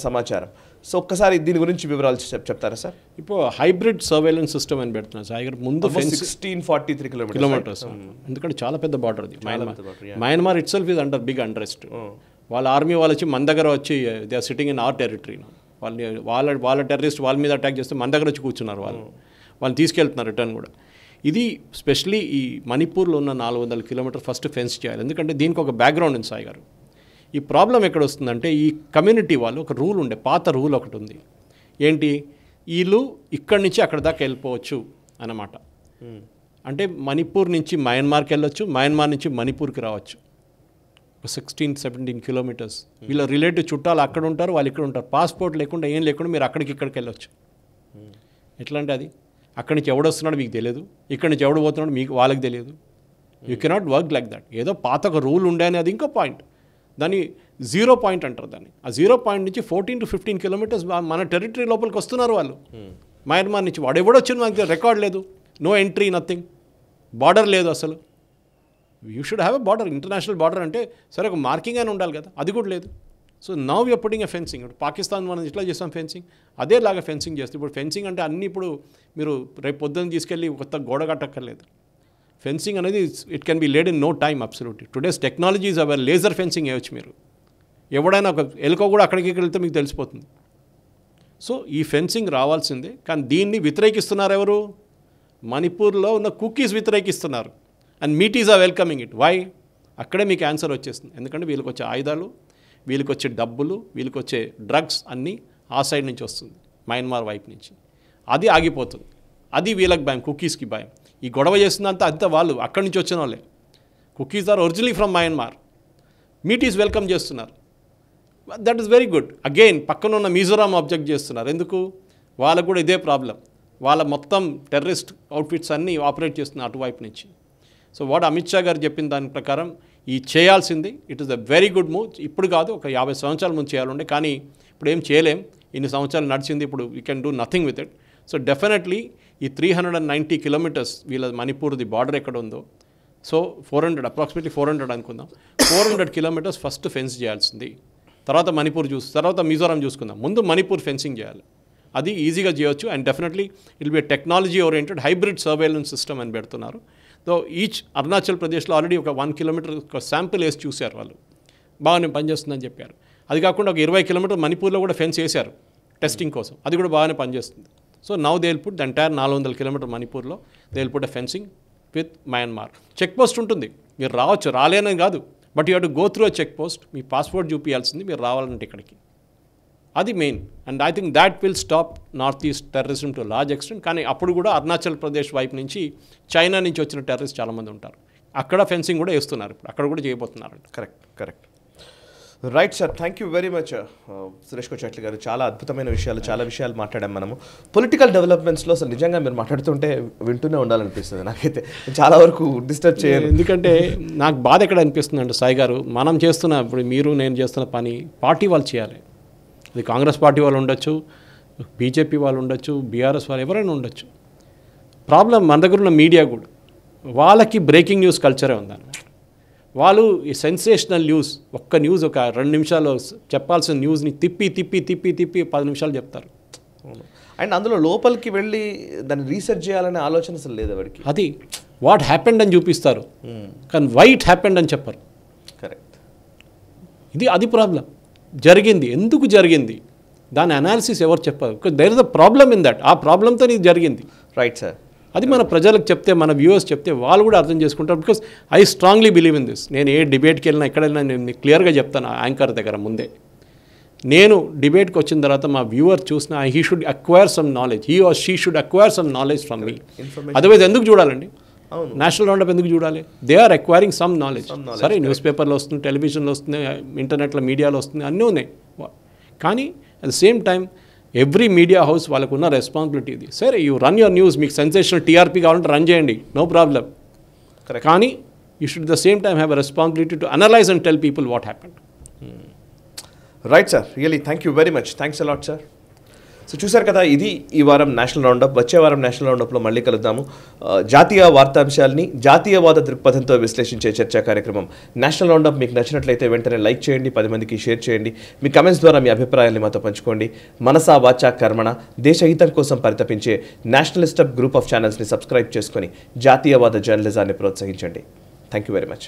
సమాచారం సో ఒక్కసారి దీని గురించి వివరాలు చెప్తారా సార్ ఇప్పుడు హైబ్రిడ్ సర్వేలెన్స్ సిస్టమ్ అని పెడుతున్నారు సార్ ఇక్కడ ముందు sixteen forty three kilometer kilometers ఎందుకంటే చాలా పెద్ద బార్డర్ అది Myanmar itself is under big unrest వాళ్ళ ఆర్మీ వాళ్ళు వచ్చి మన దగ్గర వచ్చి they are sitting in our territory వాళ్ళని వాళ్ళ వాళ్ళ టెర్రరిస్ట్ వాళ్ళ మీద అటాక్ చేస్తే మన దగ్గర వచ్చి కూర్చున్నారు వాళ్ళు hmm. వాళ్ళు తీసుకెళ్తున్నారు రిటర్న్ కూడా ఇది స్పెషలీ ఈ మణిపూర్లో ఉన్న నాలుగు వందల కిలోమీటర్ ఫస్ట్ ఫెన్స్ చేయాలి ఎందుకంటే దీనికి ఒక బ్యాక్గ్రౌండ్ ఉంది సాయి గారు ఈ ప్రాబ్లం ఎక్కడ వస్తుందంటే ఈ కమ్యూనిటీ వాళ్ళు ఒక రూల్ ఉండే పాత రూల్ ఒకటి ఉంది ఏంటి వీళ్ళు ఇక్కడి నుంచి అక్కడ దాకా వెళ్ళిపోవచ్చు అన్నమాట అంటే మణిపూర్ నుంచి మయన్మార్కి వెళ్ళొచ్చు మయన్మార్ నుంచి మణిపూర్కి రావచ్చు సిక్స్టీన్ సెవెంటీన్ కిలోమీటర్స్ వీళ్ళ రిలేటివ్ చుట్టాలు అక్కడ ఉంటారు వాళ్ళు ఇక్కడ ఉంటారు పాస్పోర్ట్ లేకుండా ఏం లేకుండా మీరు అక్కడికి ఇక్కడికి వెళ్ళొచ్చు ఎట్లా అంటే అది అక్కడి నుంచి ఎవడు వస్తున్నాడు మీకు తెలియదు ఇక్కడి నుంచి ఎవడు పోతున్నాడు మీకు వాళ్ళకి తెలియదు you cannot work like that ఏదో పాత ఒక రూల్ ఉండే అనేది ఇంకో పాయింట్ దాన్ని జీరో పాయింట్ అంటారు దాన్ని ఆ జీరో పాయింట్ నుంచి ఫోర్టీన్ టు ఫిఫ్టీన్ కిలోమీటర్స్ మన టెరిటరీ లోపలికి వస్తున్నారు వాళ్ళు hmm. మయన్మార్ నుంచి వాడు ఎవడో వచ్చిన మనకి రికార్డ్ లేదు నో ఎంట్రీ నథింగ్ బార్డర్ లేదు అసలు you should have a border international border అంటే సరే ఒక మార్కింగ్ అని ఉండాలి కదా అది కూడా లేదు so now you're putting a fencing ఇప్పుడు పాకిస్తాన్ మనం ఇట్లా చేస్తాం ఫెన్సింగ్ అదేలాగా ఫెన్సింగ్ చేస్తాం ఇప్పుడు ఫెన్సింగ్ అంటే అన్ని ఇప్పుడు మీరు రేపు పొద్దున్న తీసుకెళ్ళి కొత్త గోడ కట్టక్కర్లేదు ఫెన్సింగ్ అనేది it can be laid in no time absolutely today's technology is our laser fencing వేయచ్చు మీరు ఎవడైనా ఒక ఎలుక కూడా అక్కడికి వెళ్తే మీకు తెలిసిపోతుంది సో ఈ ఫెన్సింగ్ రావాల్సిందే కానీ దీన్ని వ్యతిరేకిస్తున్నారు ఎవరు మణిపూర్లో ఉన్న కుకీస్ వ్యతిరేకిస్తున్నారు and Meitei is uh welcoming it why అక్కడే మీకు ఆన్సర్ వచ్చేస్తుంది ఎందుకంటే వీళ్ళకి వచ్చే ఆయుధాలు వీళ్ళకి వచ్చే డబ్బులు వీళ్ళకి వచ్చే డ్రగ్స్ అన్నీ ఆ సైడ్ నుంచి వస్తుంది మయన్మార్ వైపు నుంచి అది ఆగిపోతుంది అది వీళ్ళకి భయం కుకీస్కి భయం ఈ గొడవ చేసినంత అంతా వాళ్ళు అక్కడి నుంచి వచ్చిన వాళ్ళే Kukis are originally from Myanmar Meitei is welcome చేస్తున్నారు that is very good again పక్కన ఉన్న మిజోరాం అబ్జెక్ట్ చేస్తున్నారు ఎందుకు వాళ్ళకు కూడా ఇదే ప్రాబ్లం వాళ్ళ మొత్తం టెర్రరిస్ట్ అవుట్ఫిట్స్ అన్నీ ఆపరేట్ చేస్తున్నారు అటువైపు నుంచి సో వాడు అమిత్ షా గారు చెప్పిన దాని ప్రకారం ఈ చేయాల్సింది it is a very good move ఇప్పుడు కాదు ఒక యాభై సంవత్సరాల ముందు చేయాలండి కానీ ఇప్పుడు ఏం చేయలేం ఇన్ని సంవత్సరాలు నడిచింది ఇప్పుడు we can do nothing with it so definitely ఈ three hundred and ninety kilometers వీళ్ళ మణిపూర్ది బార్డర్ ఎక్కడ ఉందో so four hundred approximately four hundred అనుకుందాం four hundred kilometers first fence చేయాల్సింది తర్వాత మణిపూర్ చూసి తర్వాత మిజోరాం చూసుకుందాం ముందు మణిపూర్ ఫెన్సింగ్ చేయాలి అది ఈజీగా చేయొచ్చు and definitely will be technology oriented hybrid surveillance system అని పెడుతున్నారు సో ఈచ్ అరుణాచల్ ప్రదేశ్లో ఆల్రెడీ ఒక వన్ కిలోమీటర్ ఒక శాంపుల్ వేసి చూశారు వాళ్ళు బాగానే పనిచేస్తుందని చెప్పారు అది కాకుండా ఒక ఇరవై కిలోమీటర్ మణిపూర్లో కూడా ఫెన్స్ వేశారు టెస్టింగ్ కోసం అది కూడా బాగానే పనిచేస్తుంది so now they will put నాలుగు వందల కిలోమీటర్ మణిపూర్లో they put fencing with Myanmar check post ఉంటుంది మీరు రావచ్చు రాలేనని కాదు but you who go through a check post మీ పాస్పోర్ట్ చూపించాల్సింది మీరు రావాలంటే ఇక్కడికి అది main and I think that will stop north east terrorism to large extent కానీ అప్పుడు కూడా అరుణాచల్ ప్రదేశ్ వైపు నుంచి చైనా నుంచి వచ్చిన టెర్రరిస్ట్ చాలామంది ఉంటారు అక్కడ ఫెన్సింగ్ కూడా వేస్తున్నారు ఇప్పుడు అక్కడ కూడా చేయబోతున్నారు correct correct right sir thank you very much Suresh Kochatla garu చాలా అద్భుతమైన విషయాలు చాలా విషయాలు మాట్లాడాం మనము పొలిటికల్ డెవలప్మెంట్స్లో అసలు నిజంగా మీరు మాట్లాడుతుంటే వింటూనే ఉండాలనిపిస్తుంది నాకైతే చాలా వరకు డిస్టర్బ్ చేయాలి ఎందుకంటే నాకు బాధ ఎక్కడ అనిపిస్తుంది అంటే సాయి గారు మనం చేస్తున్న ఇప్పుడు మీరు నేను చేస్తున్న పని పార్టీ వాళ్ళు చేయాలి అది కాంగ్రెస్ పార్టీ వాళ్ళు ఉండొచ్చు బీజేపీ వాళ్ళు ఉండొచ్చు బీఆర్ఎస్ వాళ్ళు ఎవరైనా ఉండొచ్చు ప్రాబ్లం మన దగ్గర ఉన్న మీడియా కూడా వాళ్ళకి బ్రేకింగ్ న్యూస్ కల్చరే ఉందని వాళ్ళు ఈ సెన్సేషనల్ న్యూస్ ఒక్క న్యూస్ ఒక రెండు నిమిషాలు చెప్పాల్సిన న్యూస్ని తిప్పి తిప్పి తిప్పి తిప్పి పది నిమిషాలు చెప్తారు అండ్ అందులో లోపలికి వెళ్ళి దాన్ని రీసెర్చ్ చేయాలనే ఆలోచన అసలు లేదు ఎవరికి అది వాట్ హ్యాపెండ్ అని చూపిస్తారు hmm. కానీ వైట్ హ్యాపెండ్ అని చెప్పరు కరెక్ట్ ఇది అది ప్రాబ్లం జరిగింది ఎందుకు జరిగింది దాని అనాలిసిస్ ఎవరు చెప్పారు there is a problem in that ఆ ప్రాబ్లంతో ఇది జరిగింది రైట్ సార్ అది మన ప్రజలకు చెప్తే మన వ్యూవర్స్ చెప్తే వాళ్ళు కూడా అర్థం చేసుకుంటారు because I strongly believe in this నేను ఏ డిబేట్కి వెళ్ళినా వెళ్ళినా నేను క్లియర్గా చెప్తాను యాంకర్ దగ్గర ముందే నేను డిబేట్కి వచ్చిన తర్వాత మా వ్యూవర్ చూసిన he should acquire some knowledge he or she should acquire some knowledge from me otherwise ఎందుకు చూడాలండి నేషనల్ రౌండప్ ఎందుకు చూడాలి they are acquiring some knowledge సరే న్యూస్ పేపర్లో వస్తుంది టెలివిజన్లో వస్తుంది ఇంటర్నెట్లో మీడియాలో వస్తుంది అన్నీ ఉన్నాయి కానీ at the same time every media house వాళ్ళకు ఉన్న రెస్పాన్సిబిలిటీ ఇది సరే యూ రన్ యువర్ న్యూస్ మీకు సెన్సేషన్ టీఆర్పీ కావాలంటే రన్ చేయండి నో ప్రాబ్లమ్ కానీ you should the same time have a responsibility to analyse and tell people what happened right sir really thank you very much thanks a lot sir so చూశారు కదా ఇది ఈ వారం national round up వచ్చే వారం national రౌండప్లో మళ్ళీ కలుద్దాము జాతీయ వార్తాంశాలని జాతీయవాద దృక్పథంతో విశ్లేషించే చర్చా కార్యక్రమం నేషనల్ రౌండప్ మీకు నచ్చినట్లయితే వెంటనే లైక్ చేయండి పది మందికి షేర్ చేయండి మీ కమెంట్స్ ద్వారా మీ అభిప్రాయాన్ని మాతో పంచుకోండి మనసా వాచా కర్మణ దేశహితం కోసం పరితపించే నేషనలిస్ట్ గ్రూప్ ఆఫ్ ఛానల్స్ని సబ్స్క్రైబ్ చేసుకొని జాతీయవాద జర్నలిజాన్ని ప్రోత్సహించండి థ్యాంక్ యూ వెరీ మచ్